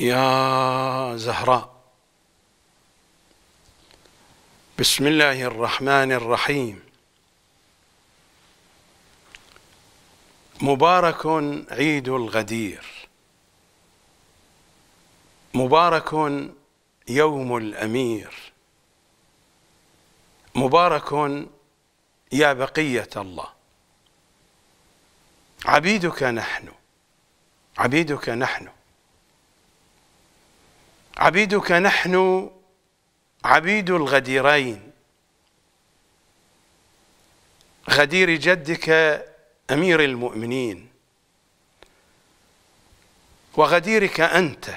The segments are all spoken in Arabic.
يا زهراء بسم الله الرحمن الرحيم مبارك عيد الغدير مبارك يوم الامير مبارك يا بقيه الله عبيدك نحن عبيدك نحن عبيدك نحن عبيد الغديرين غدير جدك أمير المؤمنين وغديرك أنت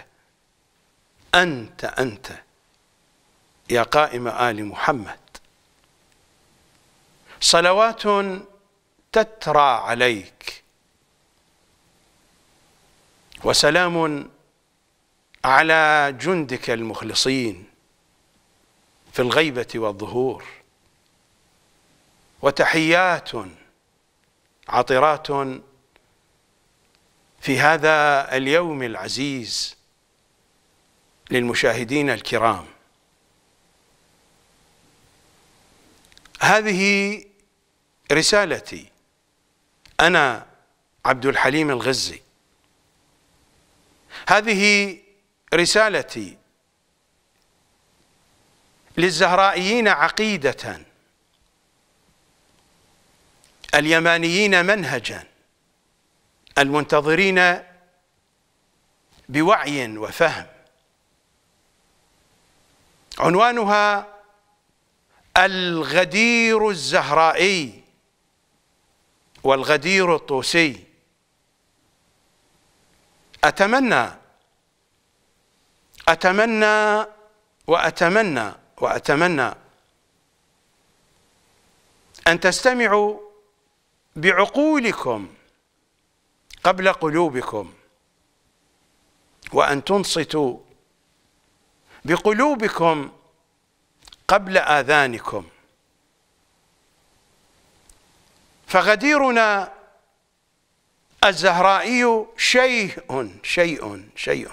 أنت أنت يا قائم آل محمد صلوات تترى عليك وسلام على جندك المخلصين في الغيبة والظهور وتحيات عطرات في هذا اليوم العزيز للمشاهدين الكرام هذه رسالتي أنا عبد الحليم الغزي هذه رسالتي للزهرائيين عقيدة اليمانيين منهجا المنتظرين بوعي وفهم عنوانها الغدير الزهرائي والغدير الطوسي أتمنى أتمنى وأتمنى وأتمنى أن تستمعوا بعقولكم قبل قلوبكم وأن تنصتوا بقلوبكم قبل آذانكم فغديرنا الزهرائي شيء شيء شيء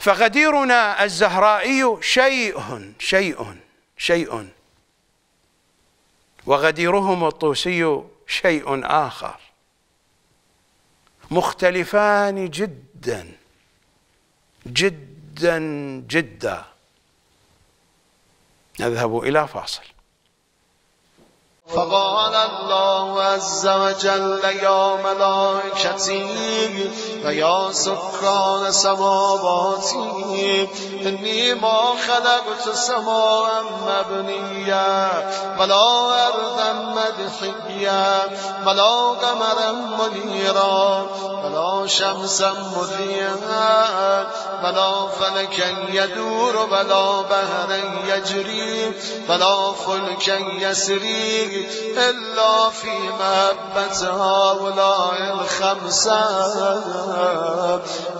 فغديرنا الزهرائي شيء شيء شيء وغديرهم الطوسي شيء آخر مختلفان جدا جدا جدا نذهب إلى فاصل فقال الله عز وجل يا ملائكتي ويا سكان سماواتي إني ما خلقت سماء مبنيا ولا أرضا مدحيا ولا قمرا منيرا ولا شمسا مذيعا ولا فلكا يدور ولا بهرا يجري ولا فلكا يسري إلا في محبة هؤلاء الخمسة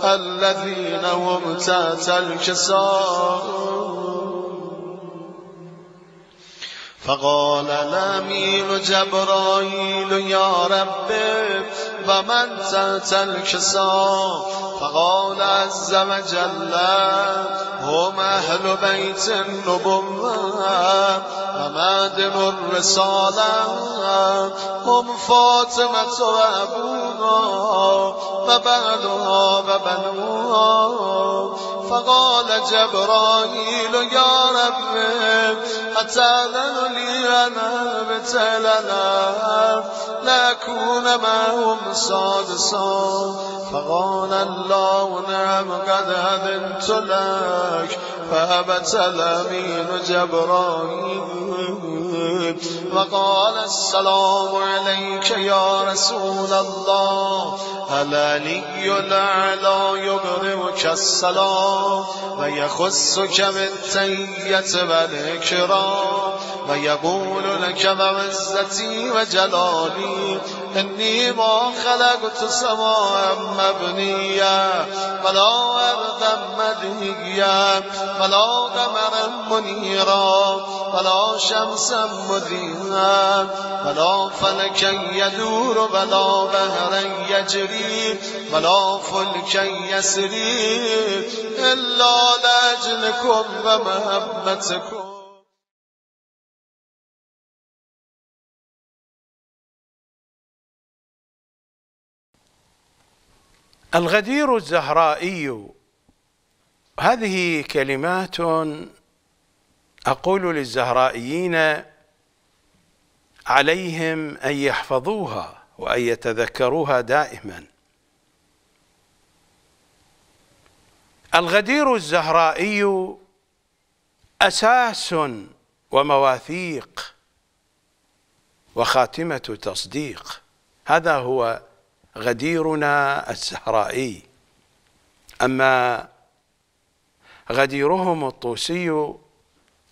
الذين هم تات الكسار فقال الأمين جبرائيل يا رب و ومن تل کسا فقال عز وجل هم أهل بيت النبوة ومعدن الرسالة هم و فاطمة وأبوها و بنوها فقال جبرائيل يا رب أتعلن لي أنا بتلنا لأكون معهم سادسا فقال الله نعم قد أذنت لك فأبت الأمين جبرائيل وقال السلام عليك يا رسول الله العلي الأعلى يبرمك السلام ويخصك بالتية والإكرام ويقول لك بعزتي وجلالي إني ما خلقت سماء مبنية ولا أرضا مدهية ولا قمرا منيرا ولا شمسا مديرا ولا فلكا يدور ولا بهرا يجري ولا فلكا يسري إلا لأجلكم ومحبتكم الغدير الزهرائي هذه كلمات أقول للزهرائيين عليهم أن يحفظوها وأن يتذكروها دائما الغدير الزهرائي أساس ومواثيق وخاتمة تصديق هذا هو غديرنا الزهرائي أما غديرهم الطوسي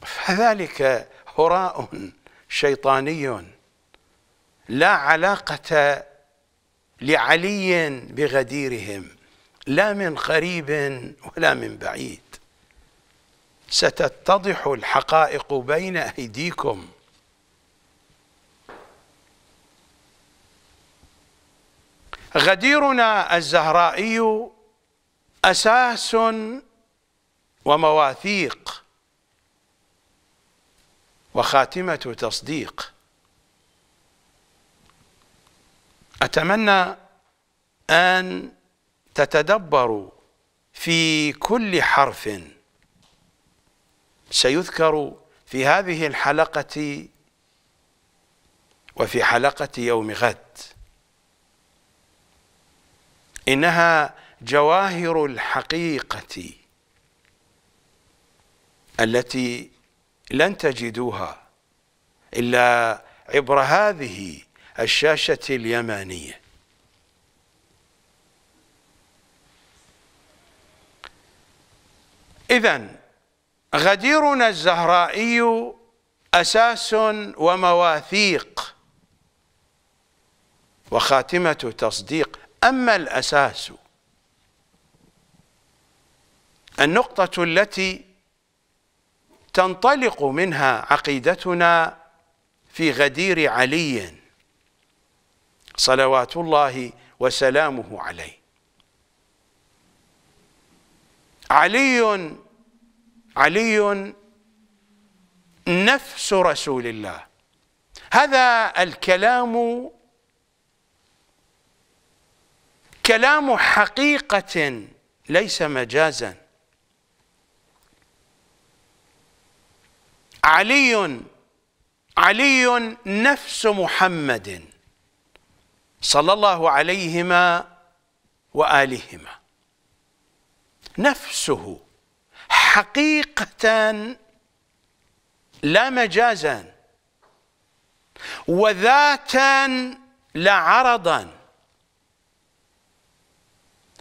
فذلك هراء شيطاني لا علاقة لعلي بغديرهم لا من قريب ولا من بعيد ستتضح الحقائق بين أيديكم غديرنا الزهرائي أساس ومواثيق وخاتمة تصديق أتمنى أن تتدبروا في كل حرف سيذكر في هذه الحلقة وفي حلقة يوم غد انها جواهر الحقيقه التي لن تجدوها الا عبر هذه الشاشه اليمانيه اذا غديرنا الزهرائي اساس ومواثيق وخاتمه تصديق أما الأساس النقطة التي تنطلق منها عقيدتنا في غدير علي صلوات الله وسلامه عليه علي علي نفس رسول الله هذا الكلام الكلام حقيقة ليس مجازا علي علي نفس محمد صلى الله عليهما وآلهما نفسه حقيقة لا مجازا وذاتا لا عرضا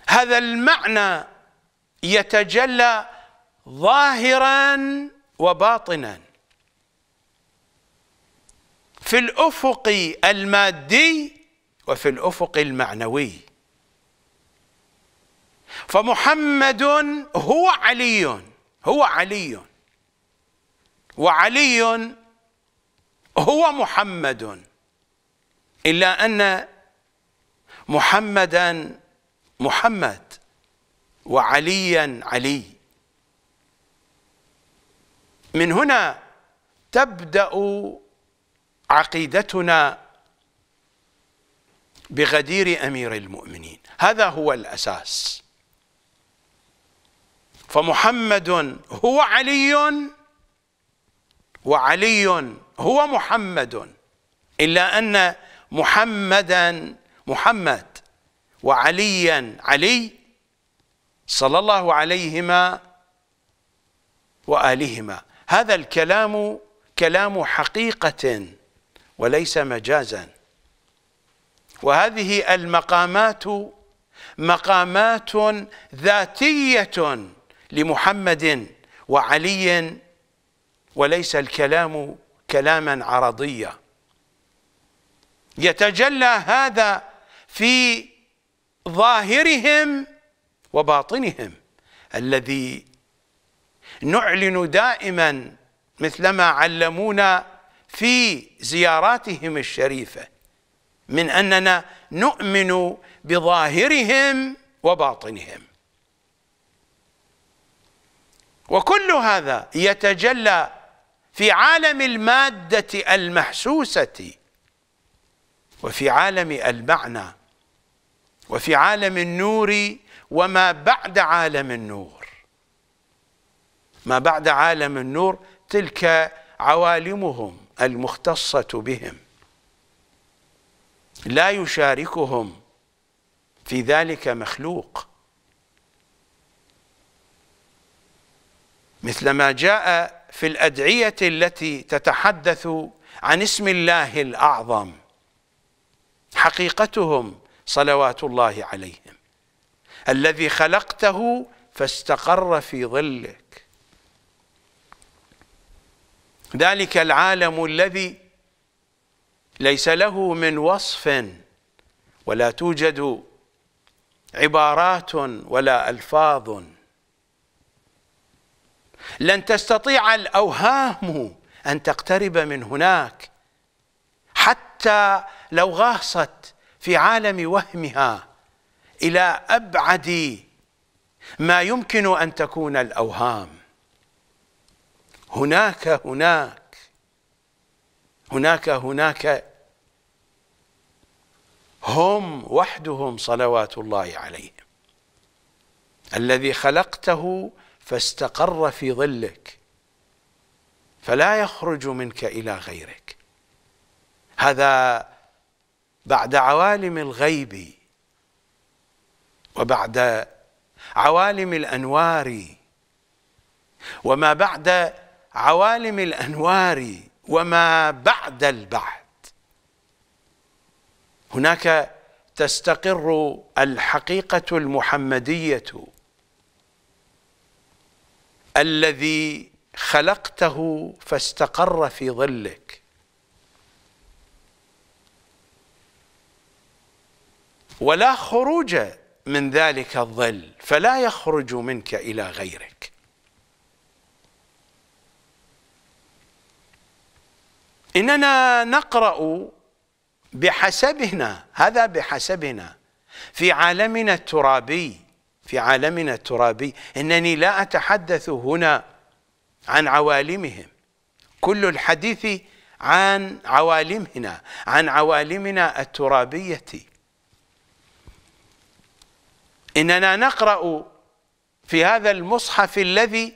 هذا المعنى يتجلى ظاهرا وباطنا في الافق المادي وفي الافق المعنوي فمحمد هو علي هو علي وعلي هو محمد الا ان محمدا محمد وعليا علي من هنا تبدا عقيدتنا بغدير امير المؤمنين هذا هو الاساس فمحمد هو علي وعلي هو محمد الا ان محمدا محمد وعليا علي صلى الله عليهما وآلهما هذا الكلام كلام حقيقة وليس مجازا وهذه المقامات مقامات ذاتية لمحمد وعلي وليس الكلام كلاما عرضيا يتجلى هذا في ظاهرهم وباطنهم الذي نعلن دائما مثلما علمونا في زياراتهم الشريفه من اننا نؤمن بظاهرهم وباطنهم وكل هذا يتجلى في عالم الماده المحسوسه وفي عالم المعنى وفي عالم النور وما بعد عالم النور ما بعد عالم النور تلك عوالمهم المختصة بهم لا يشاركهم في ذلك مخلوق مثلما جاء في الأدعية التي تتحدث عن اسم الله الأعظم حقيقتهم صلوات الله عليهم الذي خلقته فاستقر في ظلك ذلك العالم الذي ليس له من وصف ولا توجد عبارات ولا الفاظ لن تستطيع الاوهام ان تقترب من هناك حتى لو غاصت في عالم وهمها إلى أبعد ما يمكن أن تكون الأوهام هناك هناك هناك هناك هم وحدهم صلوات الله عليهم الذي خلقته فاستقر في ظلك فلا يخرج منك إلى غيرك هذا بعد عوالم الغيب وبعد عوالم الانوار وما بعد عوالم الانوار وما بعد البعد هناك تستقر الحقيقه المحمديه الذي خلقته فاستقر في ظلك ولا خروج من ذلك الظل فلا يخرج منك إلى غيرك إننا نقرأ بحسبنا هذا بحسبنا في عالمنا الترابي في عالمنا الترابي إنني لا أتحدث هنا عن عوالمهم كل الحديث عن عوالمنا عن عوالمنا الترابية إننا نقرأ في هذا المصحف الذي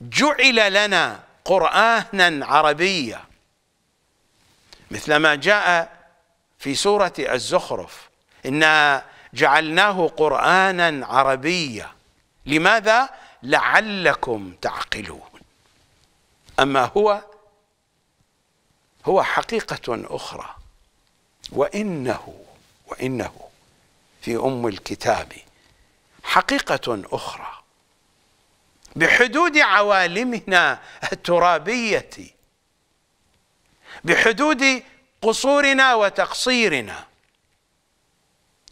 جعل لنا قرآنا عربيا مثل ما جاء في سورة الزخرف إنا جعلناه قرآنا عربيا لماذا؟ لعلكم تعقلون أما هو هو حقيقة أخرى وإنه وإنه في أم الكتاب حقيقة أخرى بحدود عوالمنا الترابية بحدود قصورنا وتقصيرنا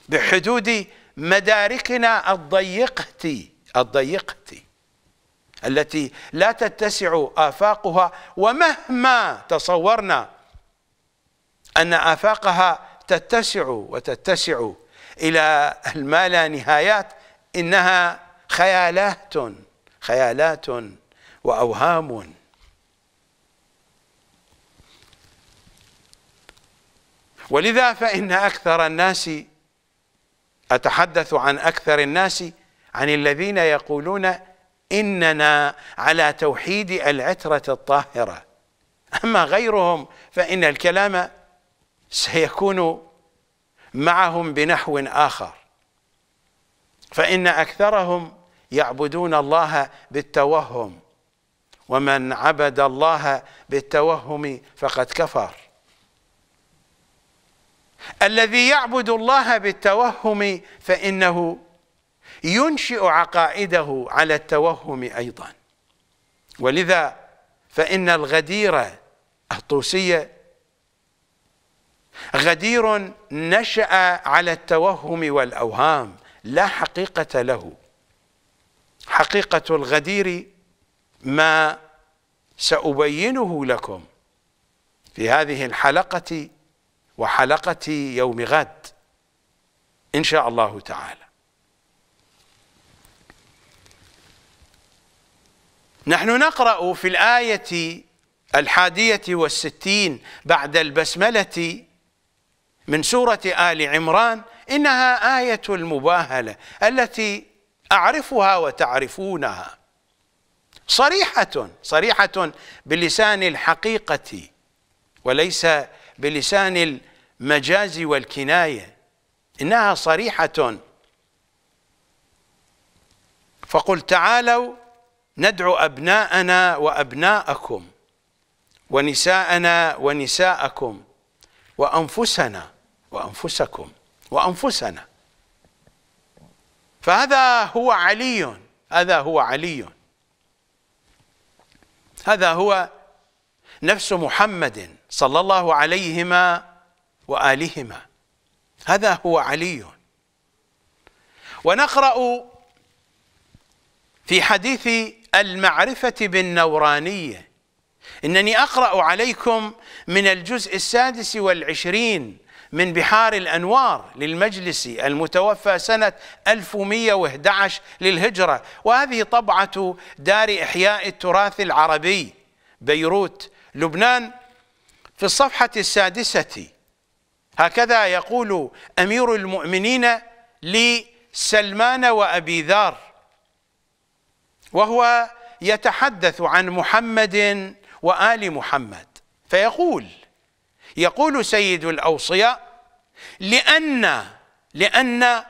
بحدود مداركنا الضيقة الضيقة التي لا تتسع آفاقها ومهما تصورنا أن آفاقها تتسع وتتسع إلى ما لا نهايات إنها خيالات خيالات وأوهام ولذا فإن أكثر الناس أتحدث عن أكثر الناس عن الذين يقولون إننا على توحيد العترة الطاهرة أما غيرهم فإن الكلام سيكون معهم بنحو آخر فإن أكثرهم يعبدون الله بالتوهم ومن عبد الله بالتوهم فقد كفر الذي يعبد الله بالتوهم فإنه ينشئ عقائده على التوهم أيضا ولذا فإن الغدير الطوسية غدير نشأ على التوهم والأوهام لا حقيقة له حقيقة الغدير ما سأبينه لكم في هذه الحلقة وحلقة يوم غد إن شاء الله تعالى نحن نقرأ في الآية الحادية والستين بعد البسملة من سورة آل عمران إنها آية المباهلة التي أعرفها وتعرفونها صريحة صريحة بلسان الحقيقة وليس بلسان المجاز والكناية إنها صريحة فقل تعالوا ندعو أبناءنا وأبناءكم ونساءنا ونساءكم وأنفسنا وأنفسكم وأنفسنا فهذا هو علي هذا هو علي هذا هو نفس محمد صلى الله عليهما وآلهما هذا هو علي ونقرأ في حديث المعرفة بالنورانية إنني أقرأ عليكم من الجزء السادس والعشرين من بحار الأنوار للمجلس المتوفى سنة 1111 للهجرة وهذه طبعة دار إحياء التراث العربي بيروت لبنان في الصفحة السادسة هكذا يقول أمير المؤمنين لسلمان وأبي ذار وهو يتحدث عن محمد وآل محمد فيقول يقول سيد الأوصياء لأن لأن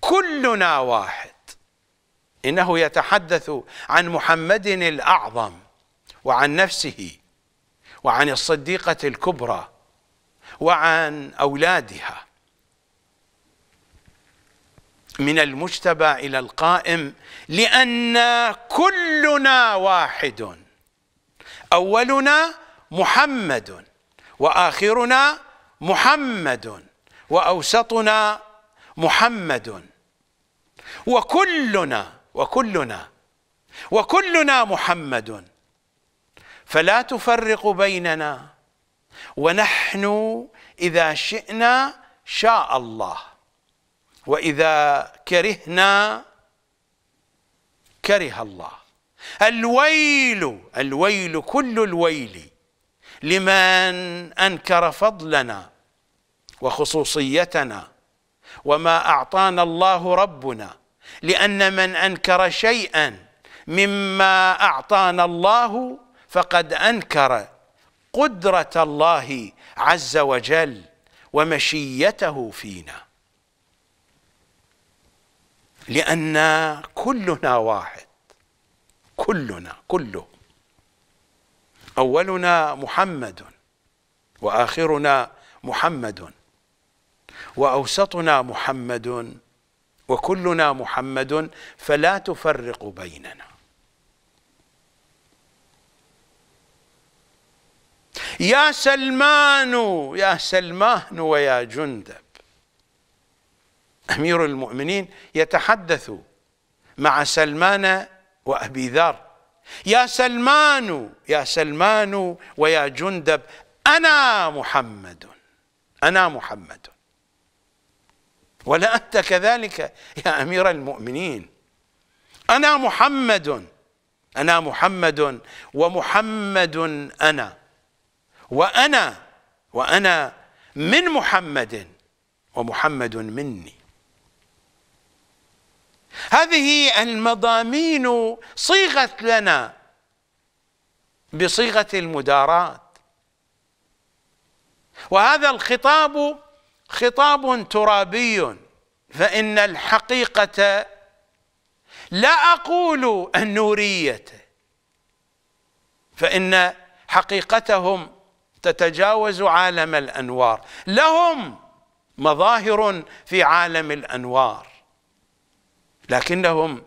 كلنا واحد إنه يتحدث عن محمد الأعظم وعن نفسه وعن الصديقة الكبرى وعن أولادها من المجتبى إلى القائم لأن كلنا واحد أولنا محمد وآخرنا محمد وأوسطنا محمد وكلنا وكلنا وكلنا محمد فلا تفرق بيننا ونحن إذا شئنا شاء الله وإذا كرهنا كره الله الويل الويل كل الويل لمن انكر فضلنا وخصوصيتنا وما اعطانا الله ربنا لان من انكر شيئا مما اعطانا الله فقد انكر قدره الله عز وجل ومشيته فينا لان كلنا واحد كلنا كله أولنا محمد وآخرنا محمد وأوسطنا محمد وكلنا محمد فلا تفرق بيننا يا سلمان يا سلمان ويا جندب أمير المؤمنين يتحدث مع سلمان وأبي ذر يا سلمان يا سلمان ويا جندب أنا محمد أنا محمد ولا أنت كذلك يا أمير المؤمنين أنا محمد أنا محمد ومحمد أنا وأنا وأنا من محمد ومحمد مني هذه المضامين صيغت لنا بصيغة المدارات وهذا الخطاب خطاب ترابي فإن الحقيقة لا أقول النورية فإن حقيقتهم تتجاوز عالم الأنوار لهم مظاهر في عالم الأنوار لكنهم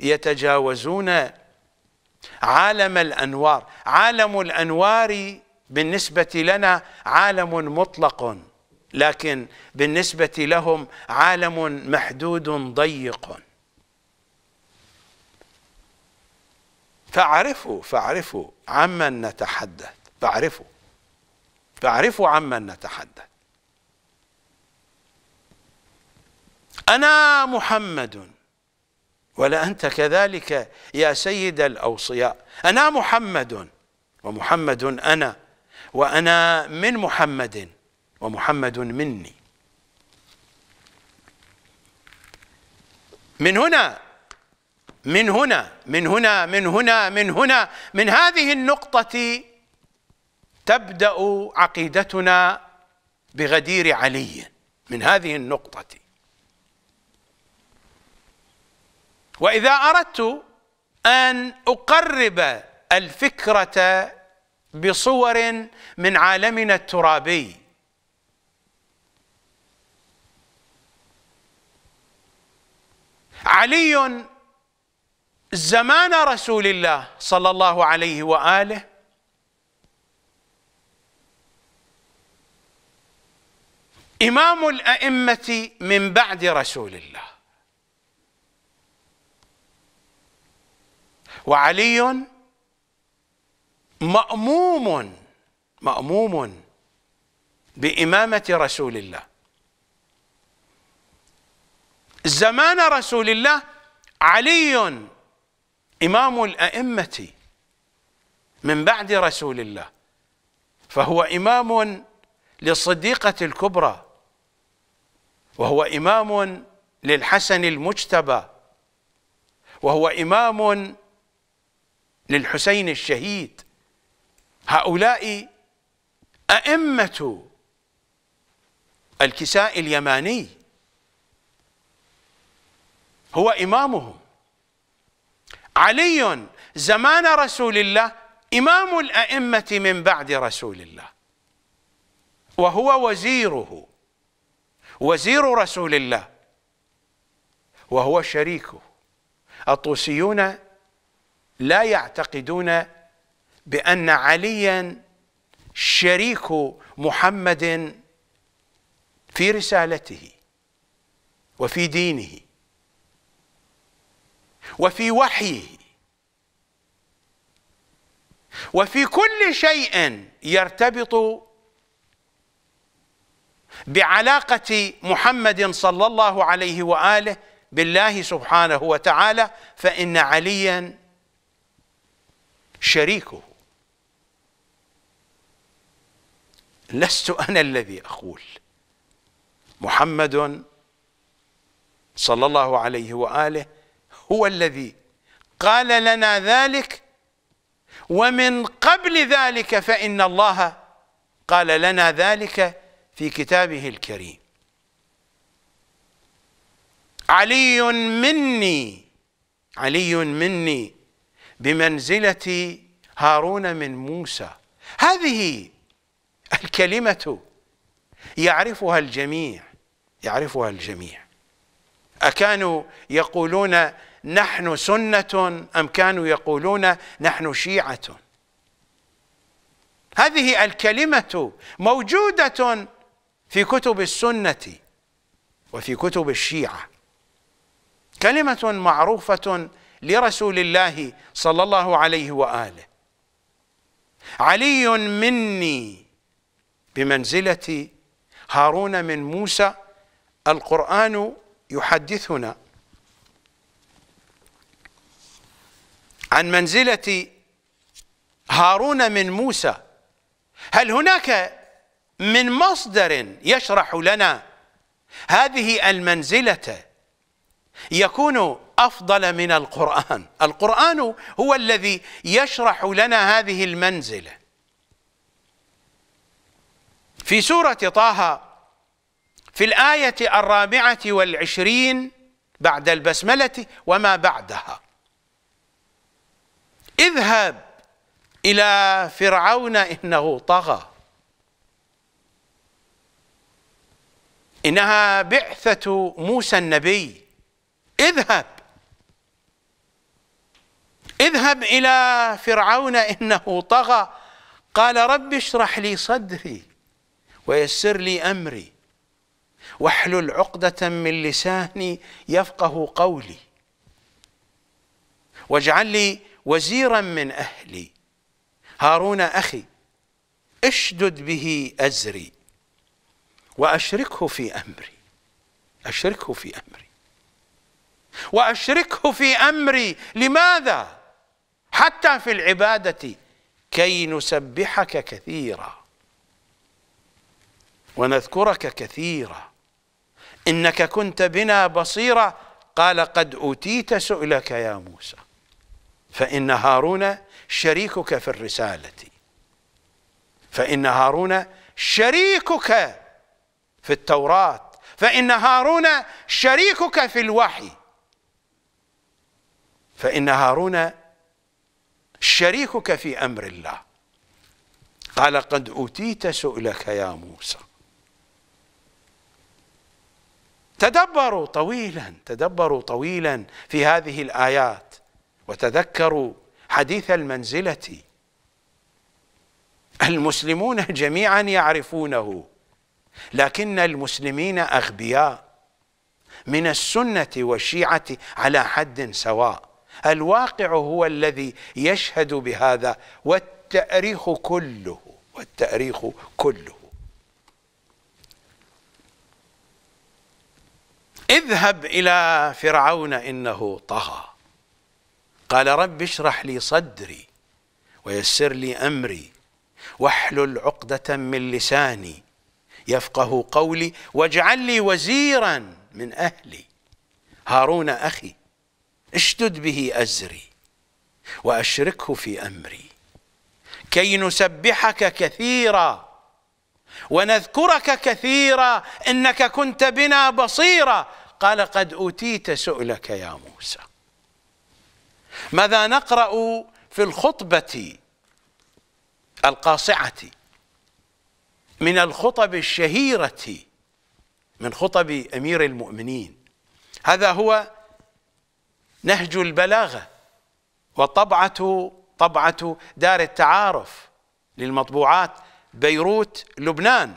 يتجاوزون عالم الانوار عالم الانوار بالنسبه لنا عالم مطلق لكن بالنسبه لهم عالم محدود ضيق فاعرفوا فاعرفوا عمن نتحدث فاعرفوا فاعرفوا عمن نتحدث انا محمد ولا أنت كذلك يا سيد الأوصياء أنا محمد ومحمد أنا وأنا من محمد ومحمد مني من هنا من هنا من هنا من هنا من هنا من هذه النقطة تبدأ عقيدتنا بغدير علي من هذه النقطة واذا اردت ان اقرب الفكره بصور من عالمنا الترابي علي زمان رسول الله صلى الله عليه واله امام الائمه من بعد رسول الله وعلي مأموم مأموم بإمامة رسول الله زمان رسول الله علي إمام الأئمة من بعد رسول الله فهو إمام للصديقة الكبرى وهو إمام للحسن المجتبى وهو إمام للحسين الشهيد هؤلاء أئمة الكساء اليماني هو إمامهم علي زمان رسول الله إمام الأئمة من بعد رسول الله وهو وزيره وزير رسول الله وهو شريكه الطوسيون لا يعتقدون بأن عليا شريك محمد في رسالته وفي دينه وفي وحيه وفي كل شيء يرتبط بعلاقة محمد صلى الله عليه وآله بالله سبحانه وتعالى فإن عليا شريكه لست انا الذي اقول محمد صلى الله عليه واله هو الذي قال لنا ذلك ومن قبل ذلك فان الله قال لنا ذلك في كتابه الكريم علي مني علي مني بمنزلة هارون من موسى هذه الكلمة يعرفها الجميع يعرفها الجميع أكانوا يقولون نحن سنة أم كانوا يقولون نحن شيعة هذه الكلمة موجودة في كتب السنة وفي كتب الشيعة كلمة معروفة لرسول الله صلى الله عليه واله علي مني بمنزله هارون من موسى القران يحدثنا عن منزله هارون من موسى هل هناك من مصدر يشرح لنا هذه المنزله يكون افضل من القران القران هو الذي يشرح لنا هذه المنزله في سوره طه في الايه الرابعه والعشرين بعد البسمله وما بعدها اذهب الى فرعون انه طغى انها بعثه موسى النبي اذهب اذهب إلى فرعون إنه طغى قال رب اشرح لي صدري ويسر لي أمري واحلل عقدة من لساني يفقه قولي واجعل لي وزيرا من أهلي هارون أخي اشدد به أزري وأشركه في أمري أشركه في أمري واشركه في امري لماذا حتى في العباده كي نسبحك كثيرا ونذكرك كثيرا انك كنت بنا بصيرا قال قد اوتيت سؤلك يا موسى فان هارون شريكك في الرساله فان هارون شريكك في التوراه فان هارون شريكك في الوحي فإن هارون شريكك في أمر الله قال قد أوتيت سؤلك يا موسى تدبروا طويلا تدبروا طويلا في هذه الآيات وتذكروا حديث المنزلة المسلمون جميعا يعرفونه لكن المسلمين أغبياء من السنة والشيعة على حد سواء الواقع هو الذي يشهد بهذا والتاريخ كله والتاريخ كله اذهب الى فرعون انه طغى قال رب اشرح لي صدري ويسر لي امري واحلل عقده من لساني يفقه قولي واجعل لي وزيرا من اهلي هارون اخي اشدد به أزري وأشركه في أمري كي نسبحك كثيرا ونذكرك كثيرا إنك كنت بنا بصيرا قال قد أوتيت سؤلك يا موسى ماذا نقرأ في الخطبة القاصعة من الخطب الشهيرة من خطب أمير المؤمنين هذا هو نهج البلاغه وطبعه طبعه دار التعارف للمطبوعات بيروت لبنان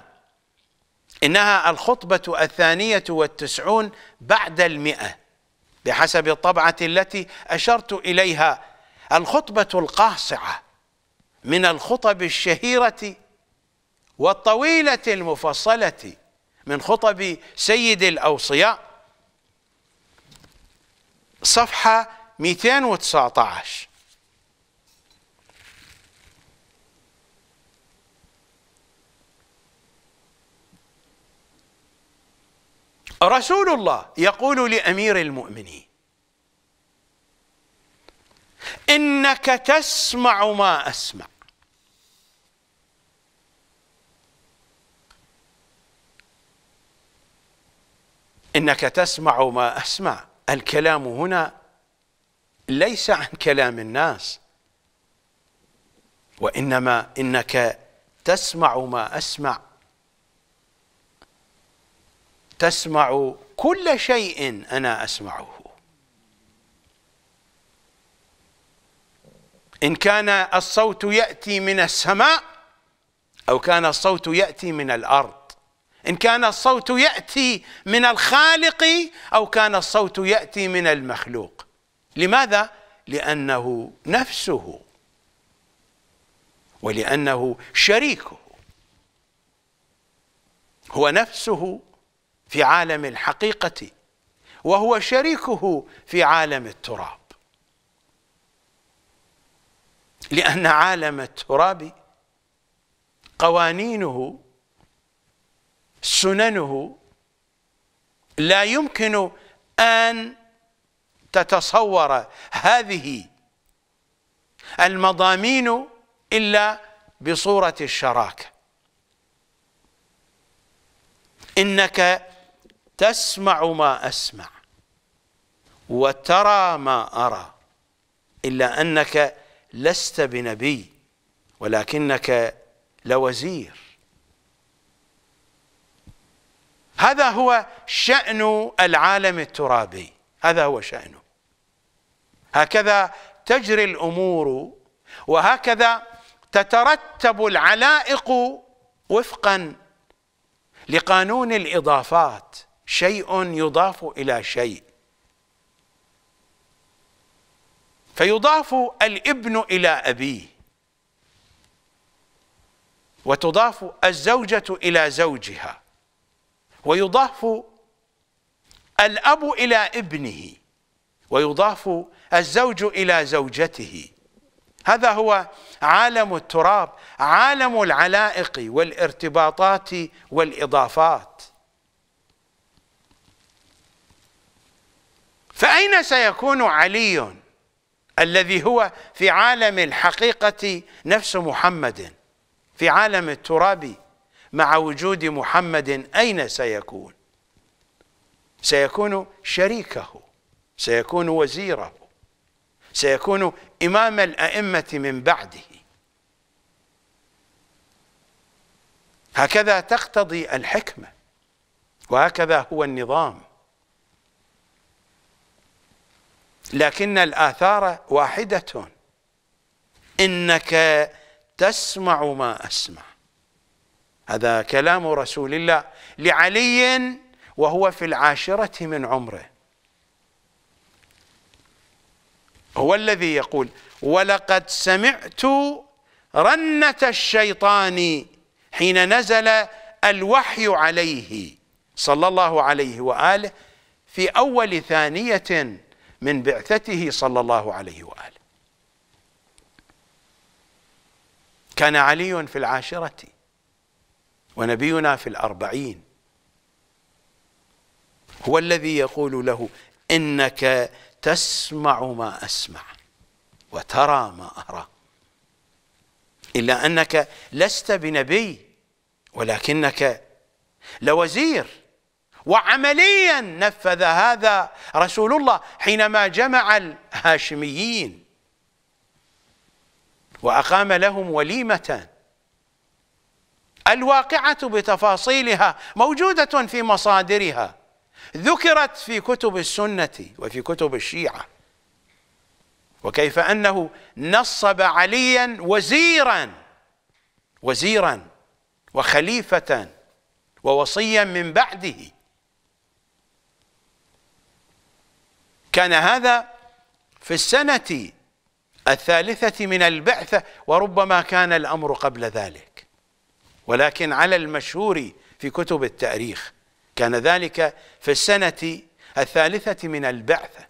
إنها الخطبة الثانية والتسعون بعد المئة بحسب الطبعة التي أشرت إليها الخطبة القاصعة من الخطب الشهيرة والطويلة المفصلة من خطب سيد الأوصياء صفحة 219 رسول الله يقول لأمير المؤمنين إنك تسمع ما أسمع إنك تسمع ما أسمع الكلام هنا ليس عن كلام الناس وإنما إنك تسمع ما أسمع تسمع كل شيء أنا أسمعه إن كان الصوت يأتي من السماء أو كان الصوت يأتي من الأرض إن كان الصوت يأتي من الخالق أو كان الصوت يأتي من المخلوق لماذا؟ لأنه نفسه ولأنه شريكه هو نفسه في عالم الحقيقة وهو شريكه في عالم التراب لأن عالم التراب قوانينه سننه لا يمكن أن تتصور هذه المضامين إلا بصورة الشراكة إنك تسمع ما أسمع وترى ما أرى إلا أنك لست بنبي ولكنك لوزير هذا هو شأن العالم الترابي هذا هو شأنه هكذا تجري الأمور وهكذا تترتب العلائق وفقا لقانون الإضافات شيء يضاف إلى شيء فيضاف الابن إلى أبيه وتضاف الزوجة إلى زوجها ويضاف الأب إلى ابنه ويضاف الزوج إلى زوجته هذا هو عالم التراب عالم العلائق والارتباطات والإضافات فأين سيكون علي الذي هو في عالم الحقيقة نفس محمد في عالم التراب مع وجود محمد أين سيكون سيكون شريكه سيكون وزيره سيكون إمام الأئمة من بعده هكذا تقتضي الحكمة وهكذا هو النظام لكن الآثار واحدة إنك تسمع ما أسمع هذا كلام رسول الله لعلي وهو في العاشرة من عمره هو الذي يقول ولقد سمعت رنة الشيطان حين نزل الوحي عليه صلى الله عليه وآله في أول ثانية من بعثته صلى الله عليه وآله كان علي في العاشرة ونبينا في الأربعين هو الذي يقول له إنك تسمع ما أسمع وترى ما أرى إلا أنك لست بنبي ولكنك لوزير وعمليا نفذ هذا رسول الله حينما جمع الهاشميين وأقام لهم وليمة الواقعة بتفاصيلها موجودة في مصادرها ذكرت في كتب السنة وفي كتب الشيعة وكيف أنه نصب عليا وزيرا وزيرا وخليفة ووصيا من بعده كان هذا في السنة الثالثة من البعثة وربما كان الأمر قبل ذلك ولكن على المشهور في كتب التاريخ كان ذلك في السنة الثالثة من البعثة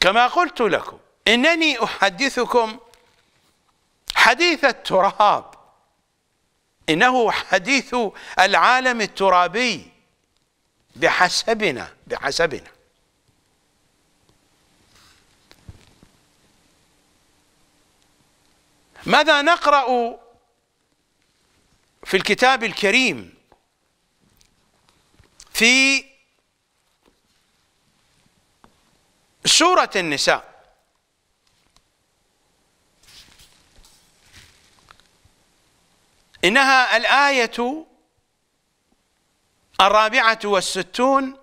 كما قلت لكم إنني أحدثكم حديث التراب إنه حديث العالم الترابي بحسبنا بحسبنا ماذا نقرأ في الكتاب الكريم في سورة النساء إنها الآية الرابعة والستون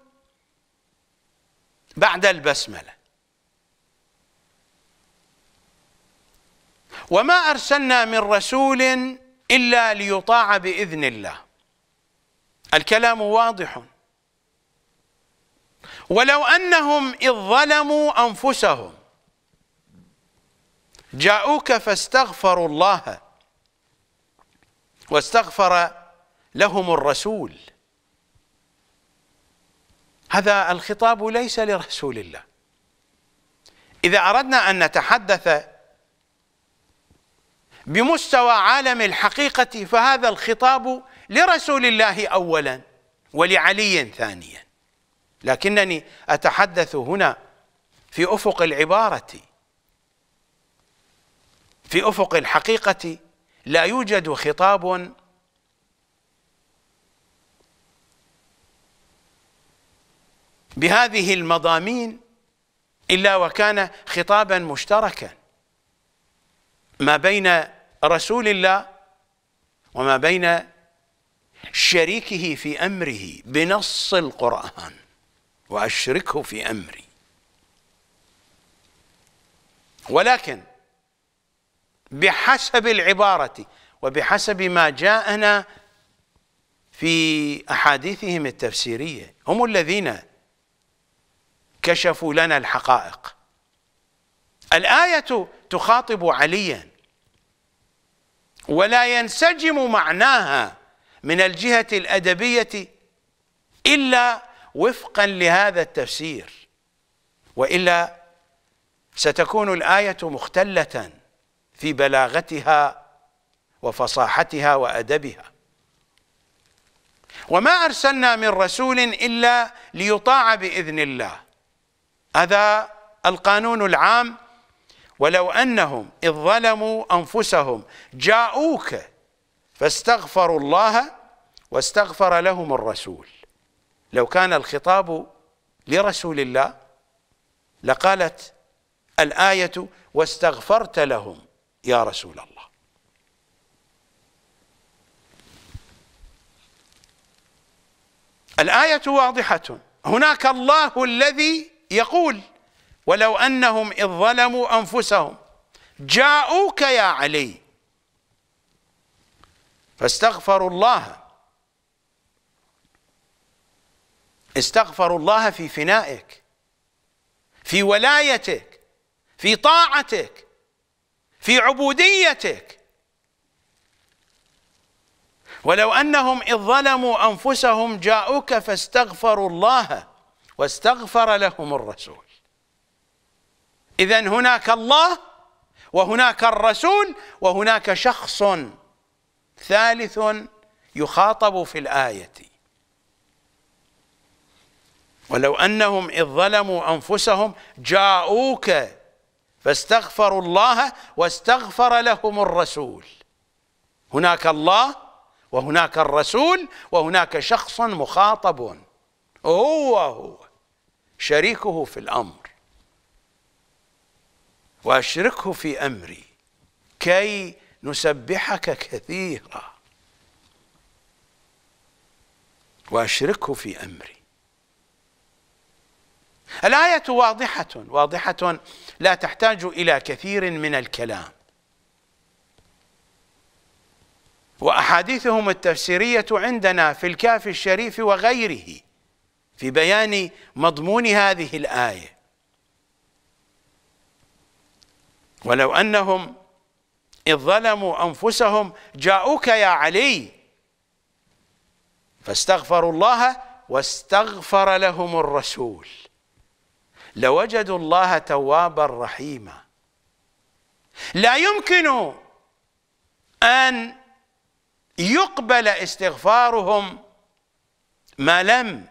بعد البسملة وما أرسلنا من رسول إلا ليطاع بإذن الله الكلام واضح ولو أنهم إذ ظلموا أنفسهم جاءوك فاستغفروا الله واستغفر لهم الرسول هذا الخطاب ليس لرسول الله إذا أردنا أن نتحدث بمستوى عالم الحقيقة فهذا الخطاب لرسول الله أولا ولعلي ثانيا لكنني أتحدث هنا في أفق العبارة في أفق الحقيقة لا يوجد خطاب بهذه المضامين إلا وكان خطابا مشتركا ما بين رسول الله وما بين شريكه في امره بنص القران واشركه في امري ولكن بحسب العباره وبحسب ما جاءنا في احاديثهم التفسيريه هم الذين كشفوا لنا الحقائق الايه تخاطب عليا ولا ينسجم معناها من الجهة الأدبية إلا وفقا لهذا التفسير وإلا ستكون الآية مختلة في بلاغتها وفصاحتها وأدبها وما أرسلنا من رسول إلا ليطاع بإذن الله هذا القانون العام ولو أنهم إذ ظلموا أنفسهم جاءوك فاستغفروا الله واستغفر لهم الرسول لو كان الخطاب لرسول الله لقالت الآية واستغفرت لهم يا رسول الله الآية واضحة هناك الله الذي يقول ولو أنهم إذ ظلموا أنفسهم جاءوك يا علي فاستغفروا الله استغفروا الله في فنائك في ولايتك في طاعتك في عبوديتك ولو أنهم إذ ظلموا أنفسهم جاءوك فاستغفروا الله واستغفر لهم الرسول إذا هناك الله وهناك الرسول وهناك شخص ثالث يخاطب في الآية ولو أنهم إذ ظلموا أنفسهم جاءوك فاستغفروا الله واستغفر لهم الرسول هناك الله وهناك الرسول وهناك شخص مخاطب هو هو شريكه في الأمر واشركه في امري كي نسبحك كثيرا واشركه في امري الايه واضحه واضحه لا تحتاج الى كثير من الكلام واحاديثهم التفسيريه عندنا في الكاف الشريف وغيره في بيان مضمون هذه الايه ولو أنهم إذ ظلموا أنفسهم جاءوك يا علي فاستغفروا الله واستغفر لهم الرسول لوجدوا الله توابا رحيما لا يمكن أن يقبل استغفارهم ما لم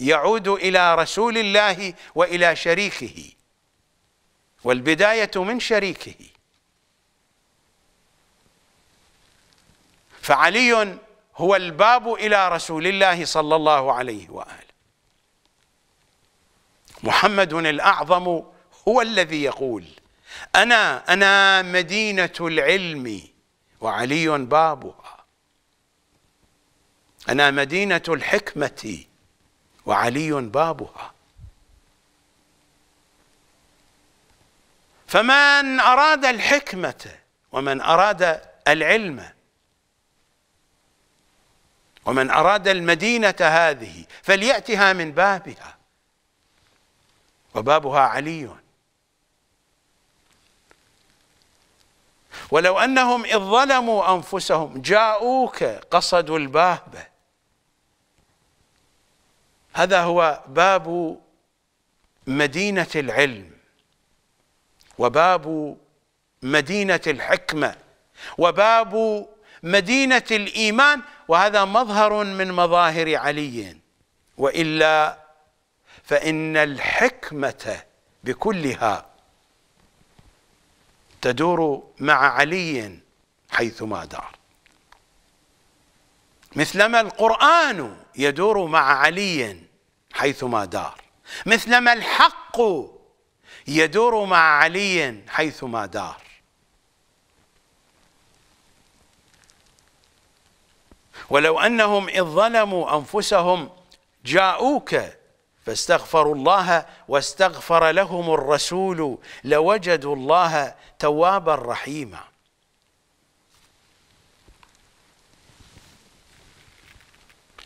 يعود إلى رسول الله وإلى شريكه والبداية من شريكه فعلي هو الباب إلى رسول الله صلى الله عليه وآله محمد الأعظم هو الذي يقول أنا أنا مدينة العلم وعلي بابها أنا مدينة الحكمة وعلي بابها فمن أراد الحكمة ومن أراد العلم ومن أراد المدينة هذه فليأتها من بابها وبابها علي ولو أنهم إذ ظلموا أنفسهم جاءوك قصدوا الباب هذا هو باب مدينة العلم وباب مدينة الحكمة وباب مدينة الإيمان وهذا مظهر من مظاهر علي وإلا فإن الحكمة بكلها تدور مع علي حيثما دار مثلما القرآن يدور مع علي حيثما دار مثلما الحق يدور مع علي حيثما دار ولو أنهم إذ ظلموا أنفسهم جاءوك فاستغفروا الله واستغفر لهم الرسول لوجدوا الله توابا رحيما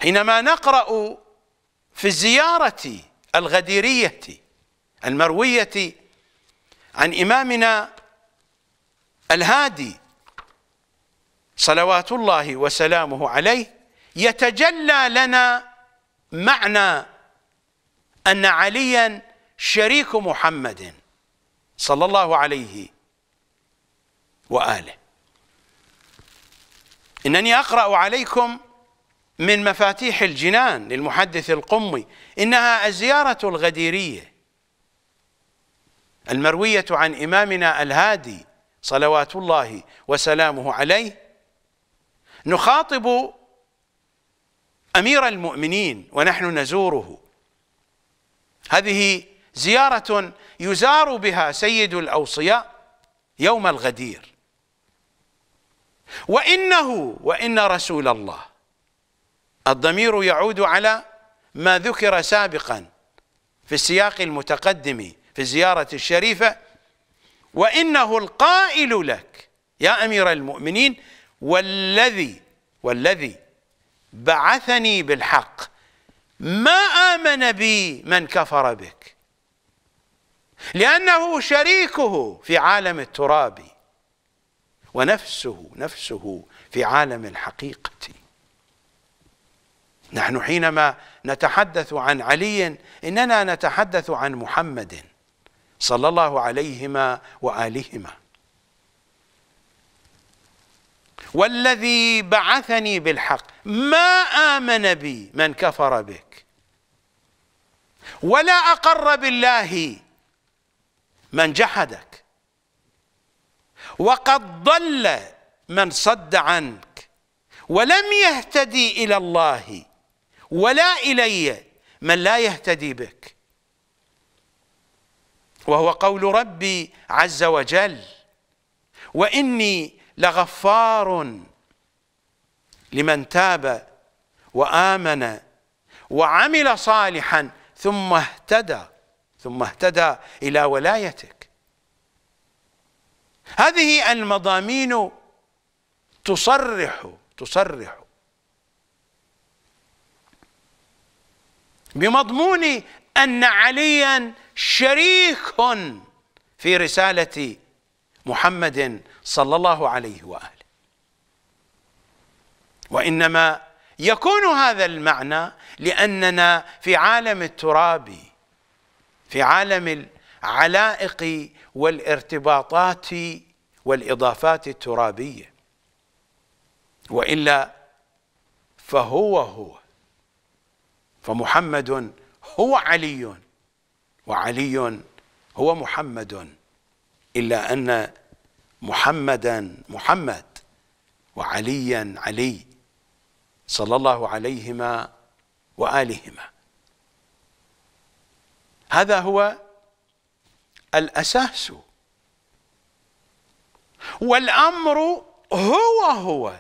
حينما نقرأ في الزيارة الغديرية المروية عن إمامنا الهادي صلوات الله وسلامه عليه يتجلى لنا معنى أن عليا شريك محمد صلى الله عليه وآله إنني أقرأ عليكم من مفاتيح الجنان للمحدث القمي إنها الزيارة الغديرية المروية عن إمامنا الهادي صلوات الله وسلامه عليه نخاطب أمير المؤمنين ونحن نزوره هذه زيارة يزار بها سيد الأوصياء يوم الغدير وإنه وإن رسول الله الضمير يعود على ما ذكر سابقا في السياق المتقدم في الزيارة الشريفة وإنه القائل لك يا أمير المؤمنين والذي والذي بعثني بالحق ما آمن بي من كفر بك لأنه شريكه في عالم التراب ونفسه نفسه في عالم الحقيقة نحن حينما نتحدث عن علي إننا نتحدث عن محمد صلى الله عليهما وآلهما والذي بعثني بالحق ما آمن بي من كفر بك ولا أقر بالله من جحدك وقد ضل من صد عنك ولم يهتدي إلى الله ولا إلي من لا يهتدي بك وهو قول ربي عز وجل واني لغفار لمن تاب وامن وعمل صالحا ثم اهتدى ثم اهتدى الى ولايتك هذه المضامين تصرح تصرح بمضمون ان عليا شريك في رسالة محمد صلى الله عليه وآله وإنما يكون هذا المعنى لأننا في عالم التراب في عالم العلائق والارتباطات والإضافات الترابية وإلا فهو هو فمحمد هو علي وعلي هو محمد إلا أن محمدا محمد وعليا علي صلى الله عليهما وآلهما هذا هو الأساس والأمر هو هو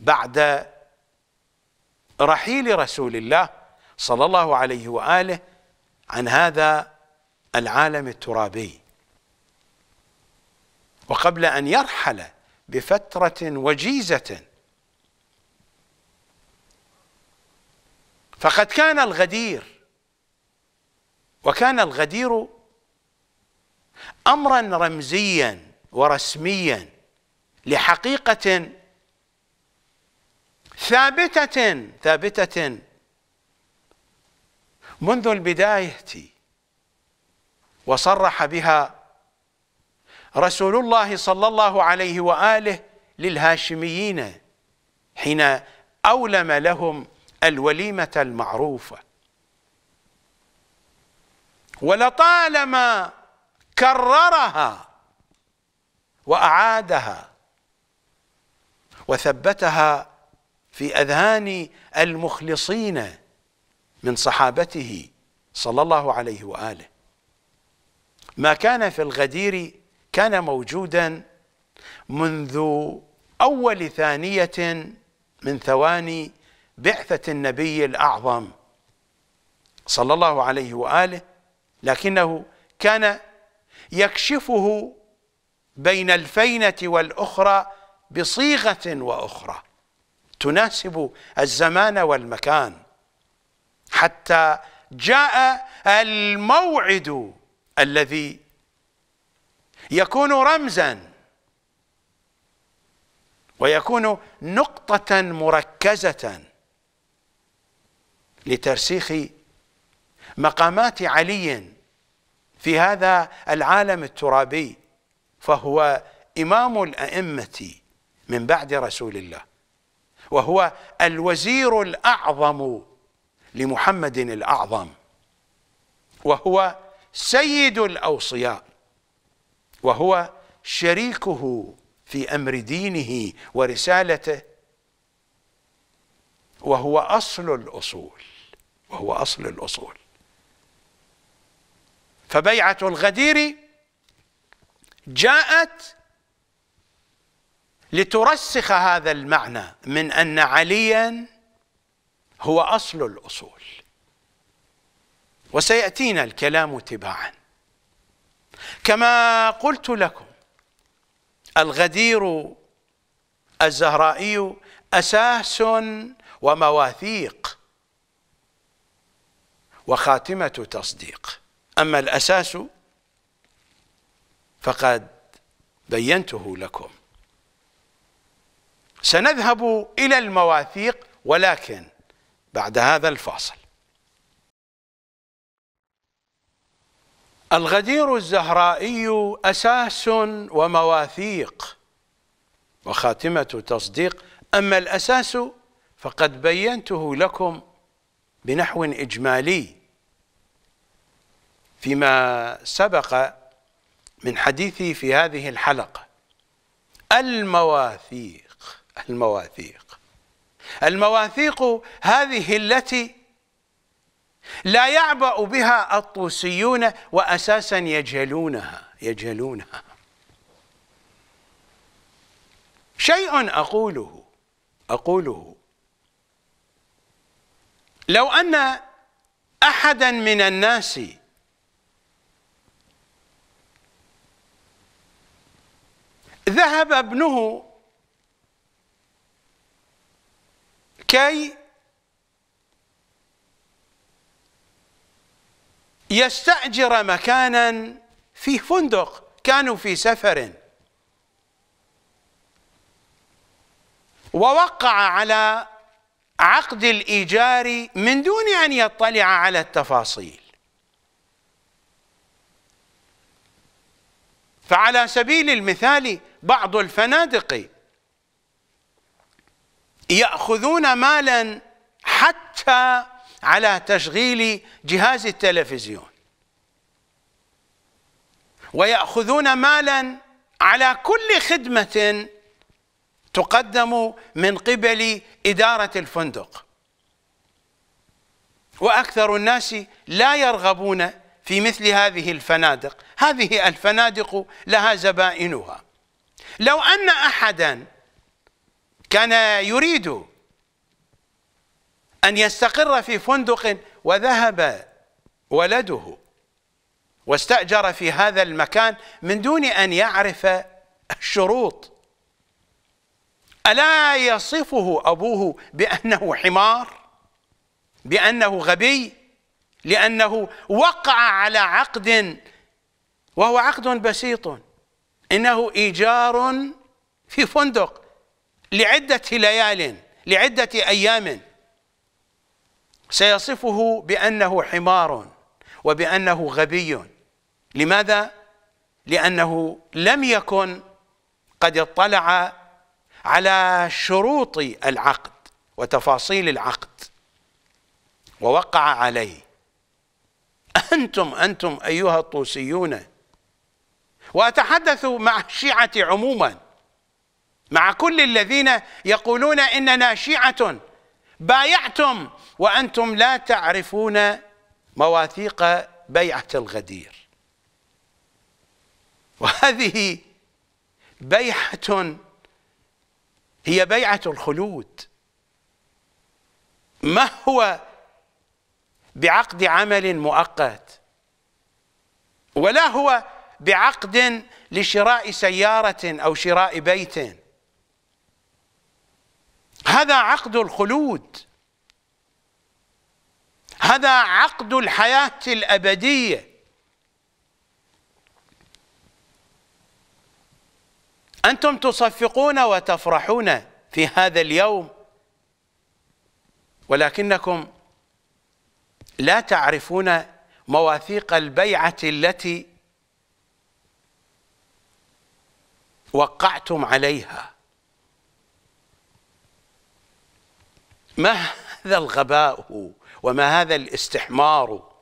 بعد رحيل رسول الله صلى الله عليه وآله عن هذا العالم الترابي وقبل أن يرحل بفترة وجيزة فقد كان الغدير وكان الغدير أمرا رمزيا ورسميا لحقيقة ثابتة ثابتة منذ البداية وصرح بها رسول الله صلى الله عليه وآله للهاشميين حين أولم لهم الوليمة المعروفة ولطالما كررها وأعادها وثبتها في أذهان المخلصين من صحابته صلى الله عليه واله ما كان في الغدير كان موجودا منذ اول ثانيه من ثواني بعثه النبي الاعظم صلى الله عليه واله لكنه كان يكشفه بين الفينه والاخرى بصيغه واخرى تناسب الزمان والمكان حتى جاء الموعد الذي يكون رمزا ويكون نقطة مركزة لترسيخ مقامات علي في هذا العالم الترابي فهو إمام الأئمة من بعد رسول الله وهو الوزير الأعظم لمحمد الأعظم وهو سيد الأوصياء وهو شريكه في أمر دينه ورسالته وهو أصل الأصول وهو أصل الأصول فبيعة الغدير جاءت لترسخ هذا المعنى من أن علياً هو أصل الأصول وسيأتينا الكلام تباعا كما قلت لكم الغدير الزهرائي أساس ومواثيق وخاتمة تصديق أما الأساس فقد بينته لكم سنذهب إلى المواثيق ولكن بعد هذا الفاصل الغدير الزهرائي أساس ومواثيق وخاتمة تصديق أما الأساس فقد بينته لكم بنحو إجمالي فيما سبق من حديثي في هذه الحلقة المواثيق المواثيق المواثيق هذه التي لا يعبأ بها الطوسيون وأساسا يجهلونها يجهلونها شيء أقوله أقوله لو أن أحدا من الناس ذهب ابنه كي يستأجر مكانا في فندق كانوا في سفر ووقع على عقد الإيجار من دون أن يطلع على التفاصيل فعلى سبيل المثال بعض الفنادق يأخذون مالا حتى على تشغيل جهاز التلفزيون ويأخذون مالا على كل خدمة تقدم من قبل إدارة الفندق وأكثر الناس لا يرغبون في مثل هذه الفنادق هذه الفنادق لها زبائنها لو أن أحداً كان يريد أن يستقر في فندق وذهب ولده واستأجر في هذا المكان من دون أن يعرف الشروط ألا يصفه أبوه بأنه حمار بأنه غبي لأنه وقع على عقد وهو عقد بسيط إنه إيجار في فندق لعدة ليال لعدة أيام سيصفه بأنه حمار وبأنه غبي لماذا؟ لأنه لم يكن قد اطلع على شروط العقد وتفاصيل العقد ووقع عليه أنتم أنتم أيها الطوسيون وأتحدث مع الشيعة عموماً مع كل الذين يقولون اننا شيعه بايعتم وانتم لا تعرفون مواثيق بيعه الغدير وهذه بيعه هي بيعه الخلود ما هو بعقد عمل مؤقت ولا هو بعقد لشراء سياره او شراء بيت هذا عقد الخلود هذا عقد الحياة الأبدية أنتم تصفقون وتفرحون في هذا اليوم ولكنكم لا تعرفون مواثيق البيعة التي وقعتم عليها ما هذا الغباء وما هذا الاستحمار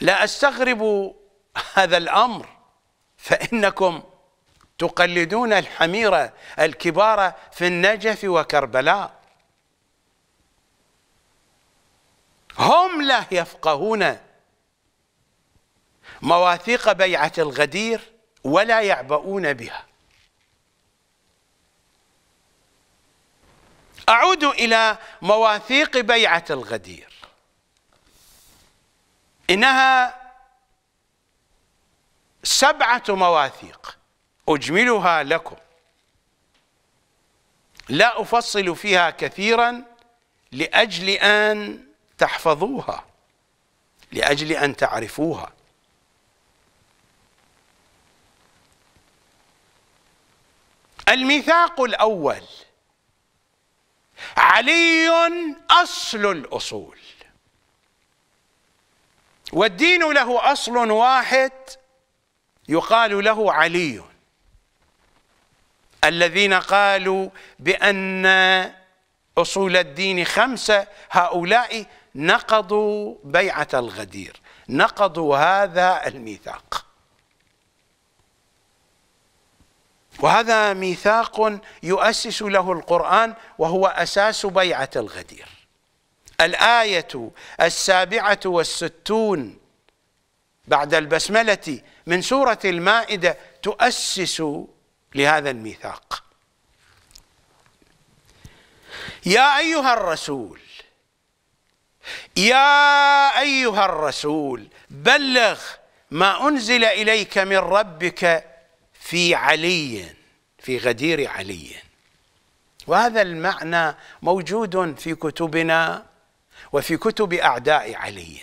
لا استغرب هذا الامر فانكم تقلدون الحمير الكبار في النجف وكربلاء هم لا يفقهون مواثيق بيعه الغدير ولا يعبؤون بها أعود إلى مواثيق بيعة الغدير إنها سبعة مواثيق أجملها لكم لا أفصل فيها كثيرا لأجل أن تحفظوها لأجل أن تعرفوها الميثاق الأول علي اصل الاصول والدين له اصل واحد يقال له علي الذين قالوا بان اصول الدين خمسه هؤلاء نقضوا بيعه الغدير نقضوا هذا الميثاق وهذا ميثاق يؤسس له القرآن وهو أساس بيعة الغدير الآية السابعة والستون بعد البسملة من سورة المائدة تؤسس لهذا الميثاق يا أيها الرسول يا أيها الرسول بلغ ما أنزل إليك من ربك في علي في غدير علي وهذا المعنى موجود في كتبنا وفي كتب أعداء علي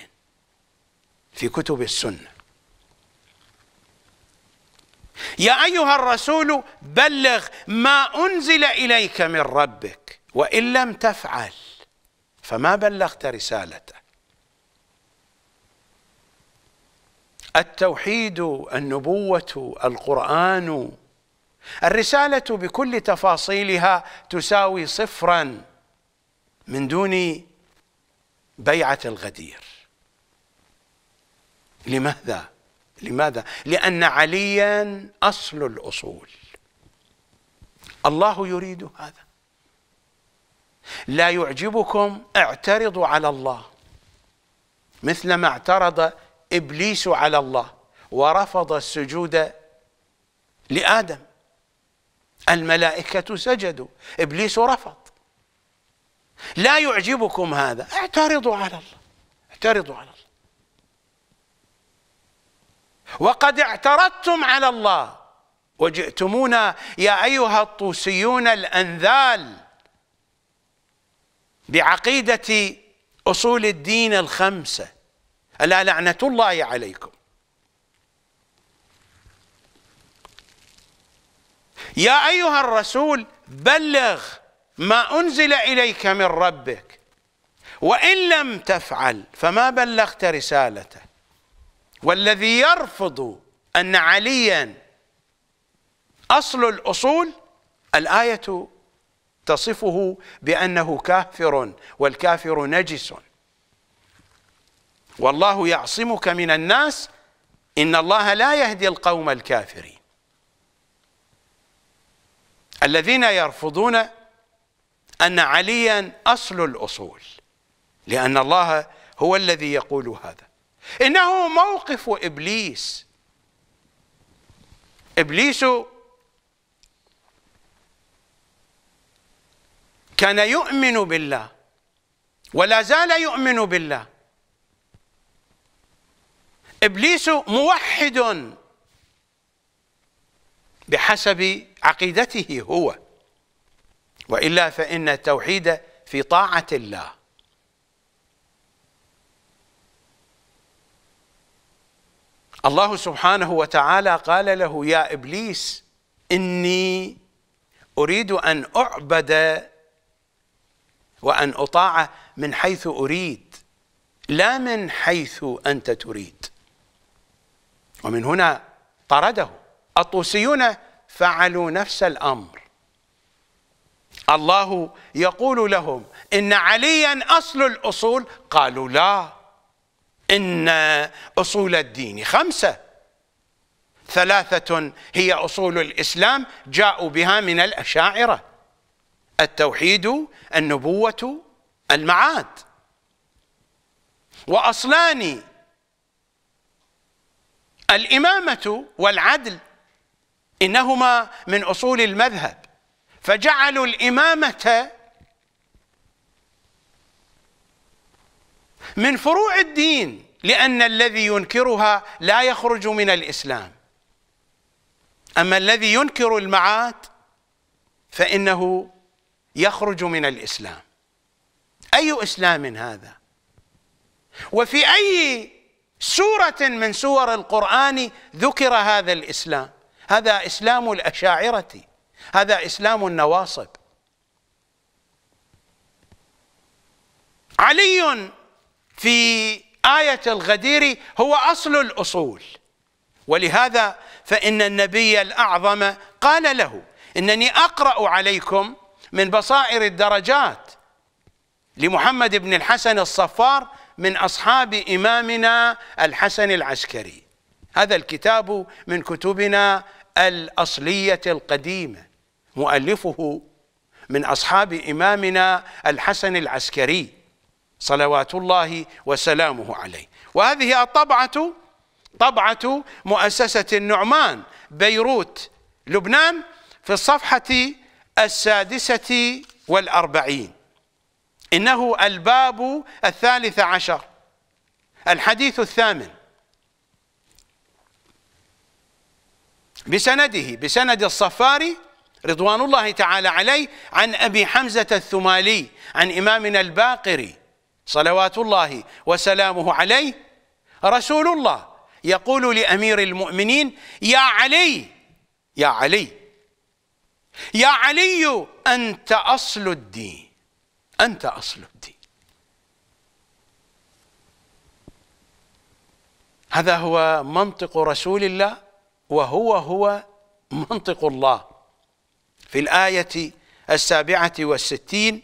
في كتب السنة يا أيها الرسول بلغ ما أنزل إليك من ربك وإن لم تفعل فما بلغت رسالته التوحيد النبوة القرآن الرسالة بكل تفاصيلها تساوي صفرا من دون بيعة الغدير لماذا؟ لماذا؟ لأن عليا أصل الأصول الله يريد هذا لا يعجبكم اعترضوا على الله مثلما اعترض إبليس على الله ورفض السجود لآدم الملائكة سجدوا إبليس رفض لا يعجبكم هذا اعترضوا على الله اعترضوا على الله وقد اعترضتم على الله وجئتمونا يا أيها الطوسيون الأنذال بعقيدة أصول الدين الخمسة ألا لعنة الله عليكم يا أيها الرسول بلغ ما أنزل إليك من ربك وإن لم تفعل فما بلغت رسالته والذي يرفض أن عليا أصل الأصول الآية تصفه بأنه كافر والكافر نجس والله يعصمك من الناس إن الله لا يهدي القوم الكافرين الذين يرفضون أن عليا أصل الأصول لأن الله هو الذي يقول هذا إنه موقف إبليس إبليس كان يؤمن بالله ولا زال يؤمن بالله ابليس موحد بحسب عقيدته هو والا فان التوحيد في طاعه الله الله سبحانه وتعالى قال له يا ابليس اني اريد ان اعبد وان اطاع من حيث اريد لا من حيث انت تريد ومن هنا طرده الطوسيون فعلوا نفس الأمر الله يقول لهم إن عليا أصل الأصول قالوا لا إن أصول الدين خمسة ثلاثة هي أصول الإسلام جاءوا بها من الأشاعرة التوحيد النبوة المعاد وأصلاني الإمامة والعدل إنهما من أصول المذهب فجعلوا الإمامة من فروع الدين لأن الذي ينكرها لا يخرج من الإسلام أما الذي ينكر المعاد فإنه يخرج من الإسلام أي إسلام هذا وفي أي سورة من سور القرآن ذكر هذا الإسلام هذا إسلام الأشاعرة هذا إسلام النواصب علي في آية الغدير هو أصل الأصول ولهذا فإن النبي الأعظم قال له إنني أقرأ عليكم من بصائر الدرجات لمحمد بن الحسن الصفار من أصحاب إمامنا الحسن العسكري هذا الكتاب من كتبنا الأصلية القديمة مؤلفه من أصحاب إمامنا الحسن العسكري صلوات الله وسلامه عليه وهذه الطبعة طبعة مؤسسة النعمان بيروت لبنان في الصفحة السادسة والأربعين إنه الباب الثالث عشر الحديث الثامن بسنده بسند الصفاري رضوان الله تعالى عليه عن أبي حمزة الثمالي عن إمامنا الباقري صلوات الله وسلامه عليه رسول الله يقول لأمير المؤمنين يا علي يا علي يا علي أنت أصل الدين أنت أصل الدين هذا هو منطق رسول الله وهو هو منطق الله في الآية السابعة والستين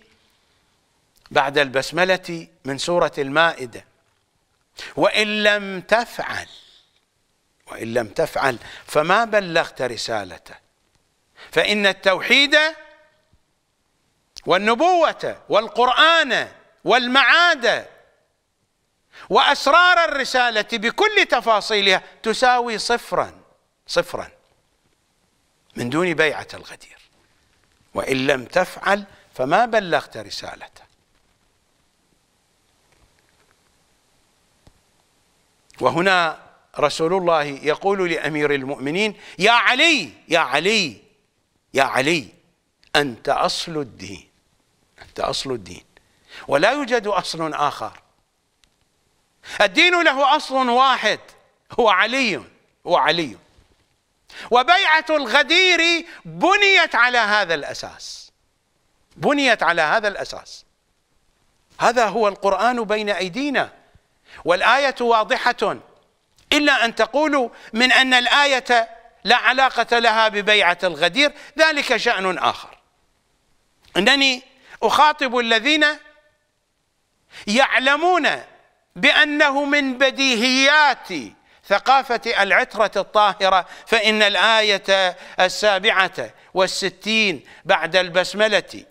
بعد البسملة من سورة المائدة وإن لم تفعل وإن لم تفعل فما بلغت رسالته فإن التوحيد والنبوة والقرآن والمعاد وأسرار الرسالة بكل تفاصيلها تساوي صفرا صفرا من دون بيعة الغدير وإن لم تفعل فما بلغت رسالته وهنا رسول الله يقول لأمير المؤمنين يا علي يا علي يا علي أنت أصل الدين ده أصل الدين ولا يوجد أصل آخر الدين له أصل واحد هو علي هو علي وبيعة الغدير بنيت على هذا الأساس بنيت على هذا الأساس هذا هو القرآن بين أيدينا والآية واضحة إلا أن تقولوا من أن الآية لا علاقة لها ببيعة الغدير ذلك شأن آخر أنني اخاطب الذين يعلمون بانه من بديهيات ثقافه العتره الطاهره فان الايه السابعه والستين بعد البسمله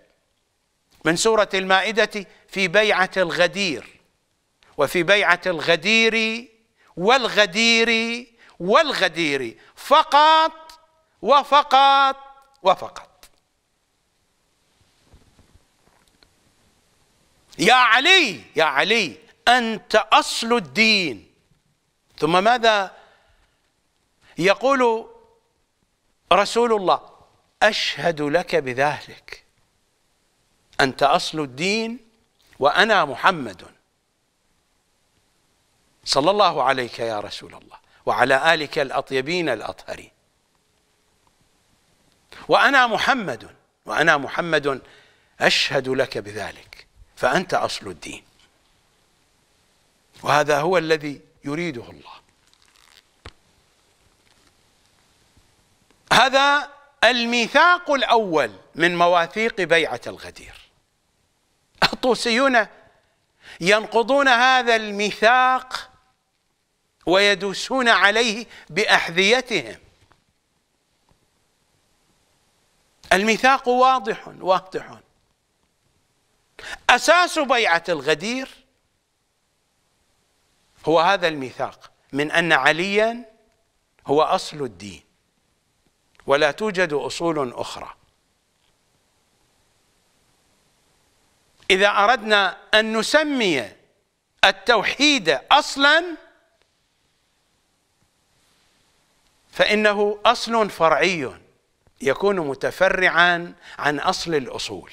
من سوره المائده في بيعه الغدير وفي بيعه الغدير والغدير والغدير فقط وفقط وفقط يا علي يا علي أنت أصل الدين ثم ماذا يقول رسول الله أشهد لك بذلك أنت أصل الدين وأنا محمد صلى الله عليك يا رسول الله وعلى آلك الأطيبين الأطهرين وأنا محمد وأنا محمد أشهد لك بذلك فأنت أصل الدين وهذا هو الذي يريده الله هذا الميثاق الأول من مواثيق بيعة الغدير الطوسيون ينقضون هذا الميثاق ويدوسون عليه بأحذيتهم الميثاق واضح واضح أساس بيعة الغدير هو هذا الميثاق من أن عليا هو أصل الدين ولا توجد أصول أخرى إذا أردنا أن نسمي التوحيد أصلا فإنه أصل فرعي يكون متفرعا عن أصل الأصول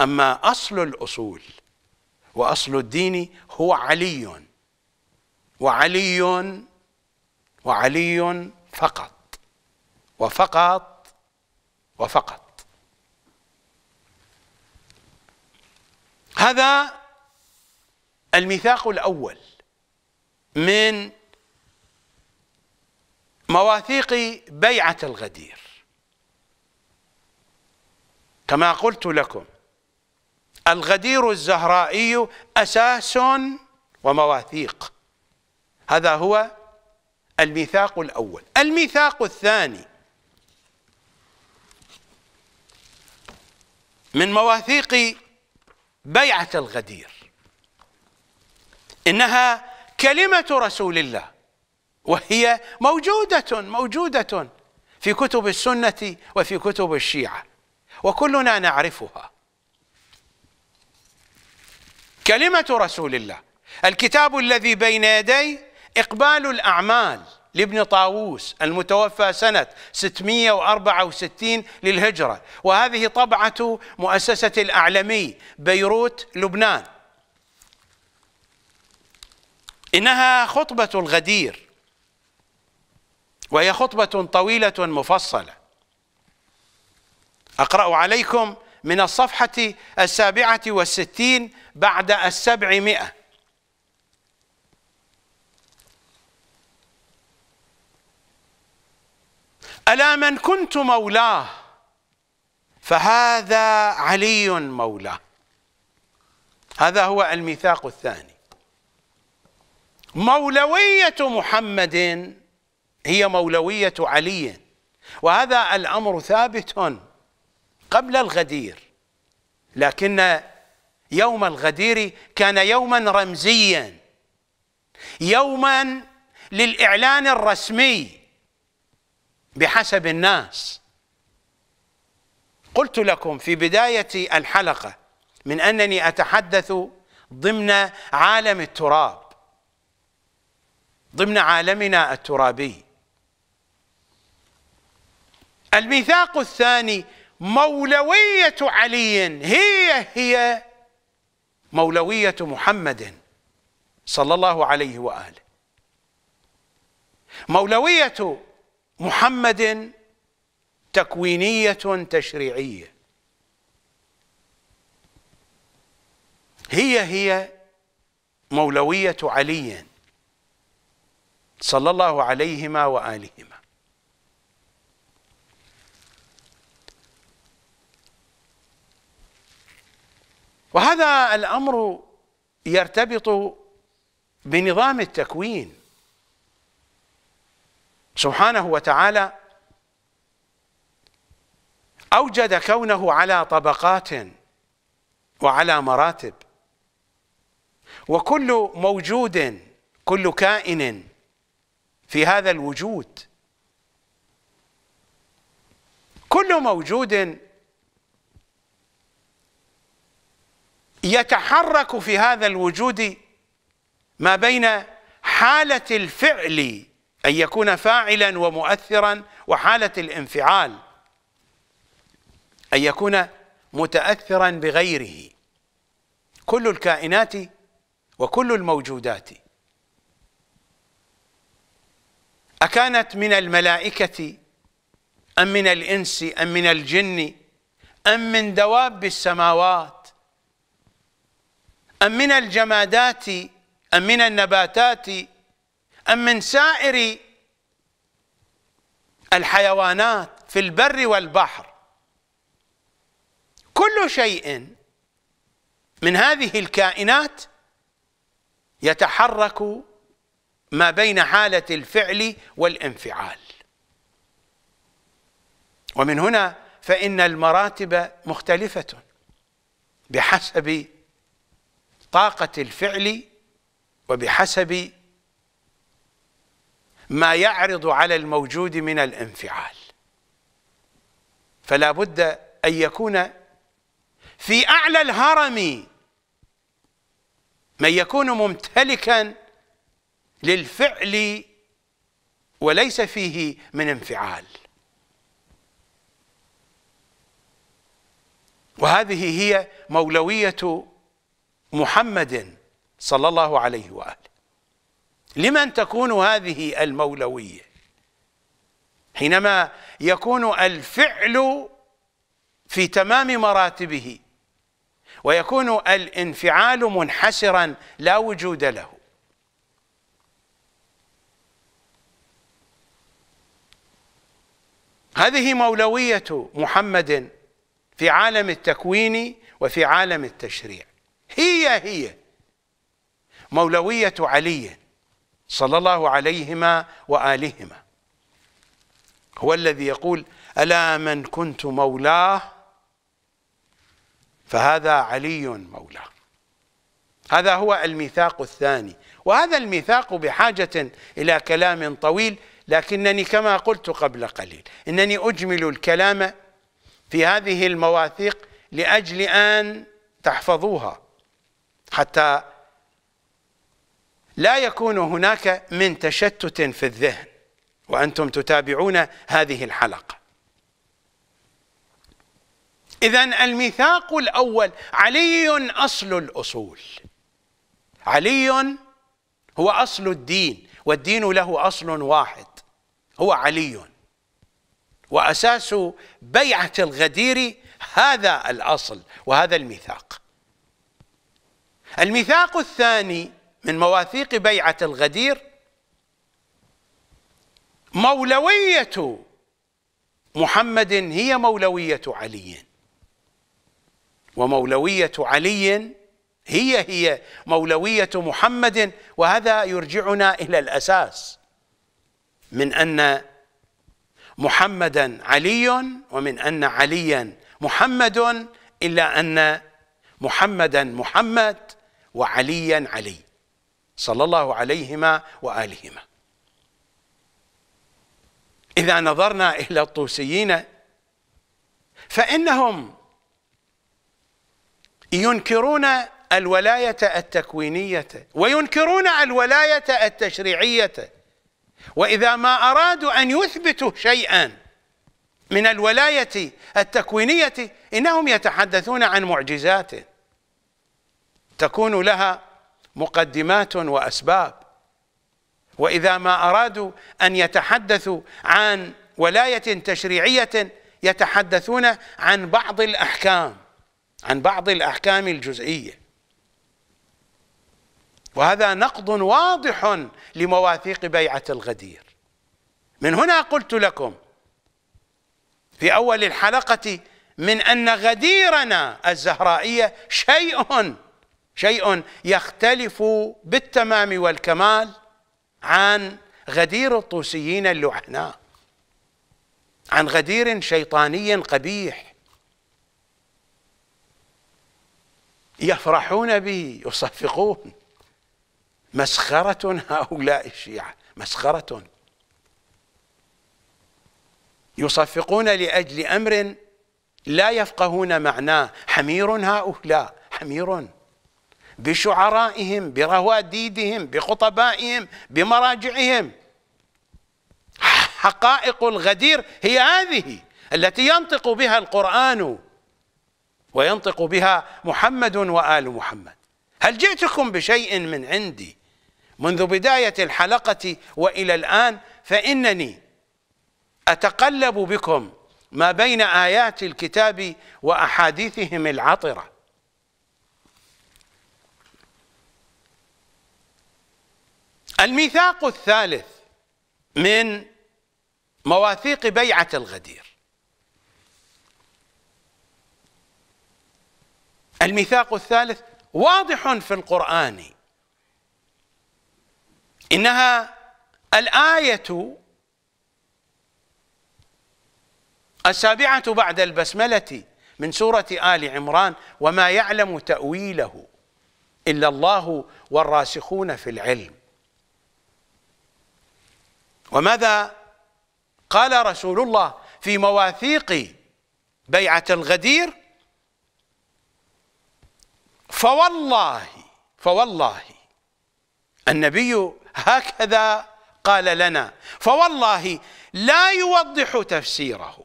أما أصل الأصول وأصل الدين هو علي وعلي وعلي فقط وفقط وفقط هذا الميثاق الأول من مواثيق بيعة الغدير كما قلت لكم الغدير الزهرائي أساس ومواثيق هذا هو الميثاق الأول الميثاق الثاني من مواثيق بيعة الغدير إنها كلمة رسول الله وهي موجودة موجودة في كتب السنة وفي كتب الشيعة وكلنا نعرفها كلمة رسول الله الكتاب الذي بين يدي إقبال الأعمال لابن طاووس المتوفى سنة 664 للهجرة وهذه طبعة مؤسسة الأعلمي بيروت لبنان إنها خطبة الغدير وهي خطبة طويلة مفصلة أقرأ عليكم من الصفحة السابعة والستين بعد السبعمائة ألا من كنت مولاه فهذا علي مولاه هذا هو الميثاق الثاني مولوية محمد هي مولوية علي وهذا الأمر ثابت قبل الغدير لكن يوم الغدير كان يوما رمزيا يوما للإعلان الرسمي بحسب الناس قلت لكم في بداية الحلقة من أنني أتحدث ضمن عالم التراب ضمن عالمنا الترابي الميثاق الثاني مولوية علي هي هي مولوية محمد صلى الله عليه وآله مولوية محمد تكوينية تشريعية هي هي مولوية علي صلى الله عليهما وآلهما وهذا الأمر يرتبط بنظام التكوين سبحانه وتعالى أوجد كونه على طبقات وعلى مراتب وكل موجود كل كائن في هذا الوجود كل موجود يتحرك في هذا الوجود ما بين حالة الفعل أن يكون فاعلا ومؤثرا وحالة الانفعال أن يكون متأثرا بغيره كل الكائنات وكل الموجودات أكانت من الملائكة أم من الإنس أم من الجن أم من دواب السماوات أم من الجمادات أم من النباتات أم من سائر الحيوانات في البر والبحر كل شيء من هذه الكائنات يتحرك ما بين حالة الفعل والانفعال ومن هنا فإن المراتب مختلفة بحسب طاقة الفعل وبحسب ما يعرض على الموجود من الانفعال فلا بد أن يكون في أعلى الهرم من يكون ممتلكا للفعل وليس فيه من انفعال وهذه هي مولوية محمد صلى الله عليه واله لمن تكون هذه المولويه حينما يكون الفعل في تمام مراتبه ويكون الانفعال منحسرا لا وجود له هذه مولويه محمد في عالم التكوين وفي عالم التشريع هي هي مولوية علي صلى الله عليهما وآلهما هو الذي يقول ألا من كنت مولاه فهذا علي مولاه هذا هو الميثاق الثاني وهذا الميثاق بحاجة إلى كلام طويل لكنني كما قلت قبل قليل إنني أجمل الكلام في هذه المواثيق لأجل أن تحفظوها حتى لا يكون هناك من تشتت في الذهن وأنتم تتابعون هذه الحلقة إذا الميثاق الأول علي أصل الأصول علي هو أصل الدين والدين له أصل واحد هو علي وأساس بيعة الغدير هذا الأصل وهذا الميثاق الميثاق الثاني من مواثيق بيعة الغدير مولوية محمد هي مولوية علي ومولوية علي هي هي مولوية محمد وهذا يرجعنا إلى الأساس من أن محمدا علي ومن أن عليا محمد إلا أن محمدا محمد وعليا علي صلى الله عليهما وآلهما إذا نظرنا إلى الطوسيين فإنهم ينكرون الولاية التكوينية وينكرون الولاية التشريعية وإذا ما أرادوا أن يثبتوا شيئا من الولاية التكوينية إنهم يتحدثون عن معجزاته تكون لها مقدمات وأسباب وإذا ما أرادوا أن يتحدثوا عن ولاية تشريعية يتحدثون عن بعض الأحكام عن بعض الأحكام الجزئية وهذا نقض واضح لمواثيق بيعة الغدير من هنا قلت لكم في أول الحلقة من أن غديرنا الزهرائية شيء شيء يختلف بالتمام والكمال عن غدير الطوسيين اللعناء عن غدير شيطاني قبيح يفرحون به يصفقون مسخرة هؤلاء الشيعة مسخرة يصفقون لأجل أمر لا يفقهون معناه حمير هؤلاء حمير بشعرائهم برواديدهم بخطبائهم بمراجعهم حقائق الغدير هي هذه التي ينطق بها القرآن وينطق بها محمد وآل محمد هل جئتكم بشيء من عندي منذ بداية الحلقة وإلى الآن فإنني أتقلب بكم ما بين آيات الكتاب وأحاديثهم العطرة الميثاق الثالث من مواثيق بيعة الغدير الميثاق الثالث واضح في القرآن إنها الآية السابعة بعد البسملة من سورة آل عمران وما يعلم تأويله إلا الله والراسخون في العلم وماذا قال رسول الله في مواثيق بيعة الغدير فوالله فوالله النبي هكذا قال لنا فوالله لا يوضح تفسيره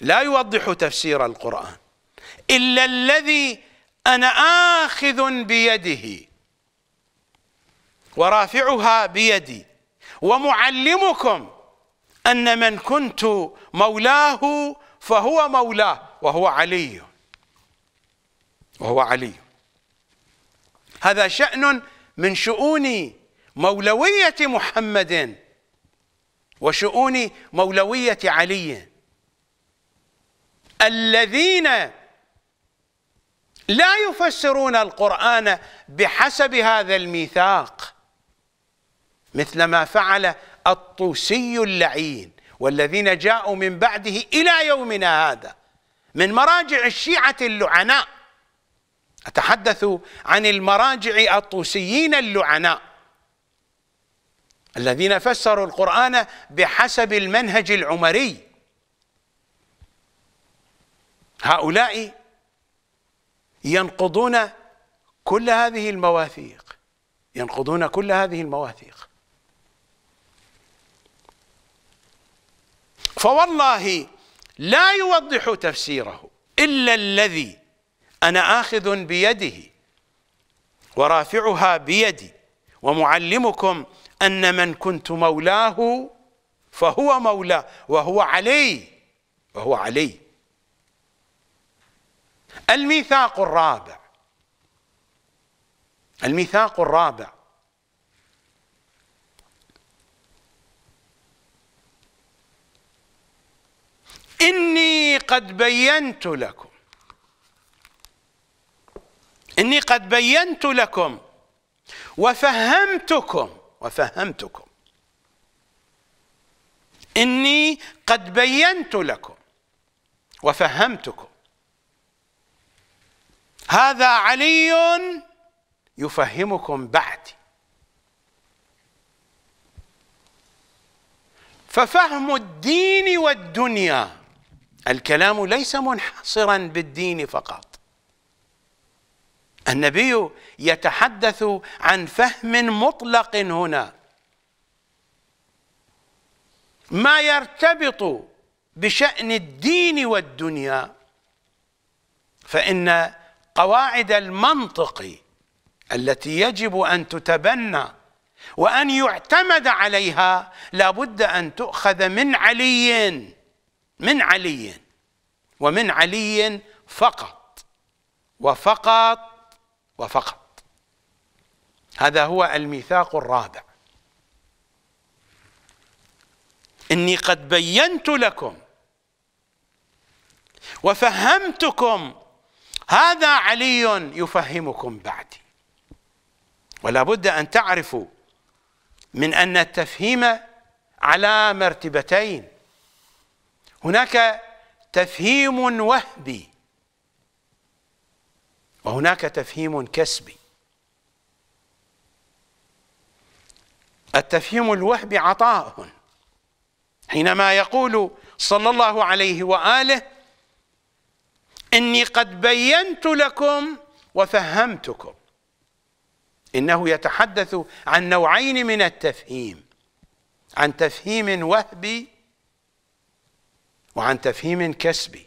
لا يوضح تفسير القرآن إلا الذي أنا آخذ بيده ورافعها بيدي ومعلمكم أن من كنت مولاه فهو مولاه وهو علي وهو علي هذا شأن من شؤون مولوية محمد وشؤون مولوية علي الذين لا يفسرون القرآن بحسب هذا الميثاق مثل ما فعل الطوسي اللعين والذين جاءوا من بعده إلى يومنا هذا من مراجع الشيعة اللعناء أتحدث عن المراجع الطوسيين اللعناء الذين فسروا القرآن بحسب المنهج العمري هؤلاء ينقضون كل هذه المواثيق ينقضون كل هذه المواثيق فوالله لا يوضح تفسيره إلا الذي أنا آخذ بيده ورافعها بيدي ومعلمكم أن من كنت مولاه فهو مولاه وهو علي وهو علي الميثاق الرابع الميثاق الرابع إني قد بينت لكم إني قد بينت لكم وفهمتكم وفهمتكم إني قد بينت لكم وفهمتكم هذا علي يفهمكم بعدي ففهم الدين والدنيا الكلام ليس منحصرا بالدين فقط النبي يتحدث عن فهم مطلق هنا ما يرتبط بشأن الدين والدنيا فإن قواعد المنطق التي يجب أن تتبنى وأن يعتمد عليها لابد أن تؤخذ من علي من علي ومن علي فقط وفقط وفقط هذا هو الميثاق الرابع إني قد بينت لكم وفهمتكم هذا علي يفهمكم بعدي ولا بد أن تعرفوا من أن التفهيم على مرتبتين هناك تفهيم وهبي وهناك تفهيم كسبي التفهيم الوهبي عطاء حينما يقول صلى الله عليه واله اني قد بينت لكم وفهمتكم انه يتحدث عن نوعين من التفهيم عن تفهيم وهبي وعن تفهيم كسبي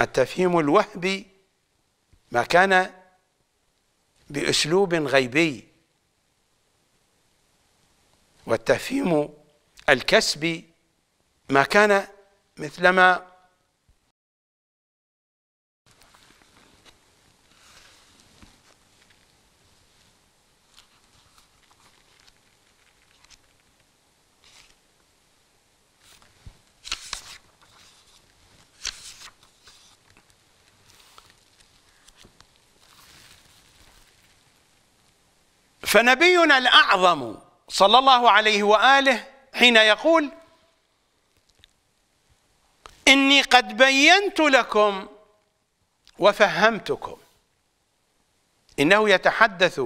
التفهيم الوهبي ما كان بأسلوب غيبي والتفهيم الكسبي ما كان مثلما فنبينا الأعظم صلى الله عليه وآله حين يقول إني قد بينت لكم وفهمتكم إنه يتحدث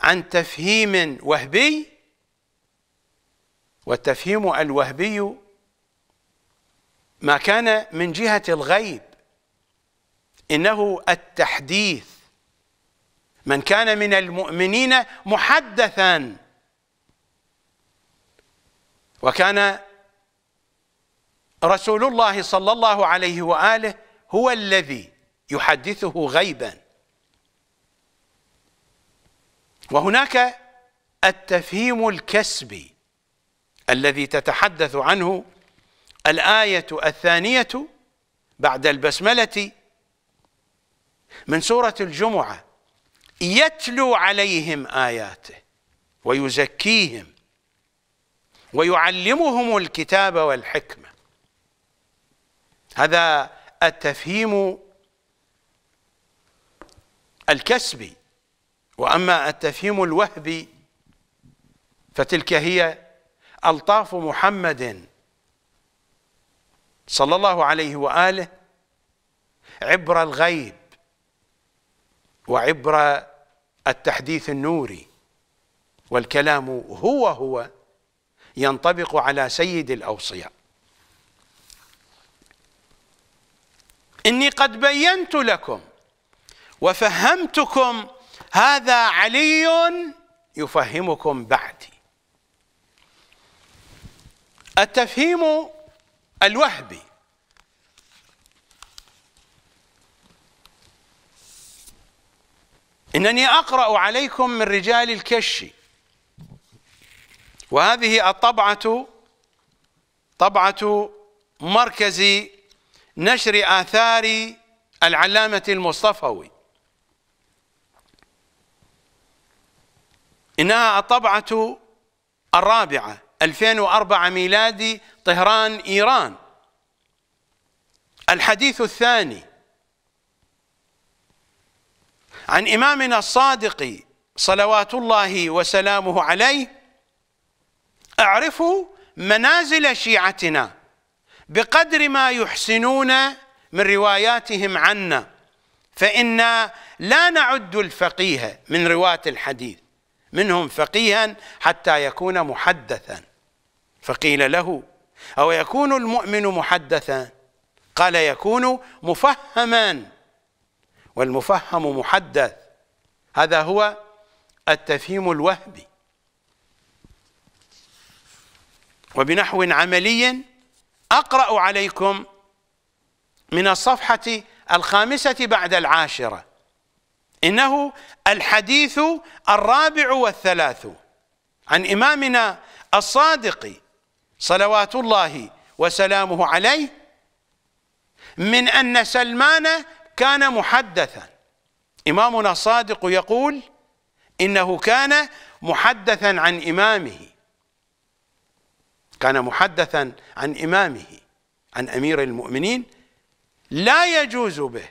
عن تفهيم وهبي والتفهيم الوهبي ما كان من جهة الغيب إنه التحديث من كان من المؤمنين محدثا وكان رسول الله صلى الله عليه واله هو الذي يحدثه غيبا وهناك التفهيم الكسبي الذي تتحدث عنه الآية الثانية بعد البسملة من سورة الجمعة يتلو عليهم آياته ويزكيهم ويعلمهم الكتاب والحكمة هذا التفهيم الكسبي وأما التفهيم الوهبي فتلك هي ألطاف محمد صلى الله عليه وآله عبر الغيب وعبر التحديث النوري والكلام هو هو ينطبق على سيد الأوصياء إني قد بينت لكم وفهمتكم هذا علي يفهمكم بعدي التفهيم الوهبي إنني أقرأ عليكم من رجال الكش وهذه الطبعة طبعة مركز نشر آثار العلامة المصطفوي إنها الطبعة الرابعة 2004 ميلادي طهران إيران الحديث الثاني عن إمامنا الصادق صلوات الله وسلامه عليه اعرفوا منازل شيعتنا بقدر ما يحسنون من رواياتهم عنا فإنا لا نعد الفقيه من رواة الحديث منهم فقيها حتى يكون محدثا فقيل له أو يكون المؤمن محدثا قال يكون مفهما والمفهم محدث هذا هو التفهيم الوهبي وبنحو عملي أقرأ عليكم من الصفحة الخامسة بعد العاشرة إنه الحديث الرابع والثلاث عن إمامنا الصادق صلوات الله وسلامه عليه من أن سلمان كان محدثا إمامنا الصادق يقول إنه كان محدثا عن إمامه كان محدثا عن إمامه عن أمير المؤمنين لا يجوز به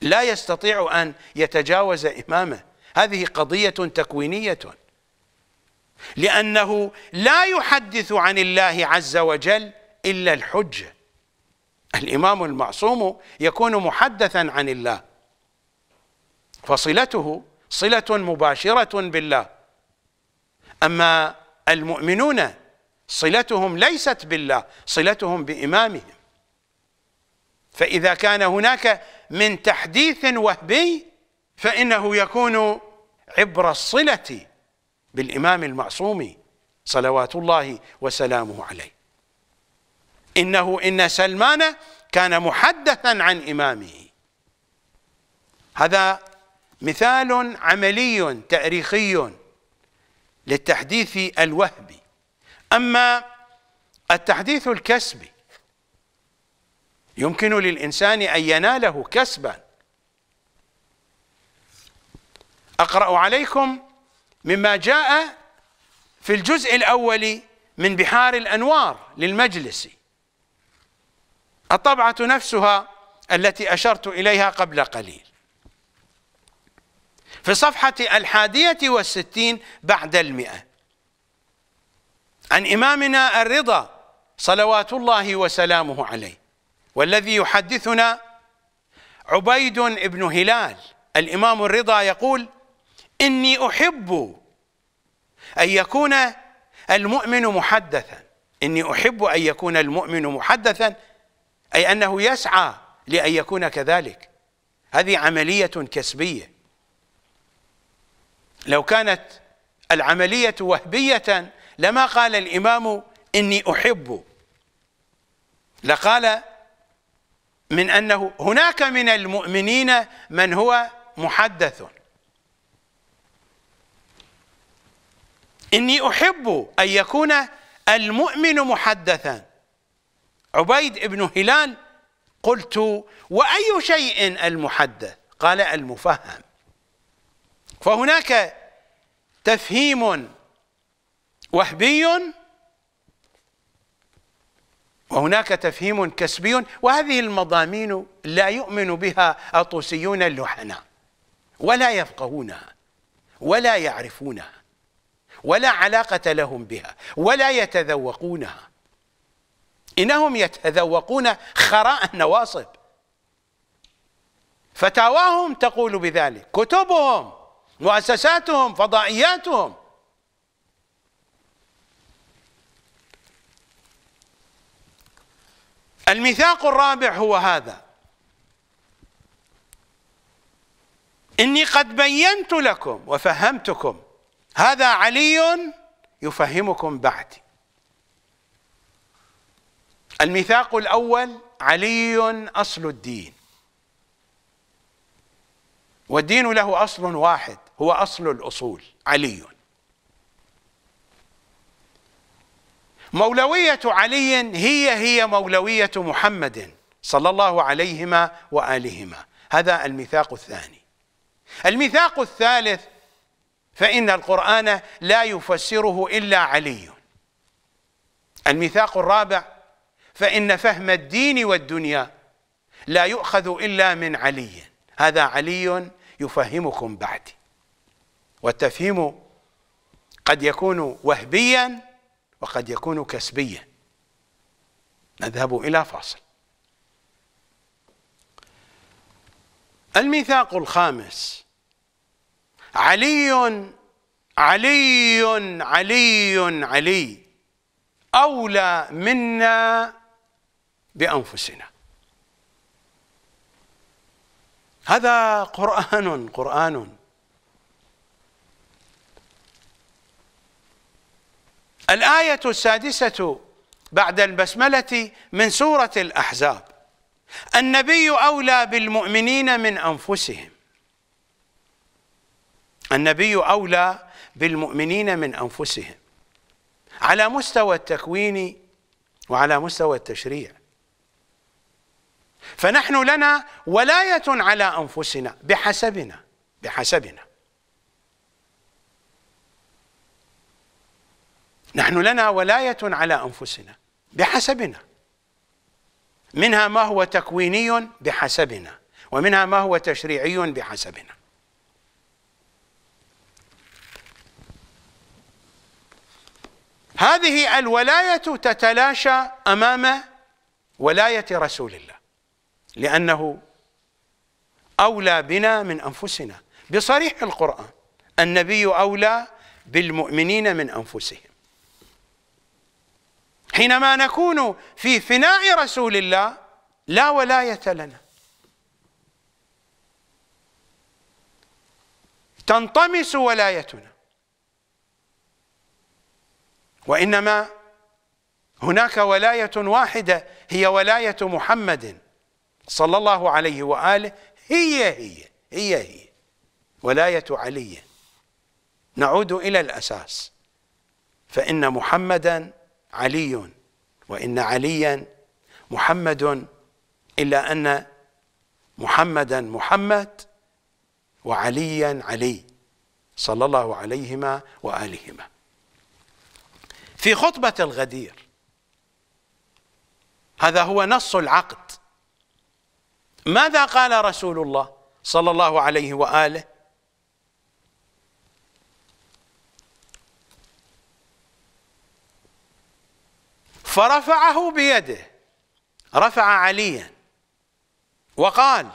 لا يستطيع أن يتجاوز إمامه هذه قضية تكوينية لأنه لا يحدث عن الله عز وجل إلا الحجة الامام المعصوم يكون محدثا عن الله فصلته صله مباشره بالله اما المؤمنون صلتهم ليست بالله صلتهم بامامهم فاذا كان هناك من تحديث وهبي فانه يكون عبر الصله بالامام المعصوم صلوات الله وسلامه عليه إنه إن سلمان كان محدثا عن إمامه هذا مثال عملي تاريخي للتحديث الوهبي أما التحديث الكسبي يمكن للإنسان أن يناله كسبا أقرأ عليكم مما جاء في الجزء الأول من بحار الأنوار للمجلسي الطبعة نفسها التي أشرت إليها قبل قليل في صفحة الحادية والستين بعد المئة عن إمامنا الرضا صلوات الله وسلامه عليه والذي يحدثنا عبيد بن هلال الإمام الرضا يقول إني أحب أن يكون المؤمن محدثا إني أحب أن يكون المؤمن محدثا أي أنه يسعى لأن يكون كذلك هذه عملية كسبية لو كانت العملية وهبية لما قال الإمام إني أحب لقال من أنه هناك من المؤمنين من هو محدث إني أحب أن يكون المؤمن محدثا عبيد بن هلال قلت واي شيء المحدث قال المفهم فهناك تفهيم وهبي وهناك تفهيم كسبي وهذه المضامين لا يؤمن بها الطوسيون اللحناء ولا يفقهونها ولا يعرفونها ولا علاقة لهم بها ولا يتذوقونها إنهم يتذوقون خراء النواصب فتاواهم تقول بذلك كتبهم مؤسساتهم فضائياتهم الميثاق الرابع هو هذا إني قد بينت لكم وفهمتكم هذا علي يفهمكم بعدي الميثاق الأول علي أصل الدين والدين له أصل واحد هو أصل الأصول علي مولوية علي هي هي مولوية محمد صلى الله عليهما وآلهما هذا الميثاق الثاني الميثاق الثالث فإن القرآن لا يفسره إلا علي الميثاق الرابع فإن فهم الدين والدنيا لا يؤخذ إلا من علي هذا علي يفهمكم بعدي والتفهيم قد يكون وهبيا وقد يكون كسبيا نذهب إلى فاصل الميثاق الخامس علي علي علي علي أولى منا بأنفسنا هذا قرآن قرآن الآية السادسة بعد البسملة من سورة الأحزاب النبي أولى بالمؤمنين من أنفسهم النبي أولى بالمؤمنين من أنفسهم على مستوى التكوين وعلى مستوى التشريع فنحن لنا ولاية على أنفسنا بحسبنا بحسبنا نحن لنا ولاية على أنفسنا بحسبنا منها ما هو تكويني بحسبنا ومنها ما هو تشريعي بحسبنا هذه الولاية تتلاشى أمام ولاية رسول الله لأنه أولى بنا من أنفسنا بصريح القرآن النبي أولى بالمؤمنين من أنفسهم حينما نكون في فناء رسول الله لا ولاية لنا تنطمس ولايتنا وإنما هناك ولاية واحدة هي ولاية محمد صلى الله عليه وآله هي هي هي هي ولاية علي نعود إلى الأساس فإن محمدا علي وإن عليا محمد إلا أن محمدا محمد وعليا علي صلى الله عليهما وآلهما في خطبة الغدير هذا هو نص العقد ماذا قال رسول الله صلى الله عليه وآله فرفعه بيده رفع عليا وقال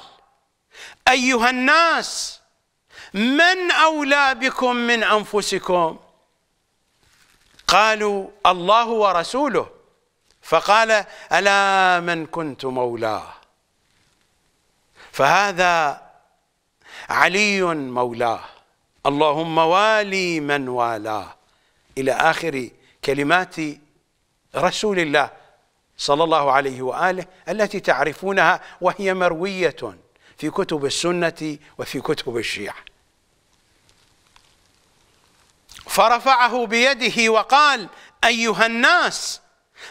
أيها الناس من أولى بكم من أنفسكم قالوا الله ورسوله فقال ألا من كنت مولاه فهذا علي مولاه اللهم والي من والاه إلى آخر كلمات رسول الله صلى الله عليه وآله التي تعرفونها وهي مروية في كتب السنة وفي كتب الشيعة فرفعه بيده وقال أيها الناس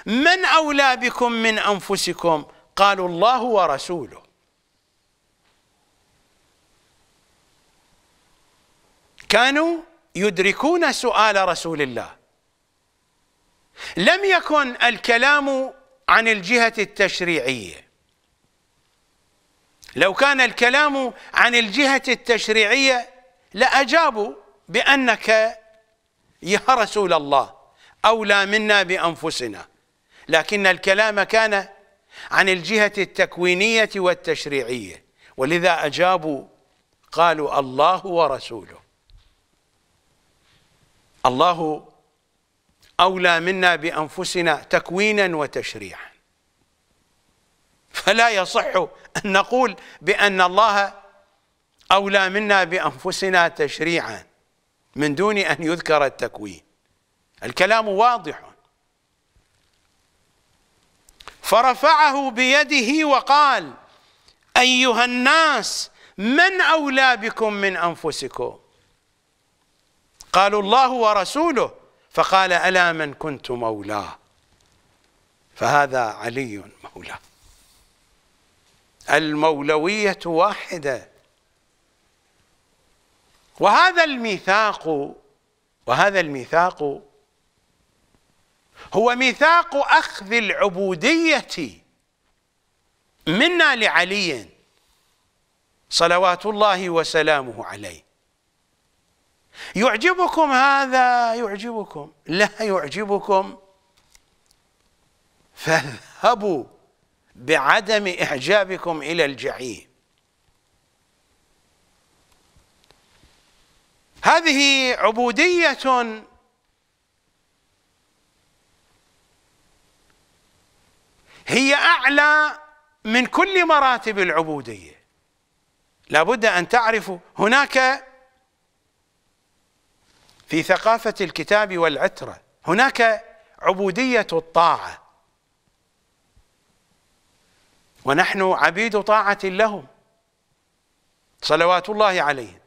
من أولى بكم من أنفسكم قالوا الله ورسوله كانوا يدركون سؤال رسول الله لم يكن الكلام عن الجهة التشريعية لو كان الكلام عن الجهة التشريعية لأجابوا بأنك يا رسول الله أولى منا بأنفسنا لكن الكلام كان عن الجهة التكوينية والتشريعية ولذا أجابوا قالوا الله ورسوله الله أولى منا بأنفسنا تكوينا وتشريعا فلا يصح أن نقول بأن الله أولى منا بأنفسنا تشريعا من دون أن يذكر التكوين الكلام واضح فرفعه بيده وقال أيها الناس من أولى بكم من أنفسكم قالوا الله ورسوله فقال ألا من كنت مولاه فهذا علي مولاه المولوية واحدة وهذا الميثاق وهذا الميثاق هو ميثاق أخذ العبودية منا لعلي صلوات الله وسلامه عليه يعجبكم هذا يعجبكم لا يعجبكم فاذهبوا بعدم إعجابكم إلى الجحيم هذه عبودية هي أعلى من كل مراتب العبودية لابد أن تعرفوا هناك في ثقافة الكتاب والعترة هناك عبودية الطاعة ونحن عبيد طاعة لهم صلوات الله عليهم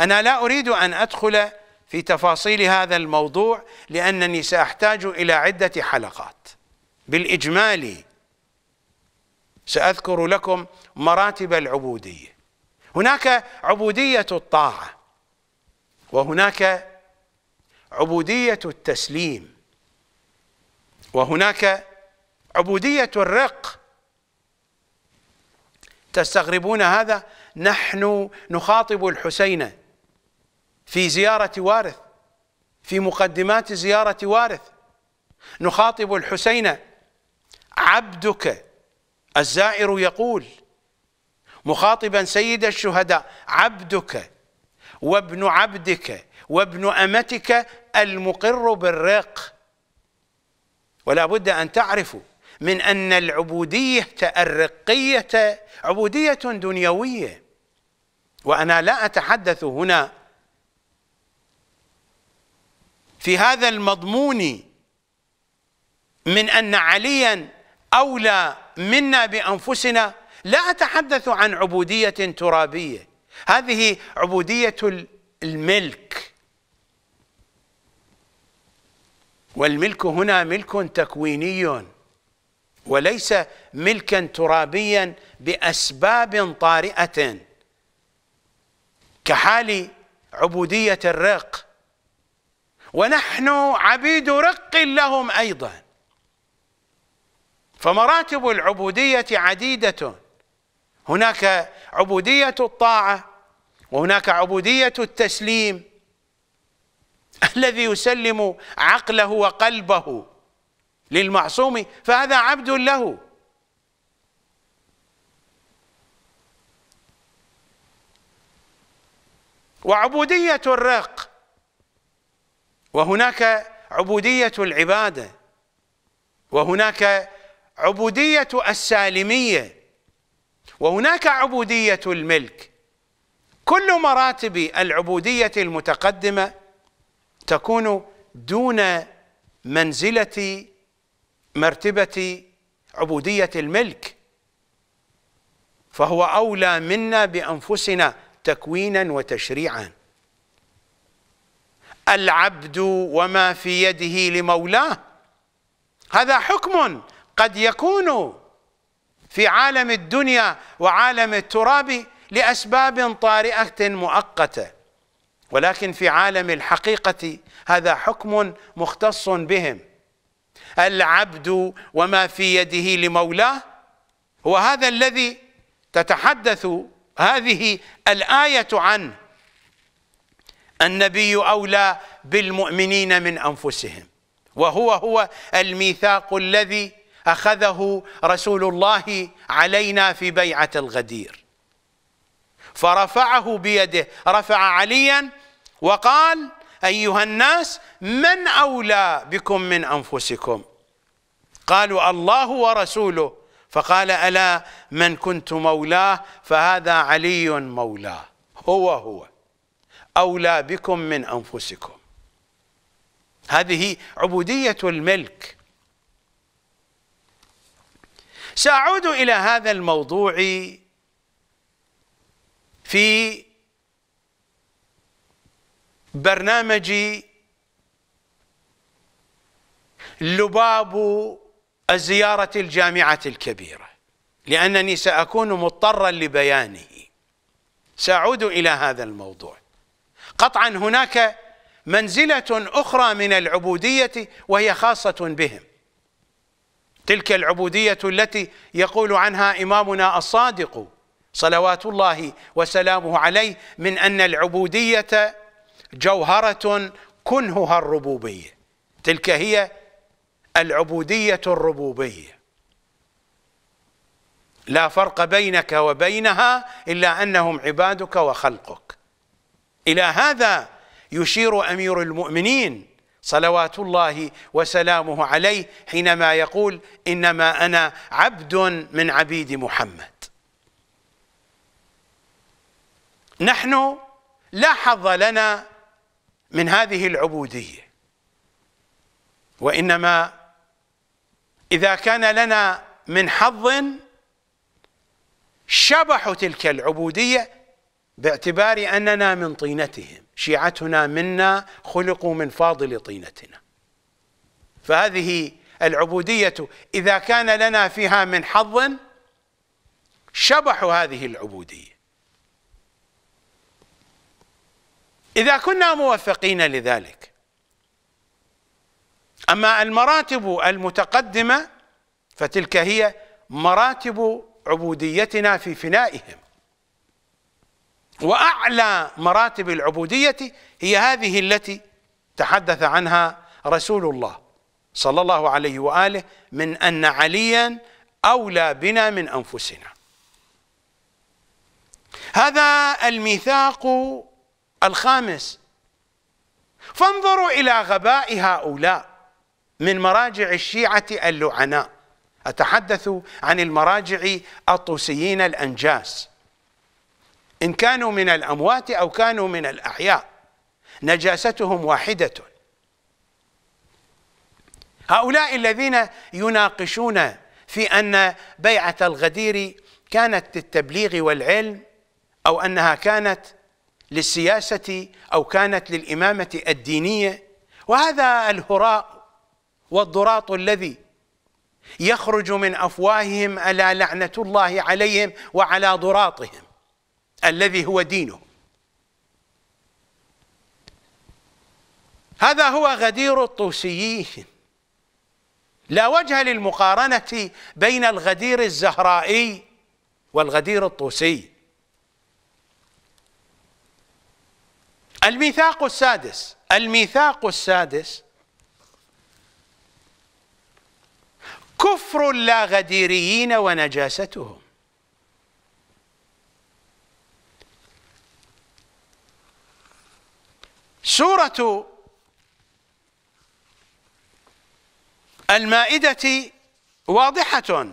أنا لا أريد أن أدخل في تفاصيل هذا الموضوع لأنني سأحتاج إلى عدة حلقات بالإجمال سأذكر لكم مراتب العبودية هناك عبودية الطاعة وهناك عبودية التسليم وهناك عبودية الرق تستغربون هذا نحن نخاطب الحسين في زيارة وارث في مقدمات زيارة وارث نخاطب الحسين عبدك الزائر يقول مخاطبا سيد الشهداء عبدك وابن عبدك وابن أمتك المقر بالرق ولا بد أن تعرفوا من أن العبودية الرقية عبودية دنيوية وأنا لا أتحدث هنا في هذا المضمون من أن عليا أولى منا بأنفسنا لا أتحدث عن عبودية ترابية هذه عبودية الملك والملك هنا ملك تكويني وليس ملكا ترابيا بأسباب طارئة كحال عبودية الرق ونحن عبيد رق لهم أيضا فمراتب العبودية عديدة هناك عبودية الطاعة وهناك عبودية التسليم الذي يسلم عقله وقلبه للمعصوم فهذا عبد له وعبودية الرق وهناك عبودية العبادة وهناك عبودية السالمية وهناك عبودية الملك كل مراتب العبودية المتقدمة تكون دون منزلة مرتبة عبودية الملك فهو أولى منا بأنفسنا تكوينا وتشريعا العبد وما في يده لمولاه هذا حكم قد يكون في عالم الدنيا وعالم التراب لأسباب طارئة مؤقته ولكن في عالم الحقيقة هذا حكم مختص بهم العبد وما في يده لمولاه هو هذا الذي تتحدث هذه الآية عنه النبي أولى بالمؤمنين من أنفسهم وهو هو الميثاق الذي أخذه رسول الله علينا في بيعة الغدير فرفعه بيده رفع عليا وقال أيها الناس من أولى بكم من أنفسكم قالوا الله ورسوله فقال ألا من كنت مولاه فهذا علي مولاه هو هو أولى بكم من أنفسكم هذه عبودية الملك سأعود إلى هذا الموضوع في برنامج لباب الزيارة الجامعة الكبيرة لأنني سأكون مضطرا لبيانه سأعود إلى هذا الموضوع قطعا هناك منزلة أخرى من العبودية وهي خاصة بهم تلك العبودية التي يقول عنها إمامنا الصادق صلوات الله وسلامه عليه من أن العبودية جوهرة كنهها الربوبية تلك هي العبودية الربوبية لا فرق بينك وبينها إلا أنهم عبادك وخلقك إلى هذا يشير أمير المؤمنين صلوات الله وسلامه عليه حينما يقول إنما أنا عبد من عبيد محمد نحن لا حظ لنا من هذه العبودية وإنما إذا كان لنا من حظ شبحوا تلك العبودية باعتبار أننا من طينتهم شيعتنا منا خلقوا من فاضل طينتنا فهذه العبودية إذا كان لنا فيها من حظ شبحوا هذه العبودية إذا كنا موفقين لذلك أما المراتب المتقدمة فتلك هي مراتب عبوديتنا في فنائهم وأعلى مراتب العبودية هي هذه التي تحدث عنها رسول الله صلى الله عليه وآله من أن عليا أولى بنا من أنفسنا هذا الميثاق الخامس فانظروا إلى غباء هؤلاء من مراجع الشيعة اللعناء أتحدث عن المراجع الطوسيين الأنجاس إن كانوا من الأموات أو كانوا من الأحياء نجاستهم واحدة هؤلاء الذين يناقشون في أن بيعة الغدير كانت للتبليغ والعلم أو أنها كانت للسياسة أو كانت للإمامة الدينية وهذا الهراء والضراط الذي يخرج من أفواههم ألا لعنة الله عليهم وعلى ضراطهم الذي هو دينهم هذا هو غدير الطوسيين لا وجه للمقارنة بين الغدير الزهرائي والغدير الطوسي الميثاق السادس الميثاق السادس كفر غديريين ونجاستهم سورة المائدة واضحة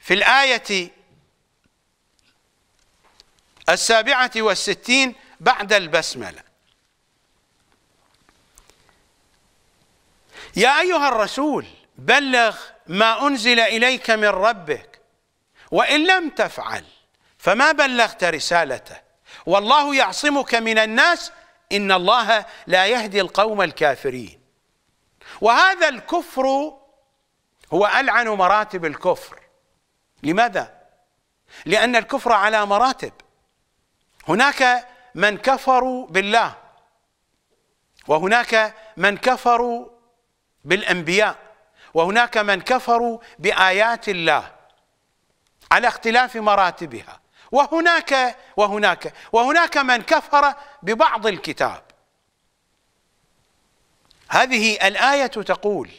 في الآية السابعة والستين بعد البسملة يا أيها الرسول بلغ ما أنزل إليك من ربك وإن لم تفعل فما بلغت رسالته والله يعصمك من الناس إن الله لا يهدي القوم الكافرين وهذا الكفر هو ألعن مراتب الكفر لماذا؟ لأن الكفر على مراتب هناك من كفروا بالله وهناك من كفروا بالانبياء وهناك من كفروا بايات الله على اختلاف مراتبها وهناك وهناك وهناك من كفر ببعض الكتاب هذه الايه تقول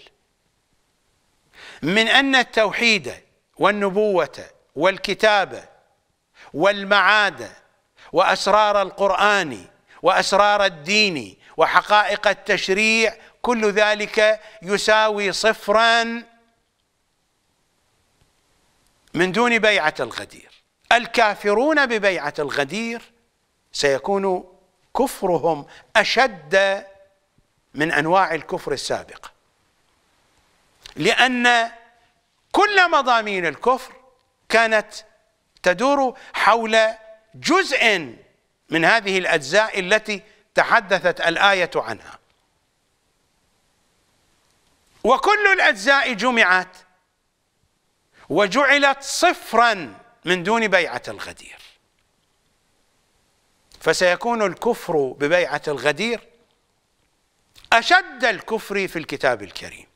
من ان التوحيد والنبوه والكتابه والمعاد وأسرار القرآن وأسرار الدين وحقائق التشريع كل ذلك يساوي صفرا من دون بيعة الغدير الكافرون ببيعة الغدير سيكون كفرهم أشد من أنواع الكفر السابقة لأن كل مضامين الكفر كانت تدور حول جزء من هذه الأجزاء التي تحدثت الآية عنها وكل الأجزاء جمعت وجعلت صفرا من دون بيعة الغدير فسيكون الكفر ببيعة الغدير أشد الكفر في الكتاب الكريم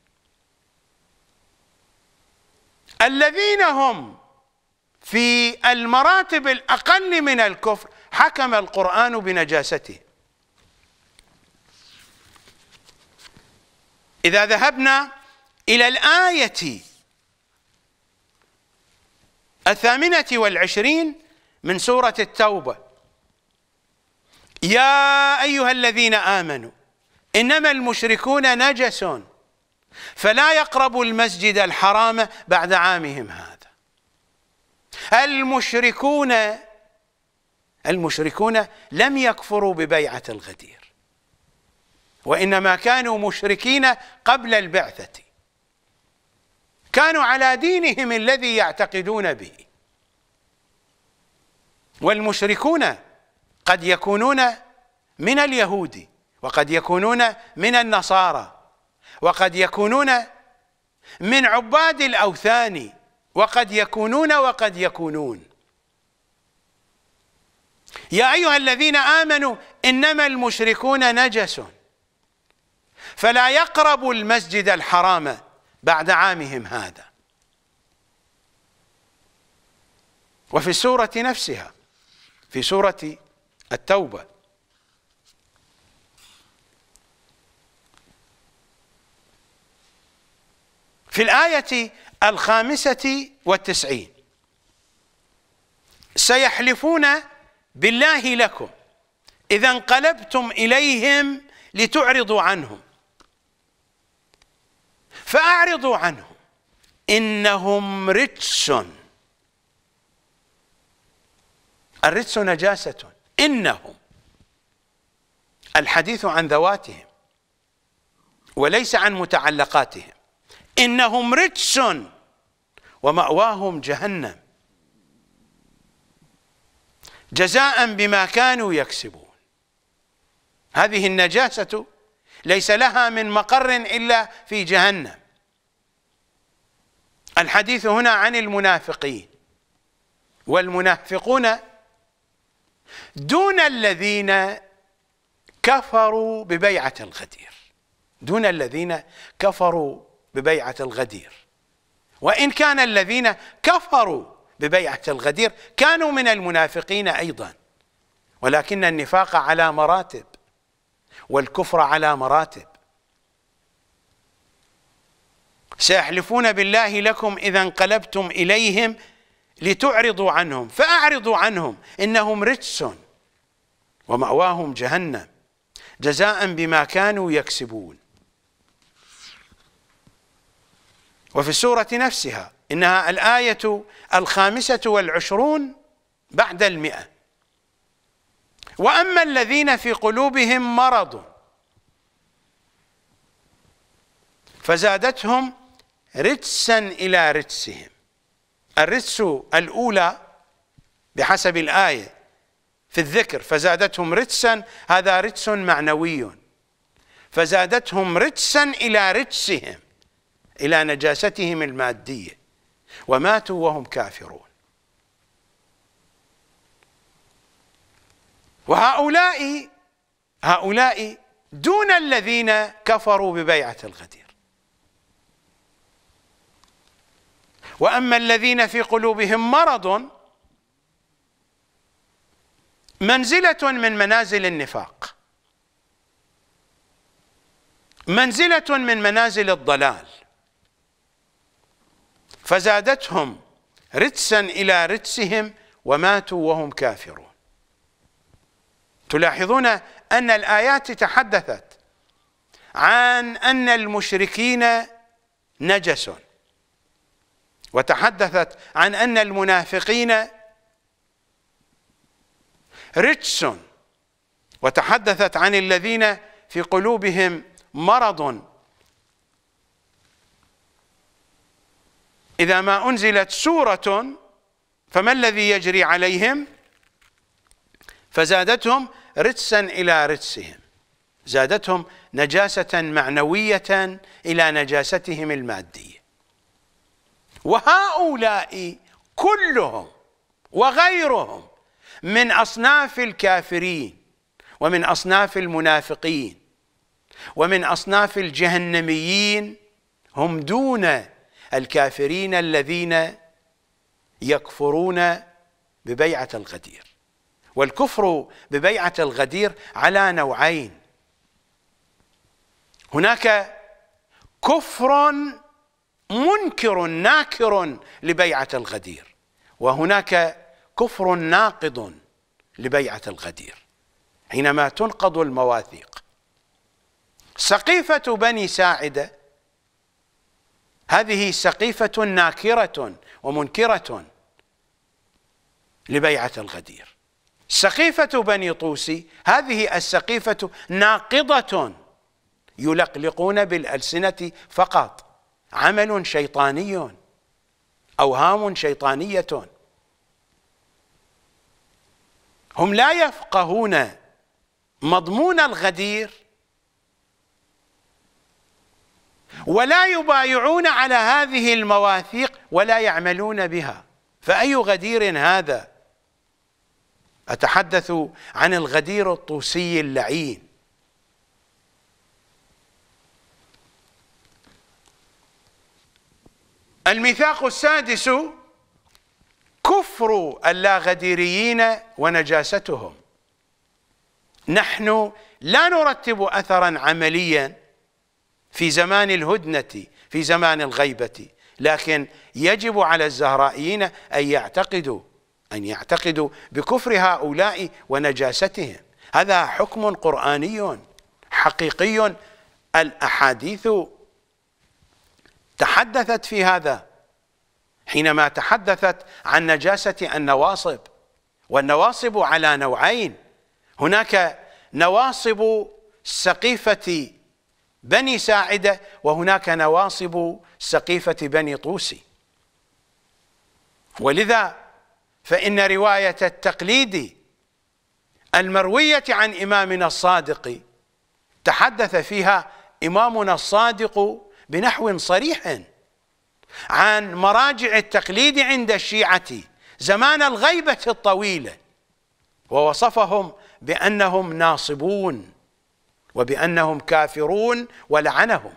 الذين هم في المراتب الأقل من الكفر حكم القرآن بنجاسته إذا ذهبنا إلى الآية الثامنة والعشرين من سورة التوبة يا أيها الذين آمنوا إنما المشركون نجس فلا يقربوا المسجد الحرام بعد عامهم هذا المشركون المشركون لم يكفروا ببيعة الغدير وإنما كانوا مشركين قبل البعثة كانوا على دينهم الذي يعتقدون به والمشركون قد يكونون من اليهود وقد يكونون من النصارى وقد يكونون من عباد الأوثان وقد يكونون وقد يكونون يا أيها الذين آمنوا إنما المشركون نجس فلا يقربوا المسجد الحرام بعد عامهم هذا وفي السورة نفسها في سورة التوبة في الآية الخامسة والتسعين سيحلفون بالله لكم إذا انقلبتم إليهم لتعرضوا عنهم فأعرضوا عنهم إنهم رجس الرجس نجاسة إنهم الحديث عن ذواتهم وليس عن متعلقاتهم إنهم رجس ومأواهم جهنم جزاء بما كانوا يكسبون هذه النجاسة ليس لها من مقر إلا في جهنم الحديث هنا عن المنافقين والمنافقون دون الذين كفروا ببيعة الغدير دون الذين كفروا ببيعة الغدير وإن كان الذين كفروا ببيعة الغدير كانوا من المنافقين أيضا ولكن النفاق على مراتب والكفر على مراتب سيحلفون بالله لكم إذا انقلبتم إليهم لتعرضوا عنهم فأعرضوا عنهم إنهم رجس ومأواهم جهنم جزاء بما كانوا يكسبون وفي السورة نفسها إنها الآية الخامسة والعشرون بعد المئة وأما الذين في قلوبهم مرض فزادتهم رجسا إلى رجسهم الرجس الأولى بحسب الآية في الذكر فزادتهم رجسا هذا رجس معنوي فزادتهم رجسا إلى رجسهم إلى نجاستهم المادية وماتوا وهم كافرون وهؤلاء هؤلاء دون الذين كفروا ببيعة الغدير وأما الذين في قلوبهم مرض منزلة من منازل النفاق منزلة من منازل الضلال فزادتهم رجسا إلى رجسهم وماتوا وهم كافرون تلاحظون أن الآيات تحدثت عن أن المشركين نجس وتحدثت عن أن المنافقين رجس وتحدثت عن الذين في قلوبهم مرض إذا ما أنزلت سورة فما الذي يجري عليهم فزادتهم رجسا إلى رجسهم زادتهم نجاسة معنوية إلى نجاستهم المادية وهؤلاء كلهم وغيرهم من أصناف الكافرين ومن أصناف المنافقين ومن أصناف الجهنميين هم دون الكافرين الذين يكفرون ببيعة الغدير والكفر ببيعة الغدير على نوعين هناك كفر منكر ناكر لبيعة الغدير وهناك كفر ناقض لبيعة الغدير حينما تنقض المواثيق سقيفة بني ساعده هذه سقيفة ناكرة ومنكرة لبيعة الغدير سقيفة بني طوسي هذه السقيفة ناقضة يلقلقون بالألسنة فقط عمل شيطاني أوهام شيطانية هم لا يفقهون مضمون الغدير ولا يبايعون على هذه المواثيق ولا يعملون بها فأي غدير هذا أتحدث عن الغدير الطوسي اللعين الميثاق السادس كفر اللاغديريين ونجاستهم نحن لا نرتب أثرا عمليا في زمان الهدنة في زمان الغيبة لكن يجب على الزهرائيين أن يعتقدوا أن يعتقدوا بكفر هؤلاء ونجاستهم هذا حكم قرآني حقيقي الأحاديث تحدثت في هذا حينما تحدثت عن نجاسة النواصب والنواصب على نوعين هناك نواصب سقيفة بني ساعدة وهناك نواصب سقيفة بني طوسي ولذا فإن رواية التقليد المروية عن إمامنا الصادق تحدث فيها إمامنا الصادق بنحو صريح عن مراجع التقليد عند الشيعة زمان الغيبة الطويلة ووصفهم بأنهم ناصبون وبأنهم كافرون ولعنهم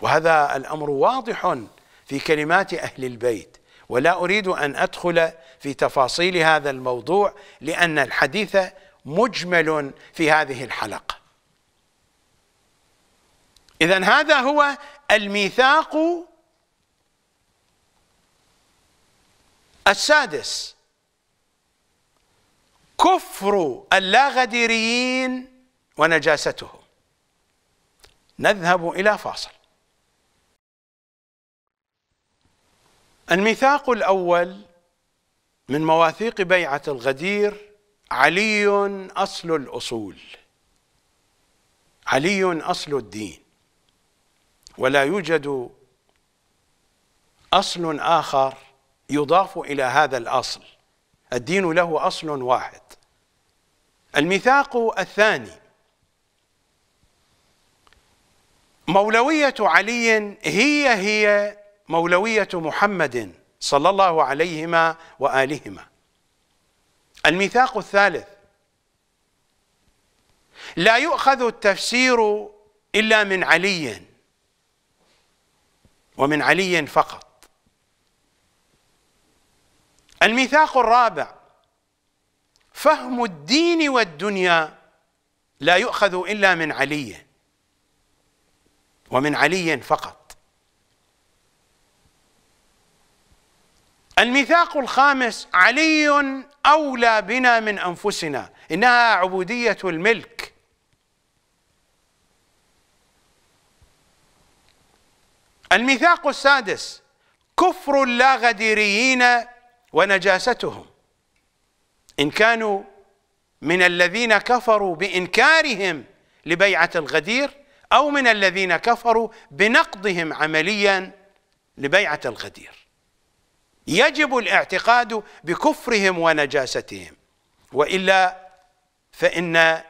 وهذا الأمر واضح في كلمات أهل البيت ولا أريد أن أدخل في تفاصيل هذا الموضوع لأن الحديث مجمل في هذه الحلقة إذا هذا هو الميثاق السادس كفر اللاغديريين ونجاسته نذهب إلى فاصل الميثاق الأول من مواثيق بيعة الغدير علي أصل الأصول علي أصل الدين ولا يوجد أصل آخر يضاف إلى هذا الأصل الدين له أصل واحد الميثاق الثاني مولوية علي هي هي مولوية محمد صلى الله عليهما وآلهما الميثاق الثالث لا يؤخذ التفسير إلا من علي ومن علي فقط الميثاق الرابع فهم الدين والدنيا لا يؤخذ إلا من علي ومن علي فقط الميثاق الخامس علي أولى بنا من أنفسنا إنها عبودية الملك الميثاق السادس كفر اللاغديريين ونجاستهم إن كانوا من الذين كفروا بإنكارهم لبيعة الغدير أو من الذين كفروا بنقضهم عمليا لبيعة الغدير يجب الاعتقاد بكفرهم ونجاستهم وإلا فإن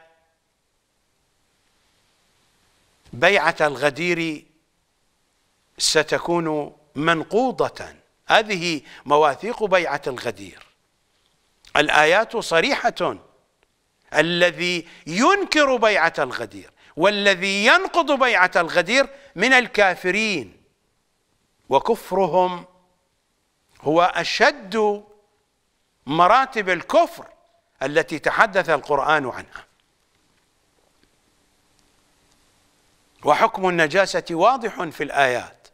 بيعة الغدير ستكون منقوضة هذه مواثيق بيعة الغدير الآيات صريحة الذي ينكر بيعة الغدير والذي ينقض بيعة الغدير من الكافرين وكفرهم هو أشد مراتب الكفر التي تحدث القرآن عنها وحكم النجاسة واضح في الآيات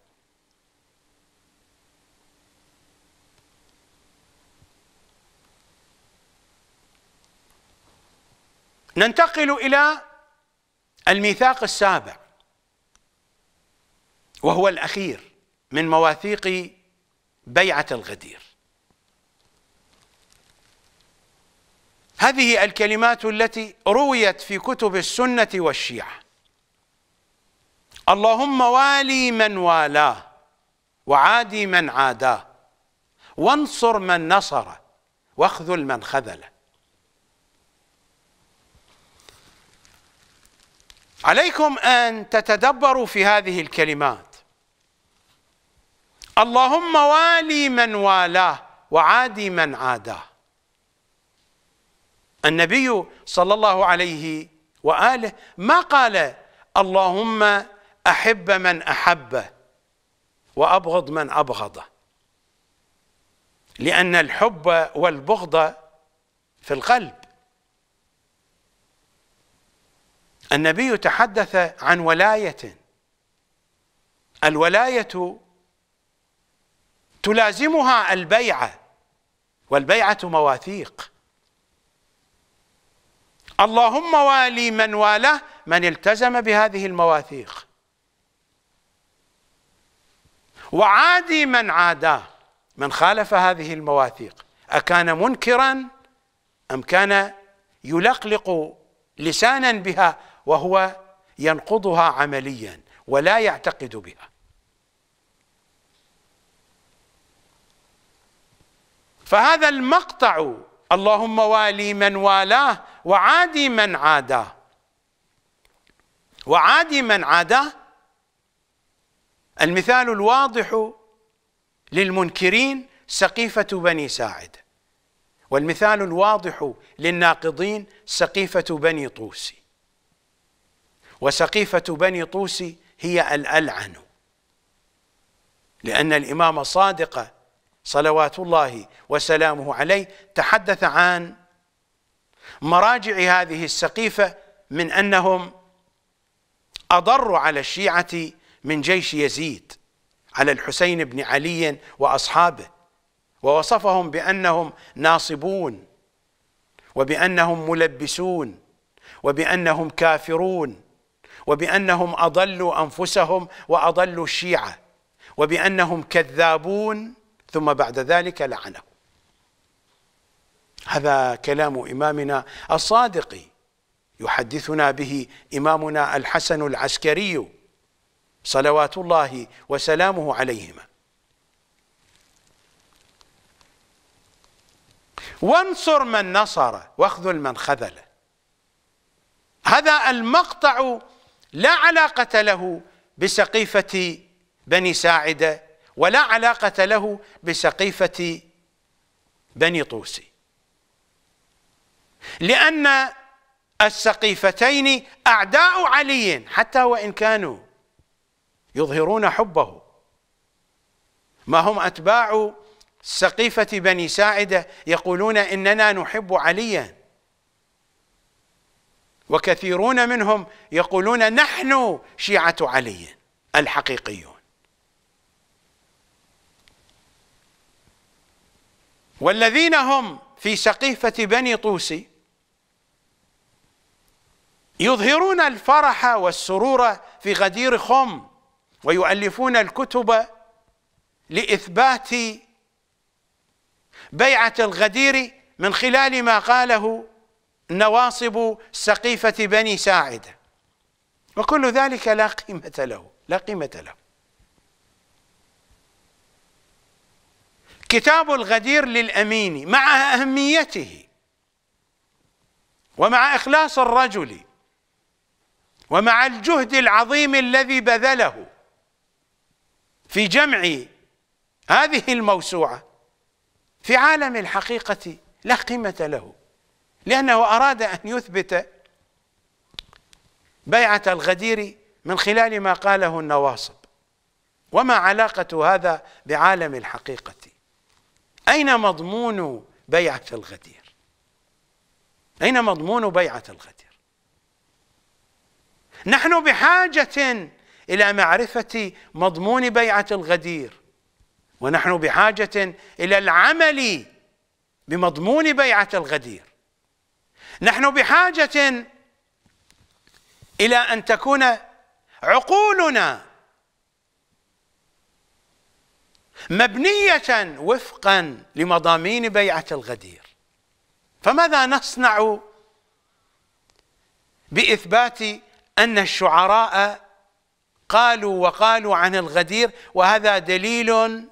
ننتقل إلى الميثاق السابع وهو الأخير من مواثيق بيعة الغدير هذه الكلمات التي رويت في كتب السنة والشيعة اللهم والي من والاه وعادي من عاداه وانصر من نصره واخذل من خذله عليكم أن تتدبروا في هذه الكلمات اللهم والي من والاه وعادي من عاداه النبي صلى الله عليه وآله ما قال اللهم أحب من أحبه وأبغض من أبغضه لأن الحب والبغض في القلب النبي تحدث عن ولاية الولاية تلازمها البيعة والبيعة مواثيق اللهم والي من واله من التزم بهذه المواثيق وعادي من عاداه من خالف هذه المواثيق أكان منكرا أم كان يلقلق لسانا بها وهو ينقضها عمليا ولا يعتقد بها فهذا المقطع اللهم والي من والاه وعادي من عاداه وعادي من عاداه المثال الواضح للمنكرين سقيفة بني ساعد والمثال الواضح للناقضين سقيفة بني طوسي وسقيفة بني طوس هي الألعن لأن الإمام صادق صلوات الله وسلامه عليه تحدث عن مراجع هذه السقيفة من أنهم أضروا على الشيعة من جيش يزيد على الحسين بن علي وأصحابه ووصفهم بأنهم ناصبون وبأنهم ملبسون وبأنهم كافرون وبانهم اضلوا انفسهم واضلوا الشيعه وبانهم كذابون ثم بعد ذلك لعنهم هذا كلام امامنا الصادق يحدثنا به امامنا الحسن العسكري صلوات الله وسلامه عليهما وانصر من نصر واخذل من خذل هذا المقطع لا علاقة له بسقيفة بني ساعدة ولا علاقة له بسقيفة بني طوسي لأن السقيفتين أعداء علي حتى وإن كانوا يظهرون حبه ما هم أتباع سقيفة بني ساعدة يقولون إننا نحب عليا وكثيرون منهم يقولون نحن شيعة علي الحقيقيون والذين هم في سقيفة بني طوسي يظهرون الفرح والسرور في غدير خم ويؤلفون الكتب لإثبات بيعة الغدير من خلال ما قاله نواصب سقيفة بني ساعدة وكل ذلك لا قيمة له لا قيمة له كتاب الغدير للأمين مع أهميته ومع إخلاص الرجل ومع الجهد العظيم الذي بذله في جمع هذه الموسوعة في عالم الحقيقة لا قيمة له لأنه أراد أن يثبت بيعة الغدير من خلال ما قاله النواصب وما علاقة هذا بعالم الحقيقة أين مضمون بيعة الغدير أين مضمون بيعة الغدير نحن بحاجة إلى معرفة مضمون بيعة الغدير ونحن بحاجة إلى العمل بمضمون بيعة الغدير نحن بحاجة إلى أن تكون عقولنا مبنية وفقا لمضامين بيعة الغدير فماذا نصنع بإثبات أن الشعراء قالوا وقالوا عن الغدير وهذا دليل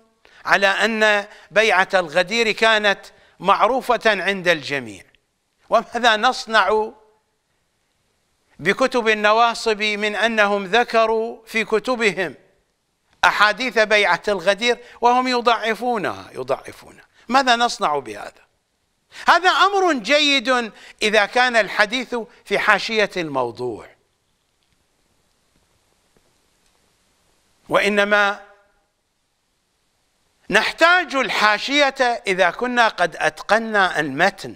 على أن بيعة الغدير كانت معروفة عند الجميع وماذا نصنع بكتب النواصب من انهم ذكروا في كتبهم احاديث بيعه الغدير وهم يضعفونها يضعفونها ماذا نصنع بهذا هذا امر جيد اذا كان الحديث في حاشيه الموضوع وانما نحتاج الحاشيه اذا كنا قد اتقنا المتن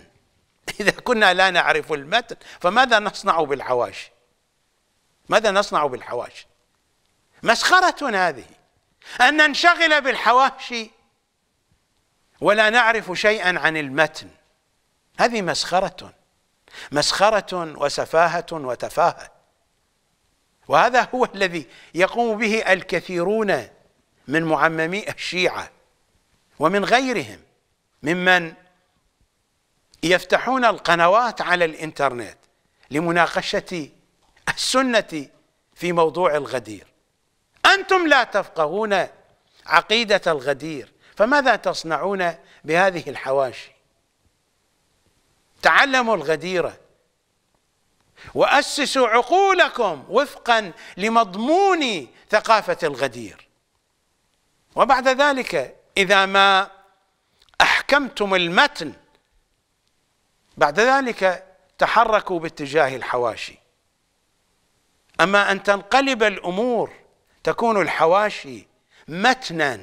إذا كنا لا نعرف المتن فماذا نصنع بالحواشي ماذا نصنع بالحواشي مسخرة هذه أن ننشغل بالحواشي ولا نعرف شيئا عن المتن هذه مسخرة مسخرة وسفاهة وتفاهة وهذا هو الذي يقوم به الكثيرون من معممي الشيعة ومن غيرهم ممن يفتحون القنوات على الانترنت لمناقشه السنه في موضوع الغدير انتم لا تفقهون عقيده الغدير فماذا تصنعون بهذه الحواشي تعلموا الغديره واسسوا عقولكم وفقا لمضمون ثقافه الغدير وبعد ذلك اذا ما احكمتم المتن بعد ذلك تحركوا باتجاه الحواشي اما ان تنقلب الامور تكون الحواشي متنا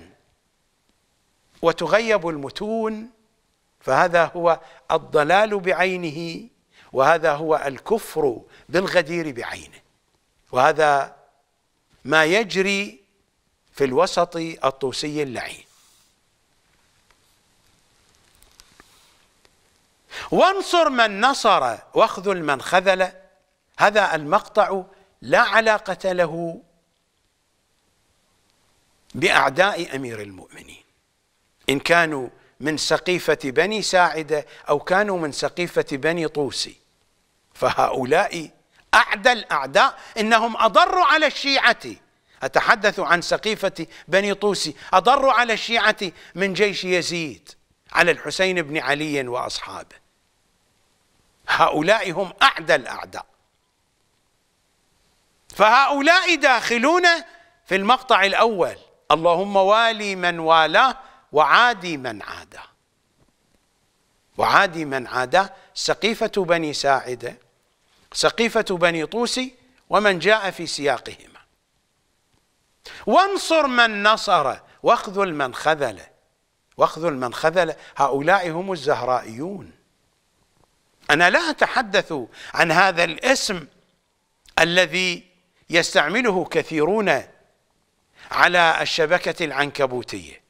وتغيب المتون فهذا هو الضلال بعينه وهذا هو الكفر بالغدير بعينه وهذا ما يجري في الوسط الطوسي اللعين وانصر من نصر واخذل من خذل هذا المقطع لا علاقة له بأعداء أمير المؤمنين إن كانوا من سقيفة بني ساعدة أو كانوا من سقيفة بني طوسي فهؤلاء أعدى الأعداء إنهم أضروا على الشيعة أتحدث عن سقيفة بني طوسي أضروا على الشيعة من جيش يزيد على الحسين بن علي وأصحابه هؤلاء هم أعدى الأعداء فهؤلاء داخلون في المقطع الأول اللهم والي من والاه وعادي من عاداه وعادي من عاداه سقيفة بني ساعدة سقيفة بني طوسي ومن جاء في سياقهما وانصر من نصر واخذل من خذل واخذل من خذل هؤلاء هم الزهرائيون أنا لا أتحدث عن هذا الاسم الذي يستعمله كثيرون على الشبكة العنكبوتية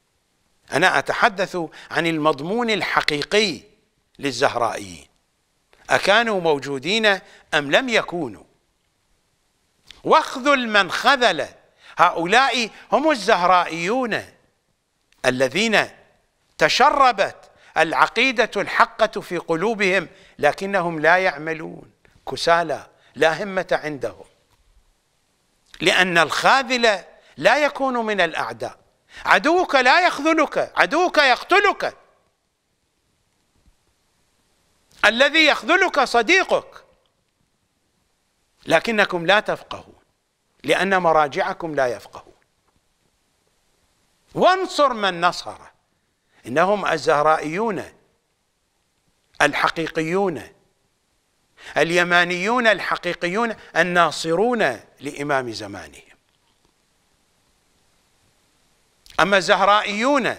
أنا أتحدث عن المضمون الحقيقي للزهرائيين أكانوا موجودين أم لم يكونوا واخذل من خذل هؤلاء هم الزهرائيون الذين تشربت العقيدة الحقة في قلوبهم لكنهم لا يعملون كسالى لا همة عندهم لأن الخاذل لا يكون من الأعداء عدوك لا يخذلك عدوك يقتلك الذي يخذلك صديقك لكنكم لا تفقهون لأن مراجعكم لا يفقهون وانصر من نصره إنهم الزهرائيون الحقيقيون اليمانيون الحقيقيون الناصرون لإمام زمانهم أما الزهرائيون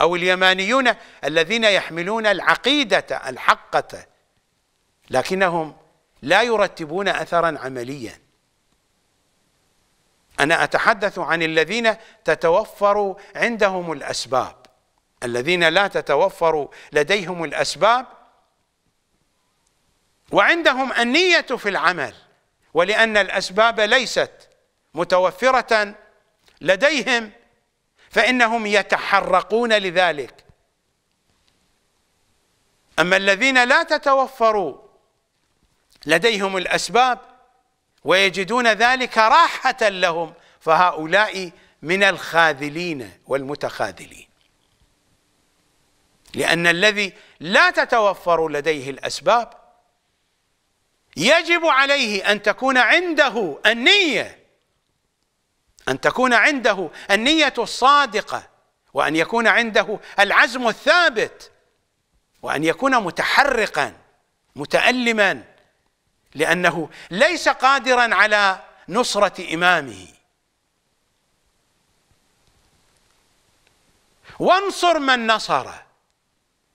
أو اليمانيون الذين يحملون العقيدة الحقة لكنهم لا يرتبون أثرا عمليا أنا أتحدث عن الذين تتوفر عندهم الأسباب الذين لا تتوفر لديهم الأسباب وعندهم النية في العمل ولأن الأسباب ليست متوفرة لديهم فإنهم يتحرقون لذلك أما الذين لا تتوفر لديهم الأسباب ويجدون ذلك راحة لهم فهؤلاء من الخاذلين والمتخاذلين لأن الذي لا تتوفر لديه الأسباب يجب عليه أن تكون عنده النية أن تكون عنده النية الصادقة وأن يكون عنده العزم الثابت وأن يكون متحرقا متألما لأنه ليس قادرا على نصرة إمامه وانصر من نصره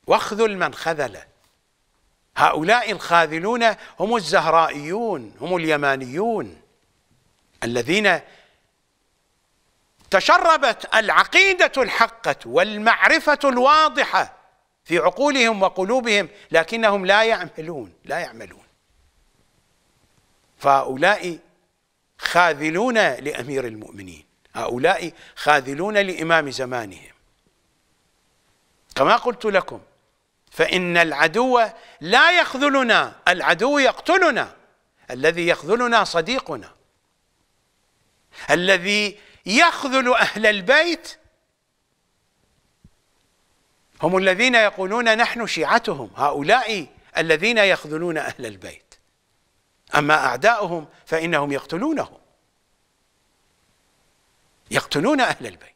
واخذل من خذله هؤلاء الخاذلون هم الزهرائيون هم اليمانيون الذين تشربت العقيدة الحقة والمعرفة الواضحة في عقولهم وقلوبهم لكنهم لا يعملون لا يعملون فهؤلاء خاذلون لأمير المؤمنين هؤلاء خاذلون لإمام زمانهم كما قلت لكم فإن العدو لا يخذلنا العدو يقتلنا الذي يخذلنا صديقنا الذي يخذل أهل البيت هم الذين يقولون نحن شيعتهم هؤلاء الذين يخذلون أهل البيت أما أعداؤهم فإنهم يقتلونهم يقتلون أهل البيت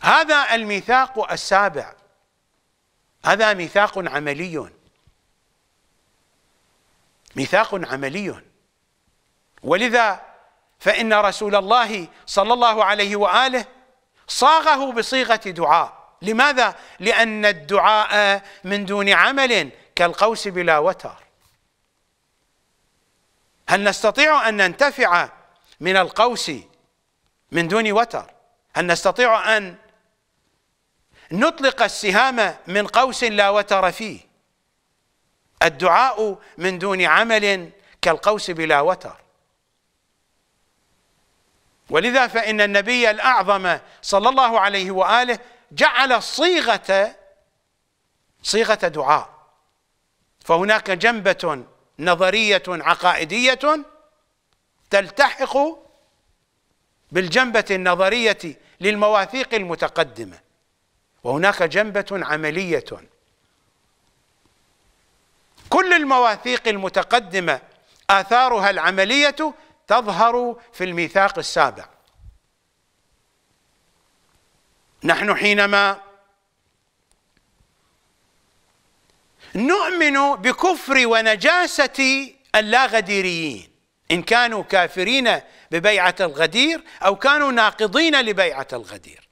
هذا الميثاق السابع هذا ميثاق عملي ميثاق عملي ولذا فإن رسول الله صلى الله عليه وآله صاغه بصيغة دعاء لماذا؟ لأن الدعاء من دون عمل كالقوس بلا وتر هل نستطيع أن ننتفع من القوس من دون وتر؟ هل نستطيع أن نطلق السهام من قوس لا وتر فيه الدعاء من دون عمل كالقوس بلا وتر ولذا فإن النبي الأعظم صلى الله عليه وآله جعل الصيغة صيغة دعاء فهناك جنبة نظرية عقائدية تلتحق بالجنبة النظرية للمواثيق المتقدمة وهناك جنبة عملية كل المواثيق المتقدمة آثارها العملية تظهر في الميثاق السابع نحن حينما نؤمن بكفر ونجاسة اللاغديريين إن كانوا كافرين ببيعة الغدير أو كانوا ناقضين لبيعة الغدير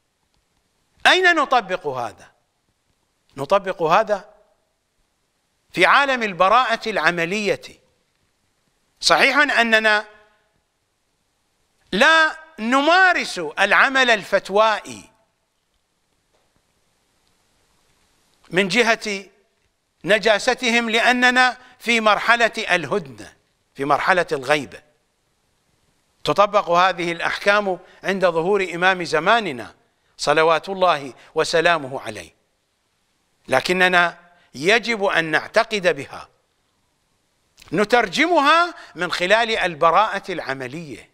أين نطبق هذا؟ نطبق هذا في عالم البراءة العملية صحيح أننا لا نمارس العمل الفتوائي من جهة نجاستهم لأننا في مرحلة الهدنة في مرحلة الغيبة تطبق هذه الأحكام عند ظهور إمام زماننا صلوات الله وسلامه عليه لكننا يجب أن نعتقد بها نترجمها من خلال البراءة العملية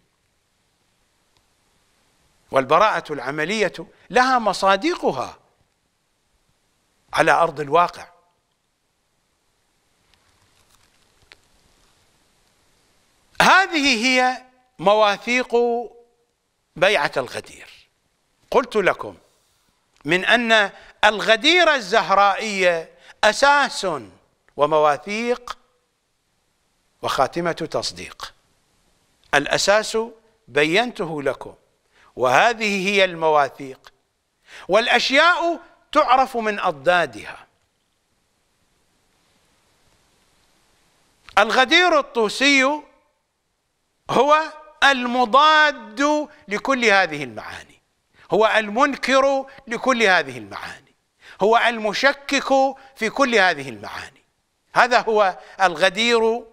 والبراءة العملية لها مصادقها على أرض الواقع هذه هي مواثيق بيعة الغدير قلت لكم من أن الغديرة الزهرائية أساس ومواثيق وخاتمة تصديق الأساس بينته لكم وهذه هي المواثيق والأشياء تعرف من أضدادها الغدير الطوسي هو المضاد لكل هذه المعاني هو المنكر لكل هذه المعاني هو المشكك في كل هذه المعاني هذا هو الغدير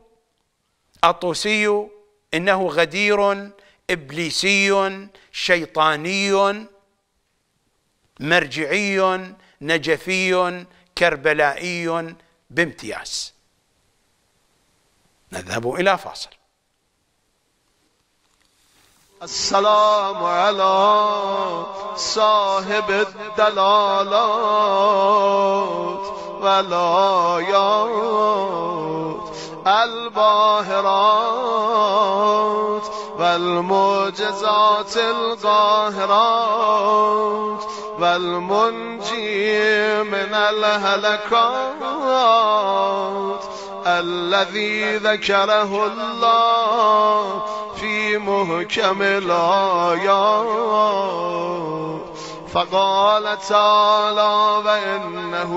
الطوسي انه غدير ابليسي شيطاني مرجعي نجفي كربلائي بامتياز نذهب الى فاصل السلام على صاحب الدلالات والآيات الباهرات والمعجزات القاهرات والمنجي من الهلكات الذي ذكره الله في مهكم الآيات فقال تعالى وإنه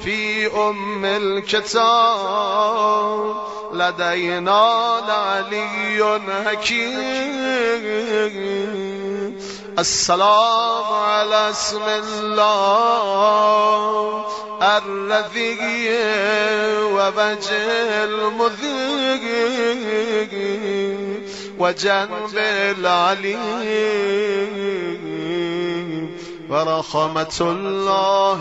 في أم الكتاب لدينا لعلي حكيم السلام على اسم الله الرفيق وبجه المذيق وجنب العليم ورحمة الله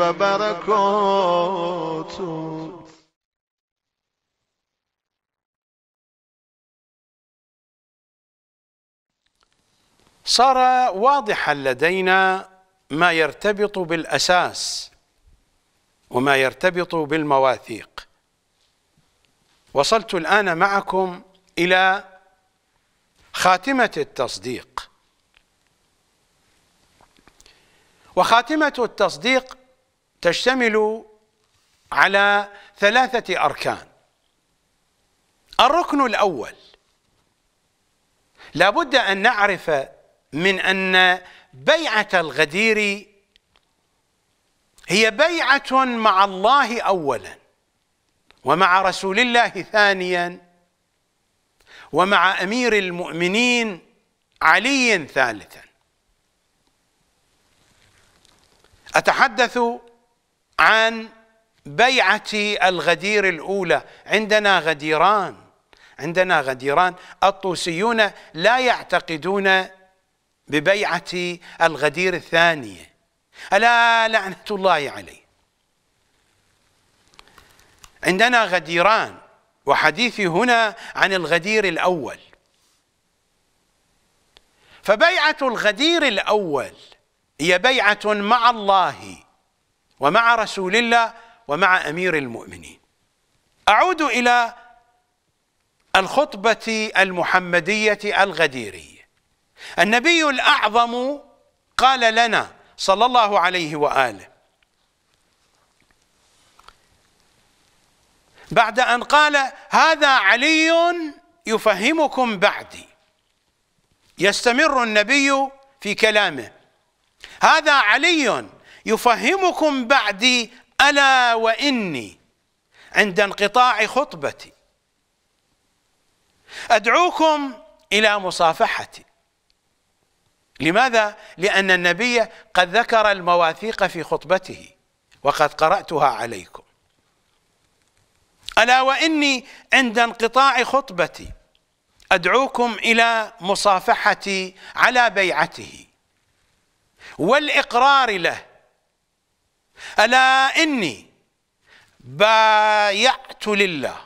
وبركاته صار واضحا لدينا ما يرتبط بالأساس وما يرتبط بالمواثيق وصلت الآن معكم إلى خاتمة التصديق وخاتمة التصديق تشتمل على ثلاثة أركان الركن الأول لابد أن نعرف من ان بيعه الغدير هي بيعه مع الله اولا ومع رسول الله ثانيا ومع امير المؤمنين علي ثالثا اتحدث عن بيعه الغدير الاولى عندنا غديران عندنا غديران الطوسيون لا يعتقدون ببيعة الغدير الثانية ألا لعنة الله عليه عندنا غديران وحديثي هنا عن الغدير الأول فبيعة الغدير الأول هي بيعة مع الله ومع رسول الله ومع أمير المؤمنين أعود إلى الخطبة المحمدية الغديرية النبي الأعظم قال لنا صلى الله عليه وآله بعد أن قال هذا علي يفهمكم بعدي يستمر النبي في كلامه هذا علي يفهمكم بعدي ألا وإني عند انقطاع خطبتي أدعوكم إلى مصافحتي لماذا؟ لأن النبي قد ذكر المواثيق في خطبته وقد قرأتها عليكم ألا وإني عند انقطاع خطبتي أدعوكم إلى مصافحتي على بيعته والإقرار له ألا إني بايعت لله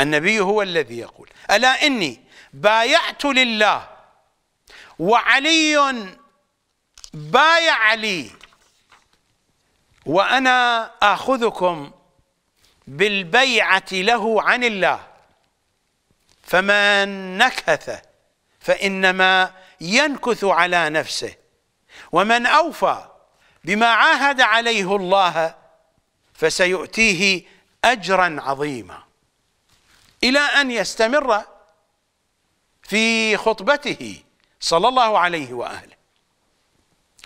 النبي هو الذي يقول ألا إني بايعت لله وعلي بايع لي وانا اخذكم بالبيعه له عن الله فمن نكث فانما ينكث على نفسه ومن اوفى بما عاهد عليه الله فسيؤتيه اجرا عظيما الى ان يستمر في خطبته صلى الله عليه واله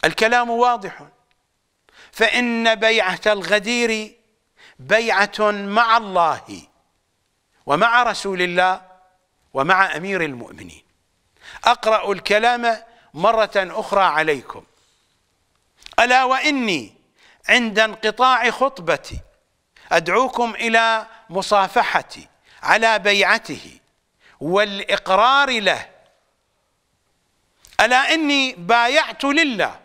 الكلام واضح فان بيعه الغدير بيعه مع الله ومع رسول الله ومع امير المؤمنين اقرا الكلام مره اخرى عليكم الا واني عند انقطاع خطبتي ادعوكم الى مصافحتي على بيعته والإقرار له ألا إني بايعت لله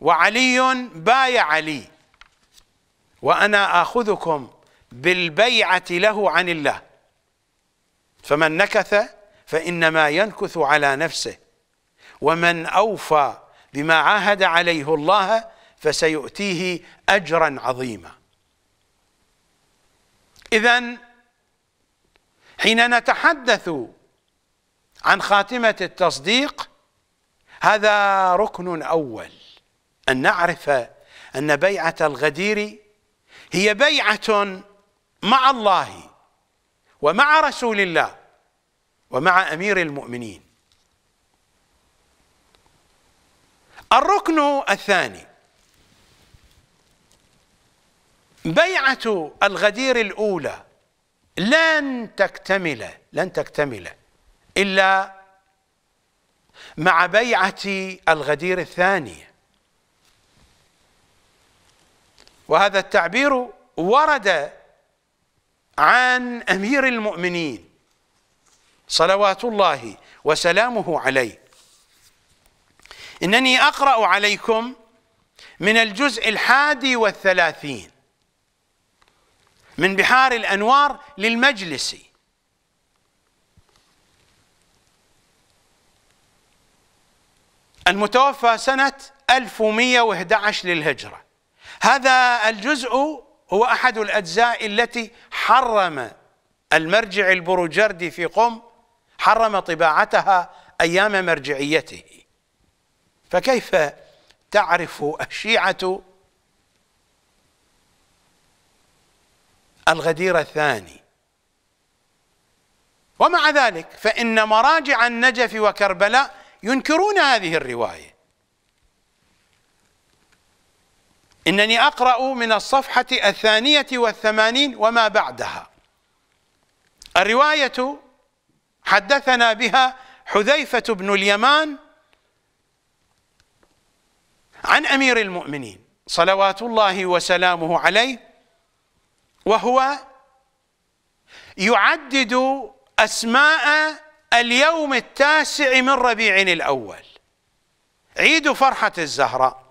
وعلي بايع لي وأنا آخذكم بالبيعة له عن الله فمن نكث فإنما ينكث على نفسه ومن أوفى بما عاهد عليه الله فسيؤتيه أجرا عظيما إذا حين نتحدث عن خاتمة التصديق هذا ركن أول أن نعرف أن بيعة الغدير هي بيعة مع الله ومع رسول الله ومع أمير المؤمنين الركن الثاني بيعة الغدير الأولى لن تكتمل لن تكتمل إلا مع بيعة الغدير الثاني وهذا التعبير ورد عن أمير المؤمنين صلوات الله وسلامه عليه إنني أقرأ عليكم من الجزء الحادي والثلاثين من بحار الأنوار للمجلس المتوفى سنة 1111 للهجرة هذا الجزء هو أحد الأجزاء التي حرم المرجع البروجردي في قم حرم طباعتها أيام مرجعيته فكيف تعرف الشيعة الغدير الثاني ومع ذلك فإن مراجع النجف وكربلاء ينكرون هذه الرواية إنني أقرأ من الصفحة الثانية والثمانين وما بعدها الرواية حدثنا بها حذيفة بن اليمان عن أمير المؤمنين صلوات الله وسلامه عليه وهو يعدد أسماء اليوم التاسع من ربيع الأول عيد فرحة الزهراء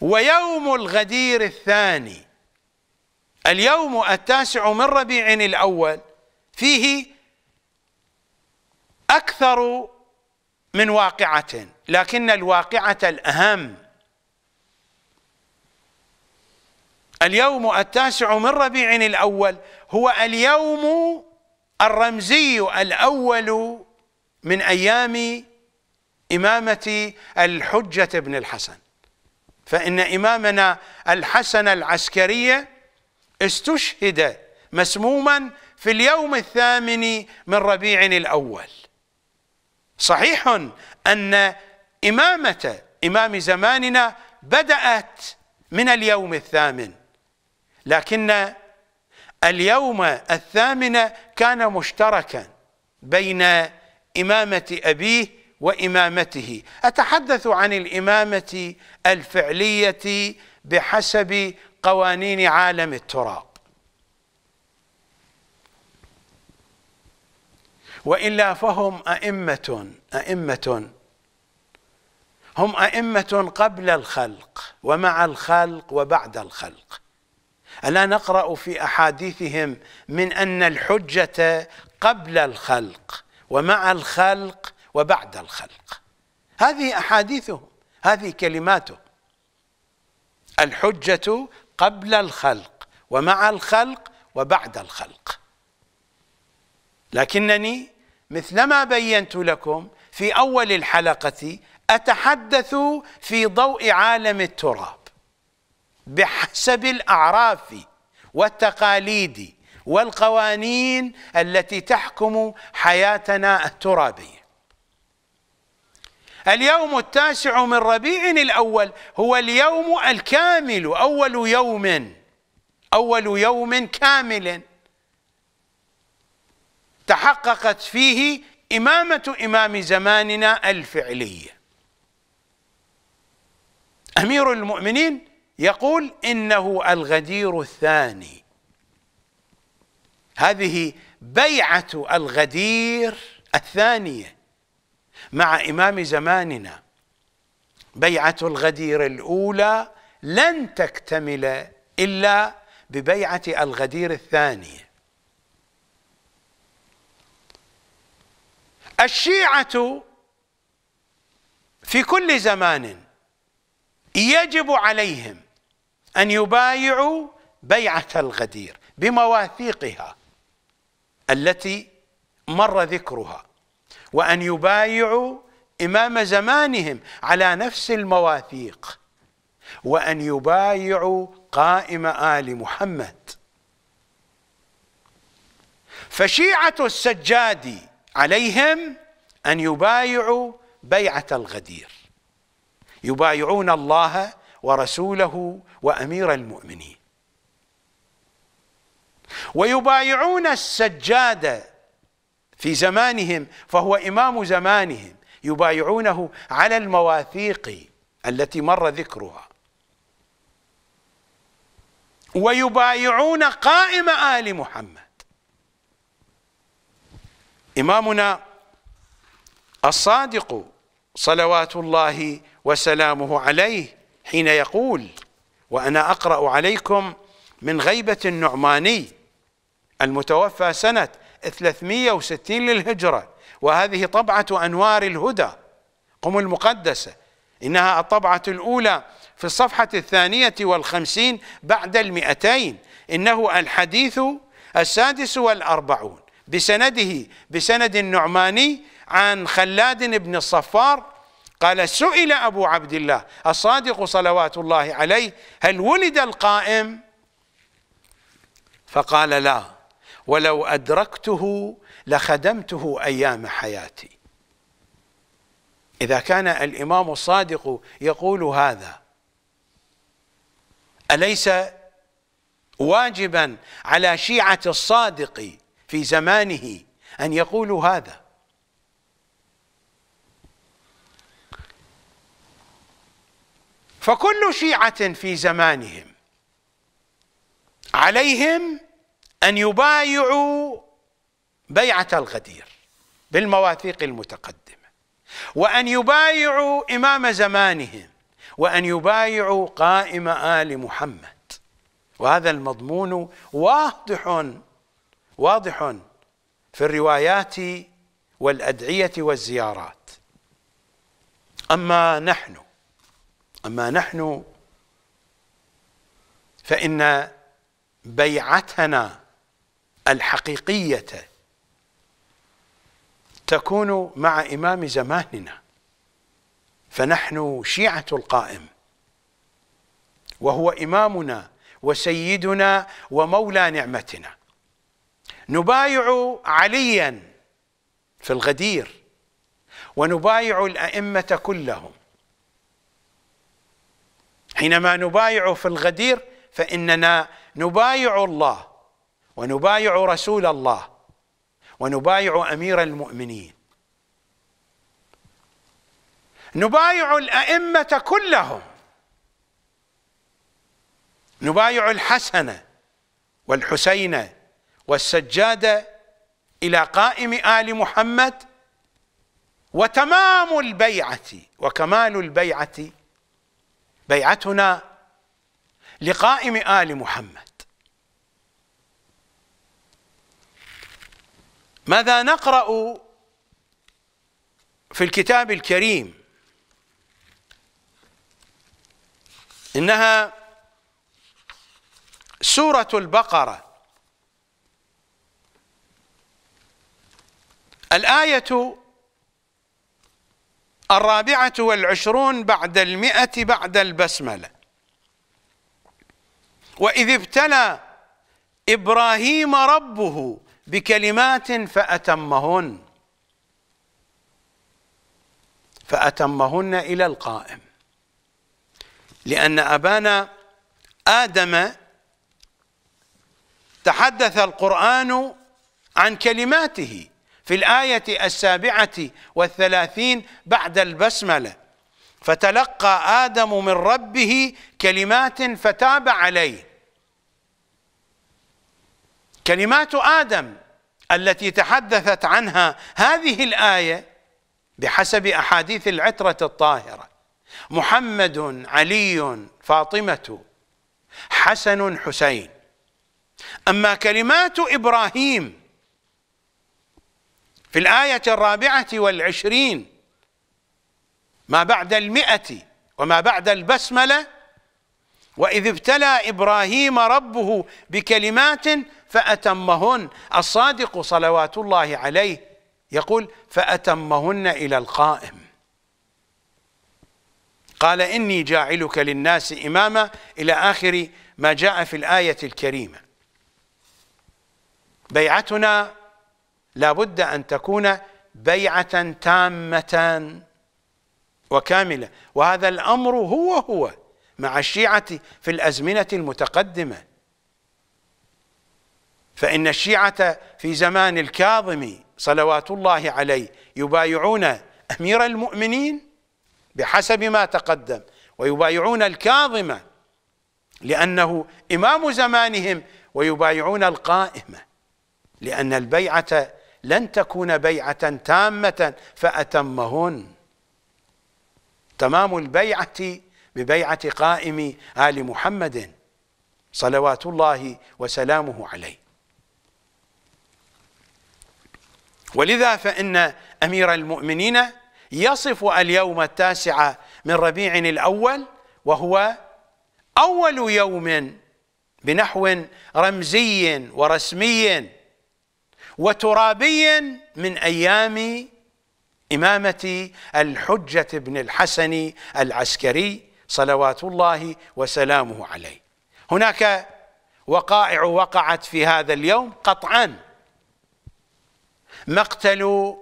ويوم الغدير الثاني اليوم التاسع من ربيع الأول فيه أكثر من واقعة لكن الواقعة الأهم اليوم التاسع من ربيع الأول هو اليوم الرمزي الأول من أيام إمامة الحجة بن الحسن فإن إمامنا الحسن العسكري استشهد مسموما في اليوم الثامن من ربيع الأول صحيح أن إمامة إمام زماننا بدأت من اليوم الثامن لكن اليوم الثامن كان مشتركا بين إمامة أبيه وإمامته أتحدث عن الإمامة الفعلية بحسب قوانين عالم التراب وإلا فهم أئمة أئمة هم أئمة قبل الخلق ومع الخلق وبعد الخلق ألا نقرأ في أحاديثهم من أن الحجة قبل الخلق ومع الخلق وبعد الخلق هذه أحاديثهم هذه كلماته الحجة قبل الخلق ومع الخلق وبعد الخلق لكنني مثلما بينت لكم في أول الحلقة أتحدث في ضوء عالم التراب بحسب الأعراف والتقاليد والقوانين التي تحكم حياتنا الترابية اليوم التاسع من ربيع الأول هو اليوم الكامل أول يوم أول يوم كامل تحققت فيه إمامة إمام زماننا الفعلية أمير المؤمنين يقول انه الغدير الثاني هذه بيعه الغدير الثانيه مع امام زماننا بيعه الغدير الاولى لن تكتمل الا ببيعه الغدير الثانيه الشيعه في كل زمان يجب عليهم أن يبايعوا بيعة الغدير بمواثيقها التي مر ذكرها وأن يبايعوا إمام زمانهم على نفس المواثيق وأن يبايعوا قائم آل محمد فشيعة السجادي عليهم أن يبايعوا بيعة الغدير يبايعون الله ورسوله وامير المؤمنين ويبايعون السجاد في زمانهم فهو امام زمانهم يبايعونه على المواثيق التي مر ذكرها ويبايعون قائم ال محمد امامنا الصادق صلوات الله وسلامه عليه حين يقول وأنا أقرأ عليكم من غيبة النعماني المتوفى سنة 360 للهجرة وهذه طبعة أنوار الهدى قم المقدسة إنها الطبعة الأولى في الصفحة الثانية والخمسين بعد المئتين إنه الحديث السادس والأربعون بسنده بسند النعماني عن خلاد بن الصفار قال سئل أبو عبد الله الصادق صلوات الله عليه هل ولد القائم فقال لا ولو أدركته لخدمته أيام حياتي إذا كان الإمام الصادق يقول هذا أليس واجبا على شيعة الصادق في زمانه أن يقولوا هذا فكل شيعة في زمانهم عليهم أن يبايعوا بيعة الغدير بالمواثيق المتقدمة وأن يبايعوا إمام زمانهم وأن يبايعوا قائم آل محمد وهذا المضمون واضح واضح في الروايات والأدعية والزيارات أما نحن أما نحن فإن بيعتنا الحقيقية تكون مع إمام زماننا فنحن شيعة القائم وهو إمامنا وسيدنا ومولى نعمتنا نبايع عليا في الغدير ونبايع الأئمة كلهم حينما نبايع في الغدير فإننا نبايع الله ونبايع رسول الله ونبايع أمير المؤمنين نبايع الأئمة كلهم نبايع الحسن والحسين والسجادة إلى قائم آل محمد وتمام البيعة وكمال البيعة بيعتنا لقائم آل محمد ماذا نقرأ في الكتاب الكريم إنها سورة البقرة الآية الرابعة والعشرون بعد المئة بعد البسملة وإذ ابتلى إبراهيم ربه بكلمات فأتمهن فأتمهن إلى القائم لأن أبانا آدم تحدث القرآن عن كلماته في الآية السابعة والثلاثين بعد البسملة فتلقى آدم من ربه كلمات فتاب عليه كلمات آدم التي تحدثت عنها هذه الآية بحسب أحاديث العترة الطاهرة محمد علي فاطمة حسن حسين أما كلمات إبراهيم في الآية الرابعة والعشرين ما بعد المئة وما بعد البسملة وإذ ابتلى إبراهيم ربه بكلمات فأتمهن الصادق صلوات الله عليه يقول فأتمهن إلى القائم قال إني جاعلك للناس إماما إلى آخر ما جاء في الآية الكريمة بيعتنا لابد أن تكون بيعة تامة وكاملة وهذا الأمر هو هو مع الشيعة في الأزمنة المتقدمة فإن الشيعة في زمان الكاظم صلوات الله عليه يبايعون أمير المؤمنين بحسب ما تقدم ويبايعون الكاظم لأنه إمام زمانهم ويبايعون القائمة لأن البيعة لن تكون بيعة تامة فأتمهن تمام البيعة ببيعة قائم آل محمد صلوات الله وسلامه عليه ولذا فإن أمير المؤمنين يصف اليوم التاسع من ربيع الأول وهو أول يوم بنحو رمزي ورسمي وترابي من ايام امامه الحجه بن الحسن العسكري صلوات الله وسلامه عليه هناك وقائع وقعت في هذا اليوم قطعا مقتل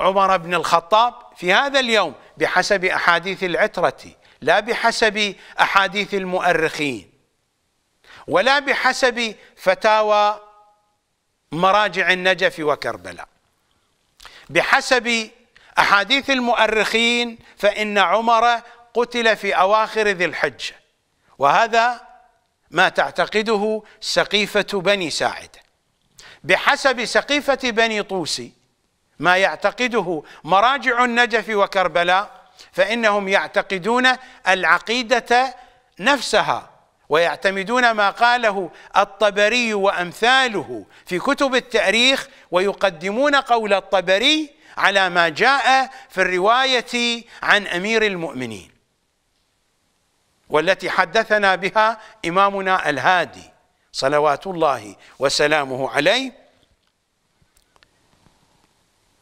عمر بن الخطاب في هذا اليوم بحسب احاديث العتره لا بحسب احاديث المؤرخين ولا بحسب فتاوى مراجع النجف وكربلاء بحسب أحاديث المؤرخين فإن عمر قتل في أواخر ذي الحجة وهذا ما تعتقده سقيفة بني ساعدة بحسب سقيفة بني طوسي ما يعتقده مراجع النجف وكربلاء فإنهم يعتقدون العقيدة نفسها ويعتمدون ما قاله الطبري وامثاله في كتب التاريخ ويقدمون قول الطبري على ما جاء في الروايه عن امير المؤمنين والتي حدثنا بها امامنا الهادي صلوات الله وسلامه عليه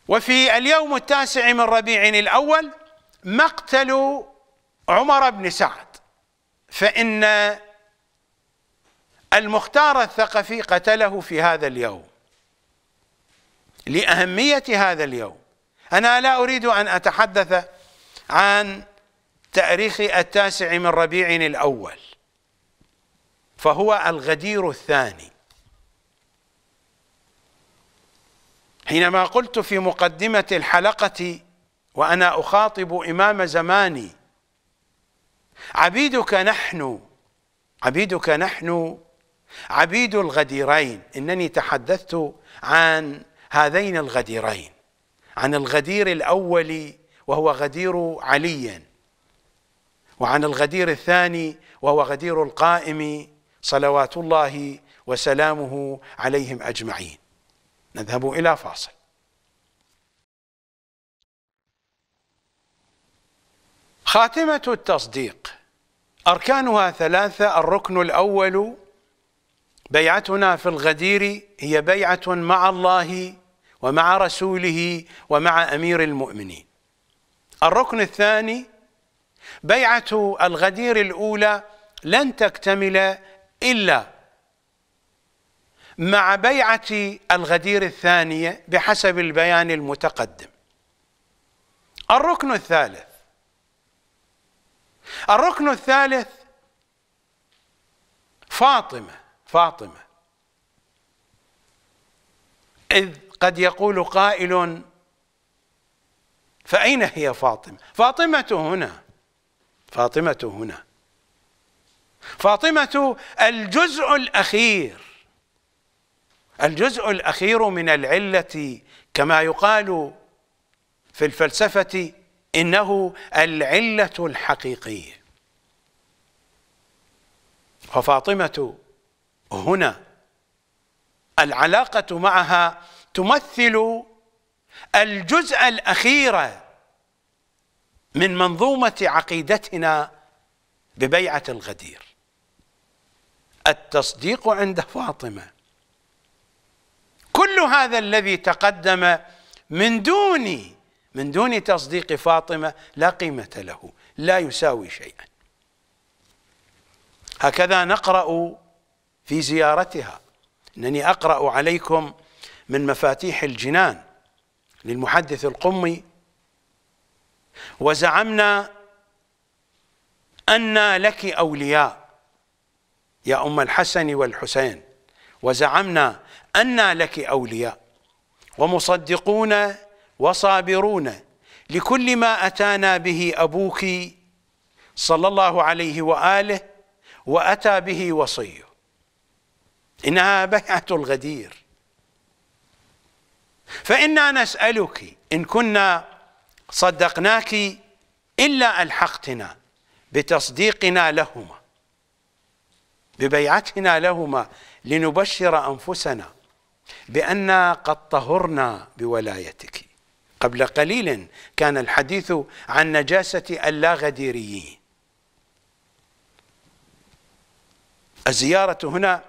وفي اليوم التاسع من ربيع الاول مقتل عمر بن سعد فان المختار الثقفي قتله في هذا اليوم لأهمية هذا اليوم أنا لا أريد أن أتحدث عن تاريخ التاسع من ربيع الأول فهو الغدير الثاني حينما قلت في مقدمة الحلقة وأنا أخاطب إمام زماني عبيدك نحن عبيدك نحن عبيد الغديرين انني تحدثت عن هذين الغديرين عن الغدير الاول وهو غدير علي وعن الغدير الثاني وهو غدير القائم صلوات الله وسلامه عليهم اجمعين نذهب الى فاصل خاتمه التصديق اركانها ثلاثه الركن الاول بيعتنا في الغدير هي بيعة مع الله ومع رسوله ومع أمير المؤمنين الركن الثاني بيعة الغدير الأولى لن تكتمل إلا مع بيعة الغدير الثانية بحسب البيان المتقدم الركن الثالث الركن الثالث فاطمه فاطمه اذ قد يقول قائل فاين هي فاطمه فاطمه هنا فاطمه هنا فاطمه الجزء الاخير الجزء الاخير من العله كما يقال في الفلسفه انه العله الحقيقيه ففاطمه هنا العلاقة معها تمثل الجزء الأخير من منظومة عقيدتنا ببيعة الغدير التصديق عند فاطمة كل هذا الذي تقدم من دون من دون تصديق فاطمة لا قيمة له لا يساوي شيئا هكذا نقرأ في زيارتها انني اقرا عليكم من مفاتيح الجنان للمحدث القمي وزعمنا أن لك أولياء يا أم الحسن والحسين وزعمنا أن لك أولياء ومصدقون وصابرون لكل ما أتانا به أبوك صلى الله عليه وآله وأتى به وصيه إنها بيعة الغدير فإنا نسألك إن كنا صدقناك إلا ألحقتنا بتصديقنا لهما ببيعتنا لهما لنبشر أنفسنا بأننا قد طهرنا بولايتك قبل قليل كان الحديث عن نجاسة اللا غديريين الزيارة هنا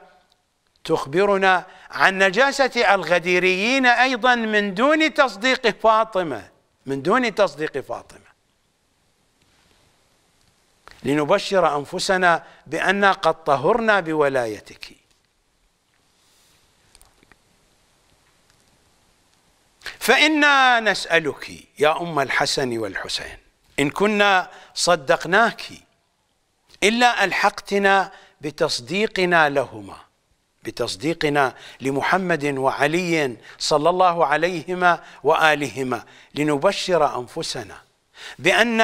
تخبرنا عن نجاسة الغديريين أيضا من دون تصديق فاطمة من دون تصديق فاطمة لنبشر أنفسنا بأن قد طهرنا بولايتك فإنا نسألك يا أم الحسن والحسين إن كنا صدقناك إلا ألحقتنا بتصديقنا لهما بتصديقنا لمحمد وعلي صلى الله عليهما والهما لنبشر انفسنا بان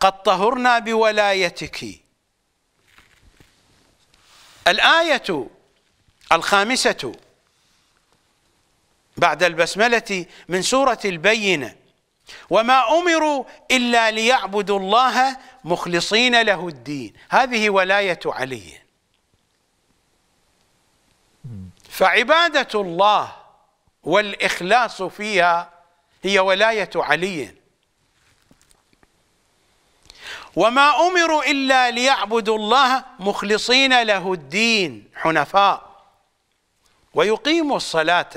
قد طهرنا بولايتك الايه الخامسه بعد البسمله من سوره البينه وما امروا الا ليعبدوا الله مخلصين له الدين هذه ولايه علي فعبادة الله والإخلاص فيها هي ولاية علي وما أمروا إلا ليعبدوا الله مخلصين له الدين حنفاء ويقيموا الصلاة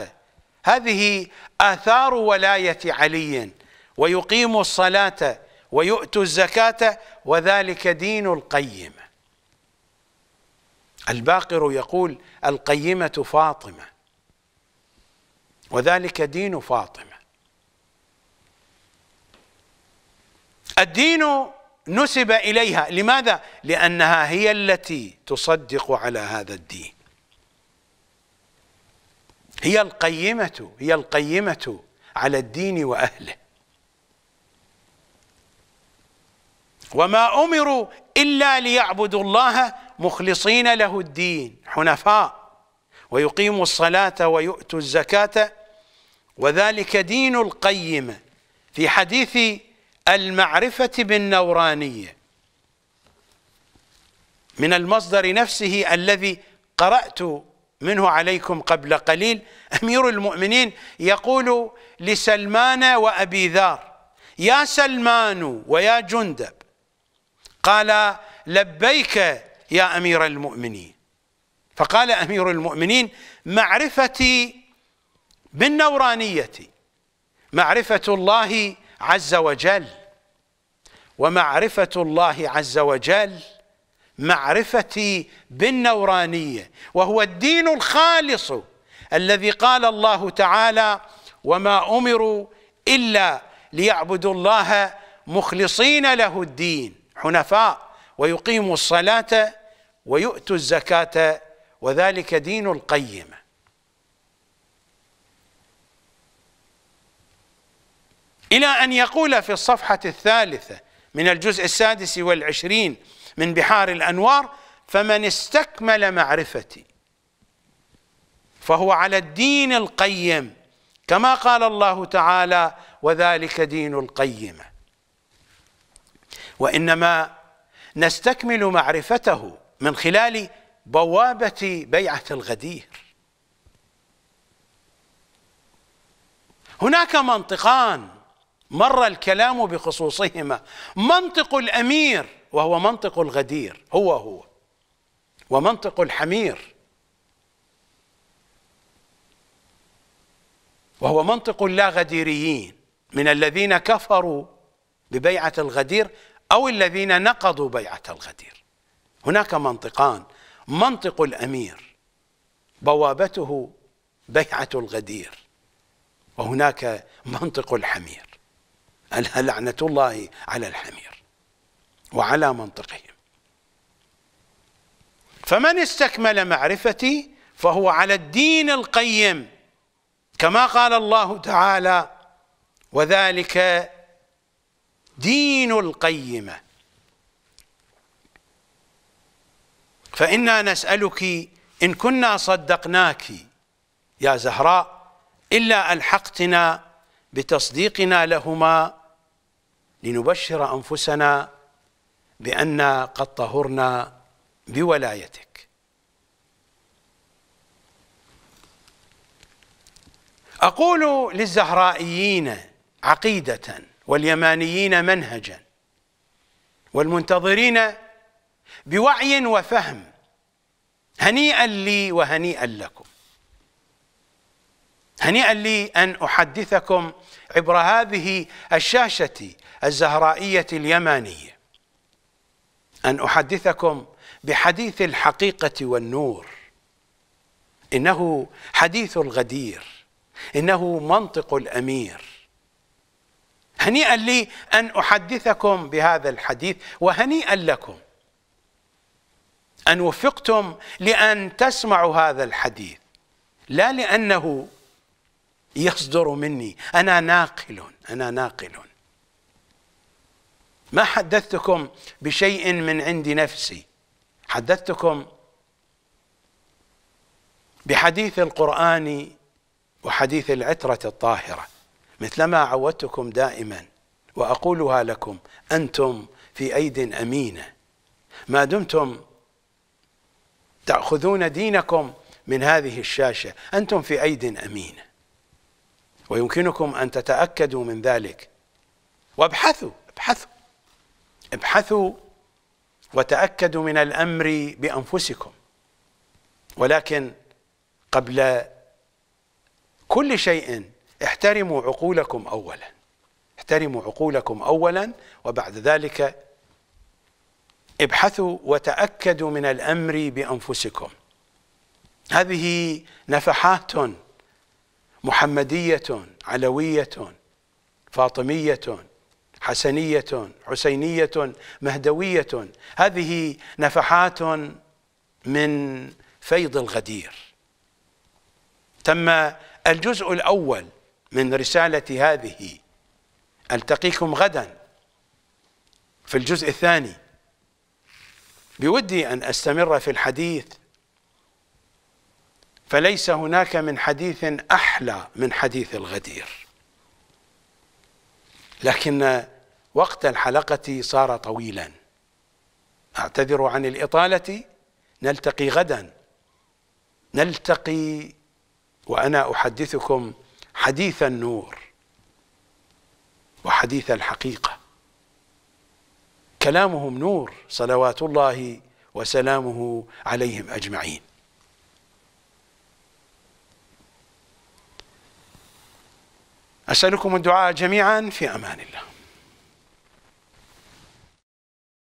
هذه آثار ولاية علي ويقيموا الصلاة ويؤتوا الزكاة وذلك دين القيم الباقر يقول القيمة فاطمة وذلك دين فاطمة الدين نسب إليها لماذا؟ لأنها هي التي تصدق على هذا الدين هي القيمة هي القيمة على الدين وأهله وما أمروا إلا ليعبدوا الله مخلصين له الدين حنفاء ويقيموا الصلاة ويؤتوا الزكاة وذلك دين القيمة في حديث المعرفة بالنورانية من المصدر نفسه الذي قرأت منه عليكم قبل قليل أمير المؤمنين يقول لسلمان وأبي ذار يا سلمان ويا جندب قال لبيك يا امير المؤمنين فقال امير المؤمنين معرفتي بالنورانيه معرفه الله عز وجل ومعرفه الله عز وجل معرفتي بالنورانيه وهو الدين الخالص الذي قال الله تعالى وما امروا الا ليعبدوا الله مخلصين له الدين حنفاء ويقيموا الصلاه ويؤتوا الزكاة وذلك دين القيمة إلى أن يقول في الصفحة الثالثة من الجزء السادس والعشرين من بحار الأنوار فمن استكمل معرفتي فهو على الدين القيم كما قال الله تعالى وذلك دين القيمة وإنما نستكمل معرفته من خلال بوابة بيعة الغدير هناك منطقان مر الكلام بخصوصهما منطق الأمير وهو منطق الغدير هو هو ومنطق الحمير وهو منطق غديريين من الذين كفروا ببيعة الغدير أو الذين نقضوا بيعة الغدير هناك منطقان منطق الامير بوابته بيعه الغدير وهناك منطق الحمير لعنه الله على الحمير وعلى منطقهم فمن استكمل معرفتي فهو على الدين القيم كما قال الله تعالى وذلك دين القيمه فإنا نسألك إن كنا صدقناك يا زهراء إلا ألحقتنا بتصديقنا لهما لنبشر أنفسنا بأن قد طهرنا بولايتك أقول للزهرائيين عقيدة واليمانيين منهجا والمنتظرين بوعي وفهم هنيئا لي وهنيئا لكم هنيئا لي ان احدثكم عبر هذه الشاشه الزهرائيه اليمانيه ان احدثكم بحديث الحقيقه والنور انه حديث الغدير انه منطق الامير هنيئا لي ان احدثكم بهذا الحديث وهنيئا لكم أن وفقتم لأن تسمعوا هذا الحديث لا لأنه يصدر مني أنا ناقل أنا ناقل ما حدثتكم بشيء من عند نفسي حدثتكم بحديث القرآن وحديث العترة الطاهرة مثلما عودتكم دائما وأقولها لكم أنتم في أيد أمينة ما دمتم تأخذون دينكم من هذه الشاشة أنتم في أيد أمينة ويمكنكم أن تتأكدوا من ذلك وابحثوا ابحثوا ابحثوا وتأكدوا من الأمر بأنفسكم ولكن قبل كل شيء احترموا عقولكم أولا احترموا عقولكم أولا وبعد ذلك ابحثوا وتأكدوا من الأمر بأنفسكم هذه نفحات محمدية علوية فاطمية حسنية حسينية مهدوية هذه نفحات من فيض الغدير تم الجزء الأول من رسالة هذه ألتقيكم غدا في الجزء الثاني بودي أن أستمر في الحديث فليس هناك من حديث أحلى من حديث الغدير لكن وقت الحلقة صار طويلا أعتذر عن الإطالة نلتقي غدا نلتقي وأنا أحدثكم حديث النور وحديث الحقيقه كلامهم نور صلوات الله وسلامه عليهم أجمعين أسألكم الدعاء جميعا في أمان الله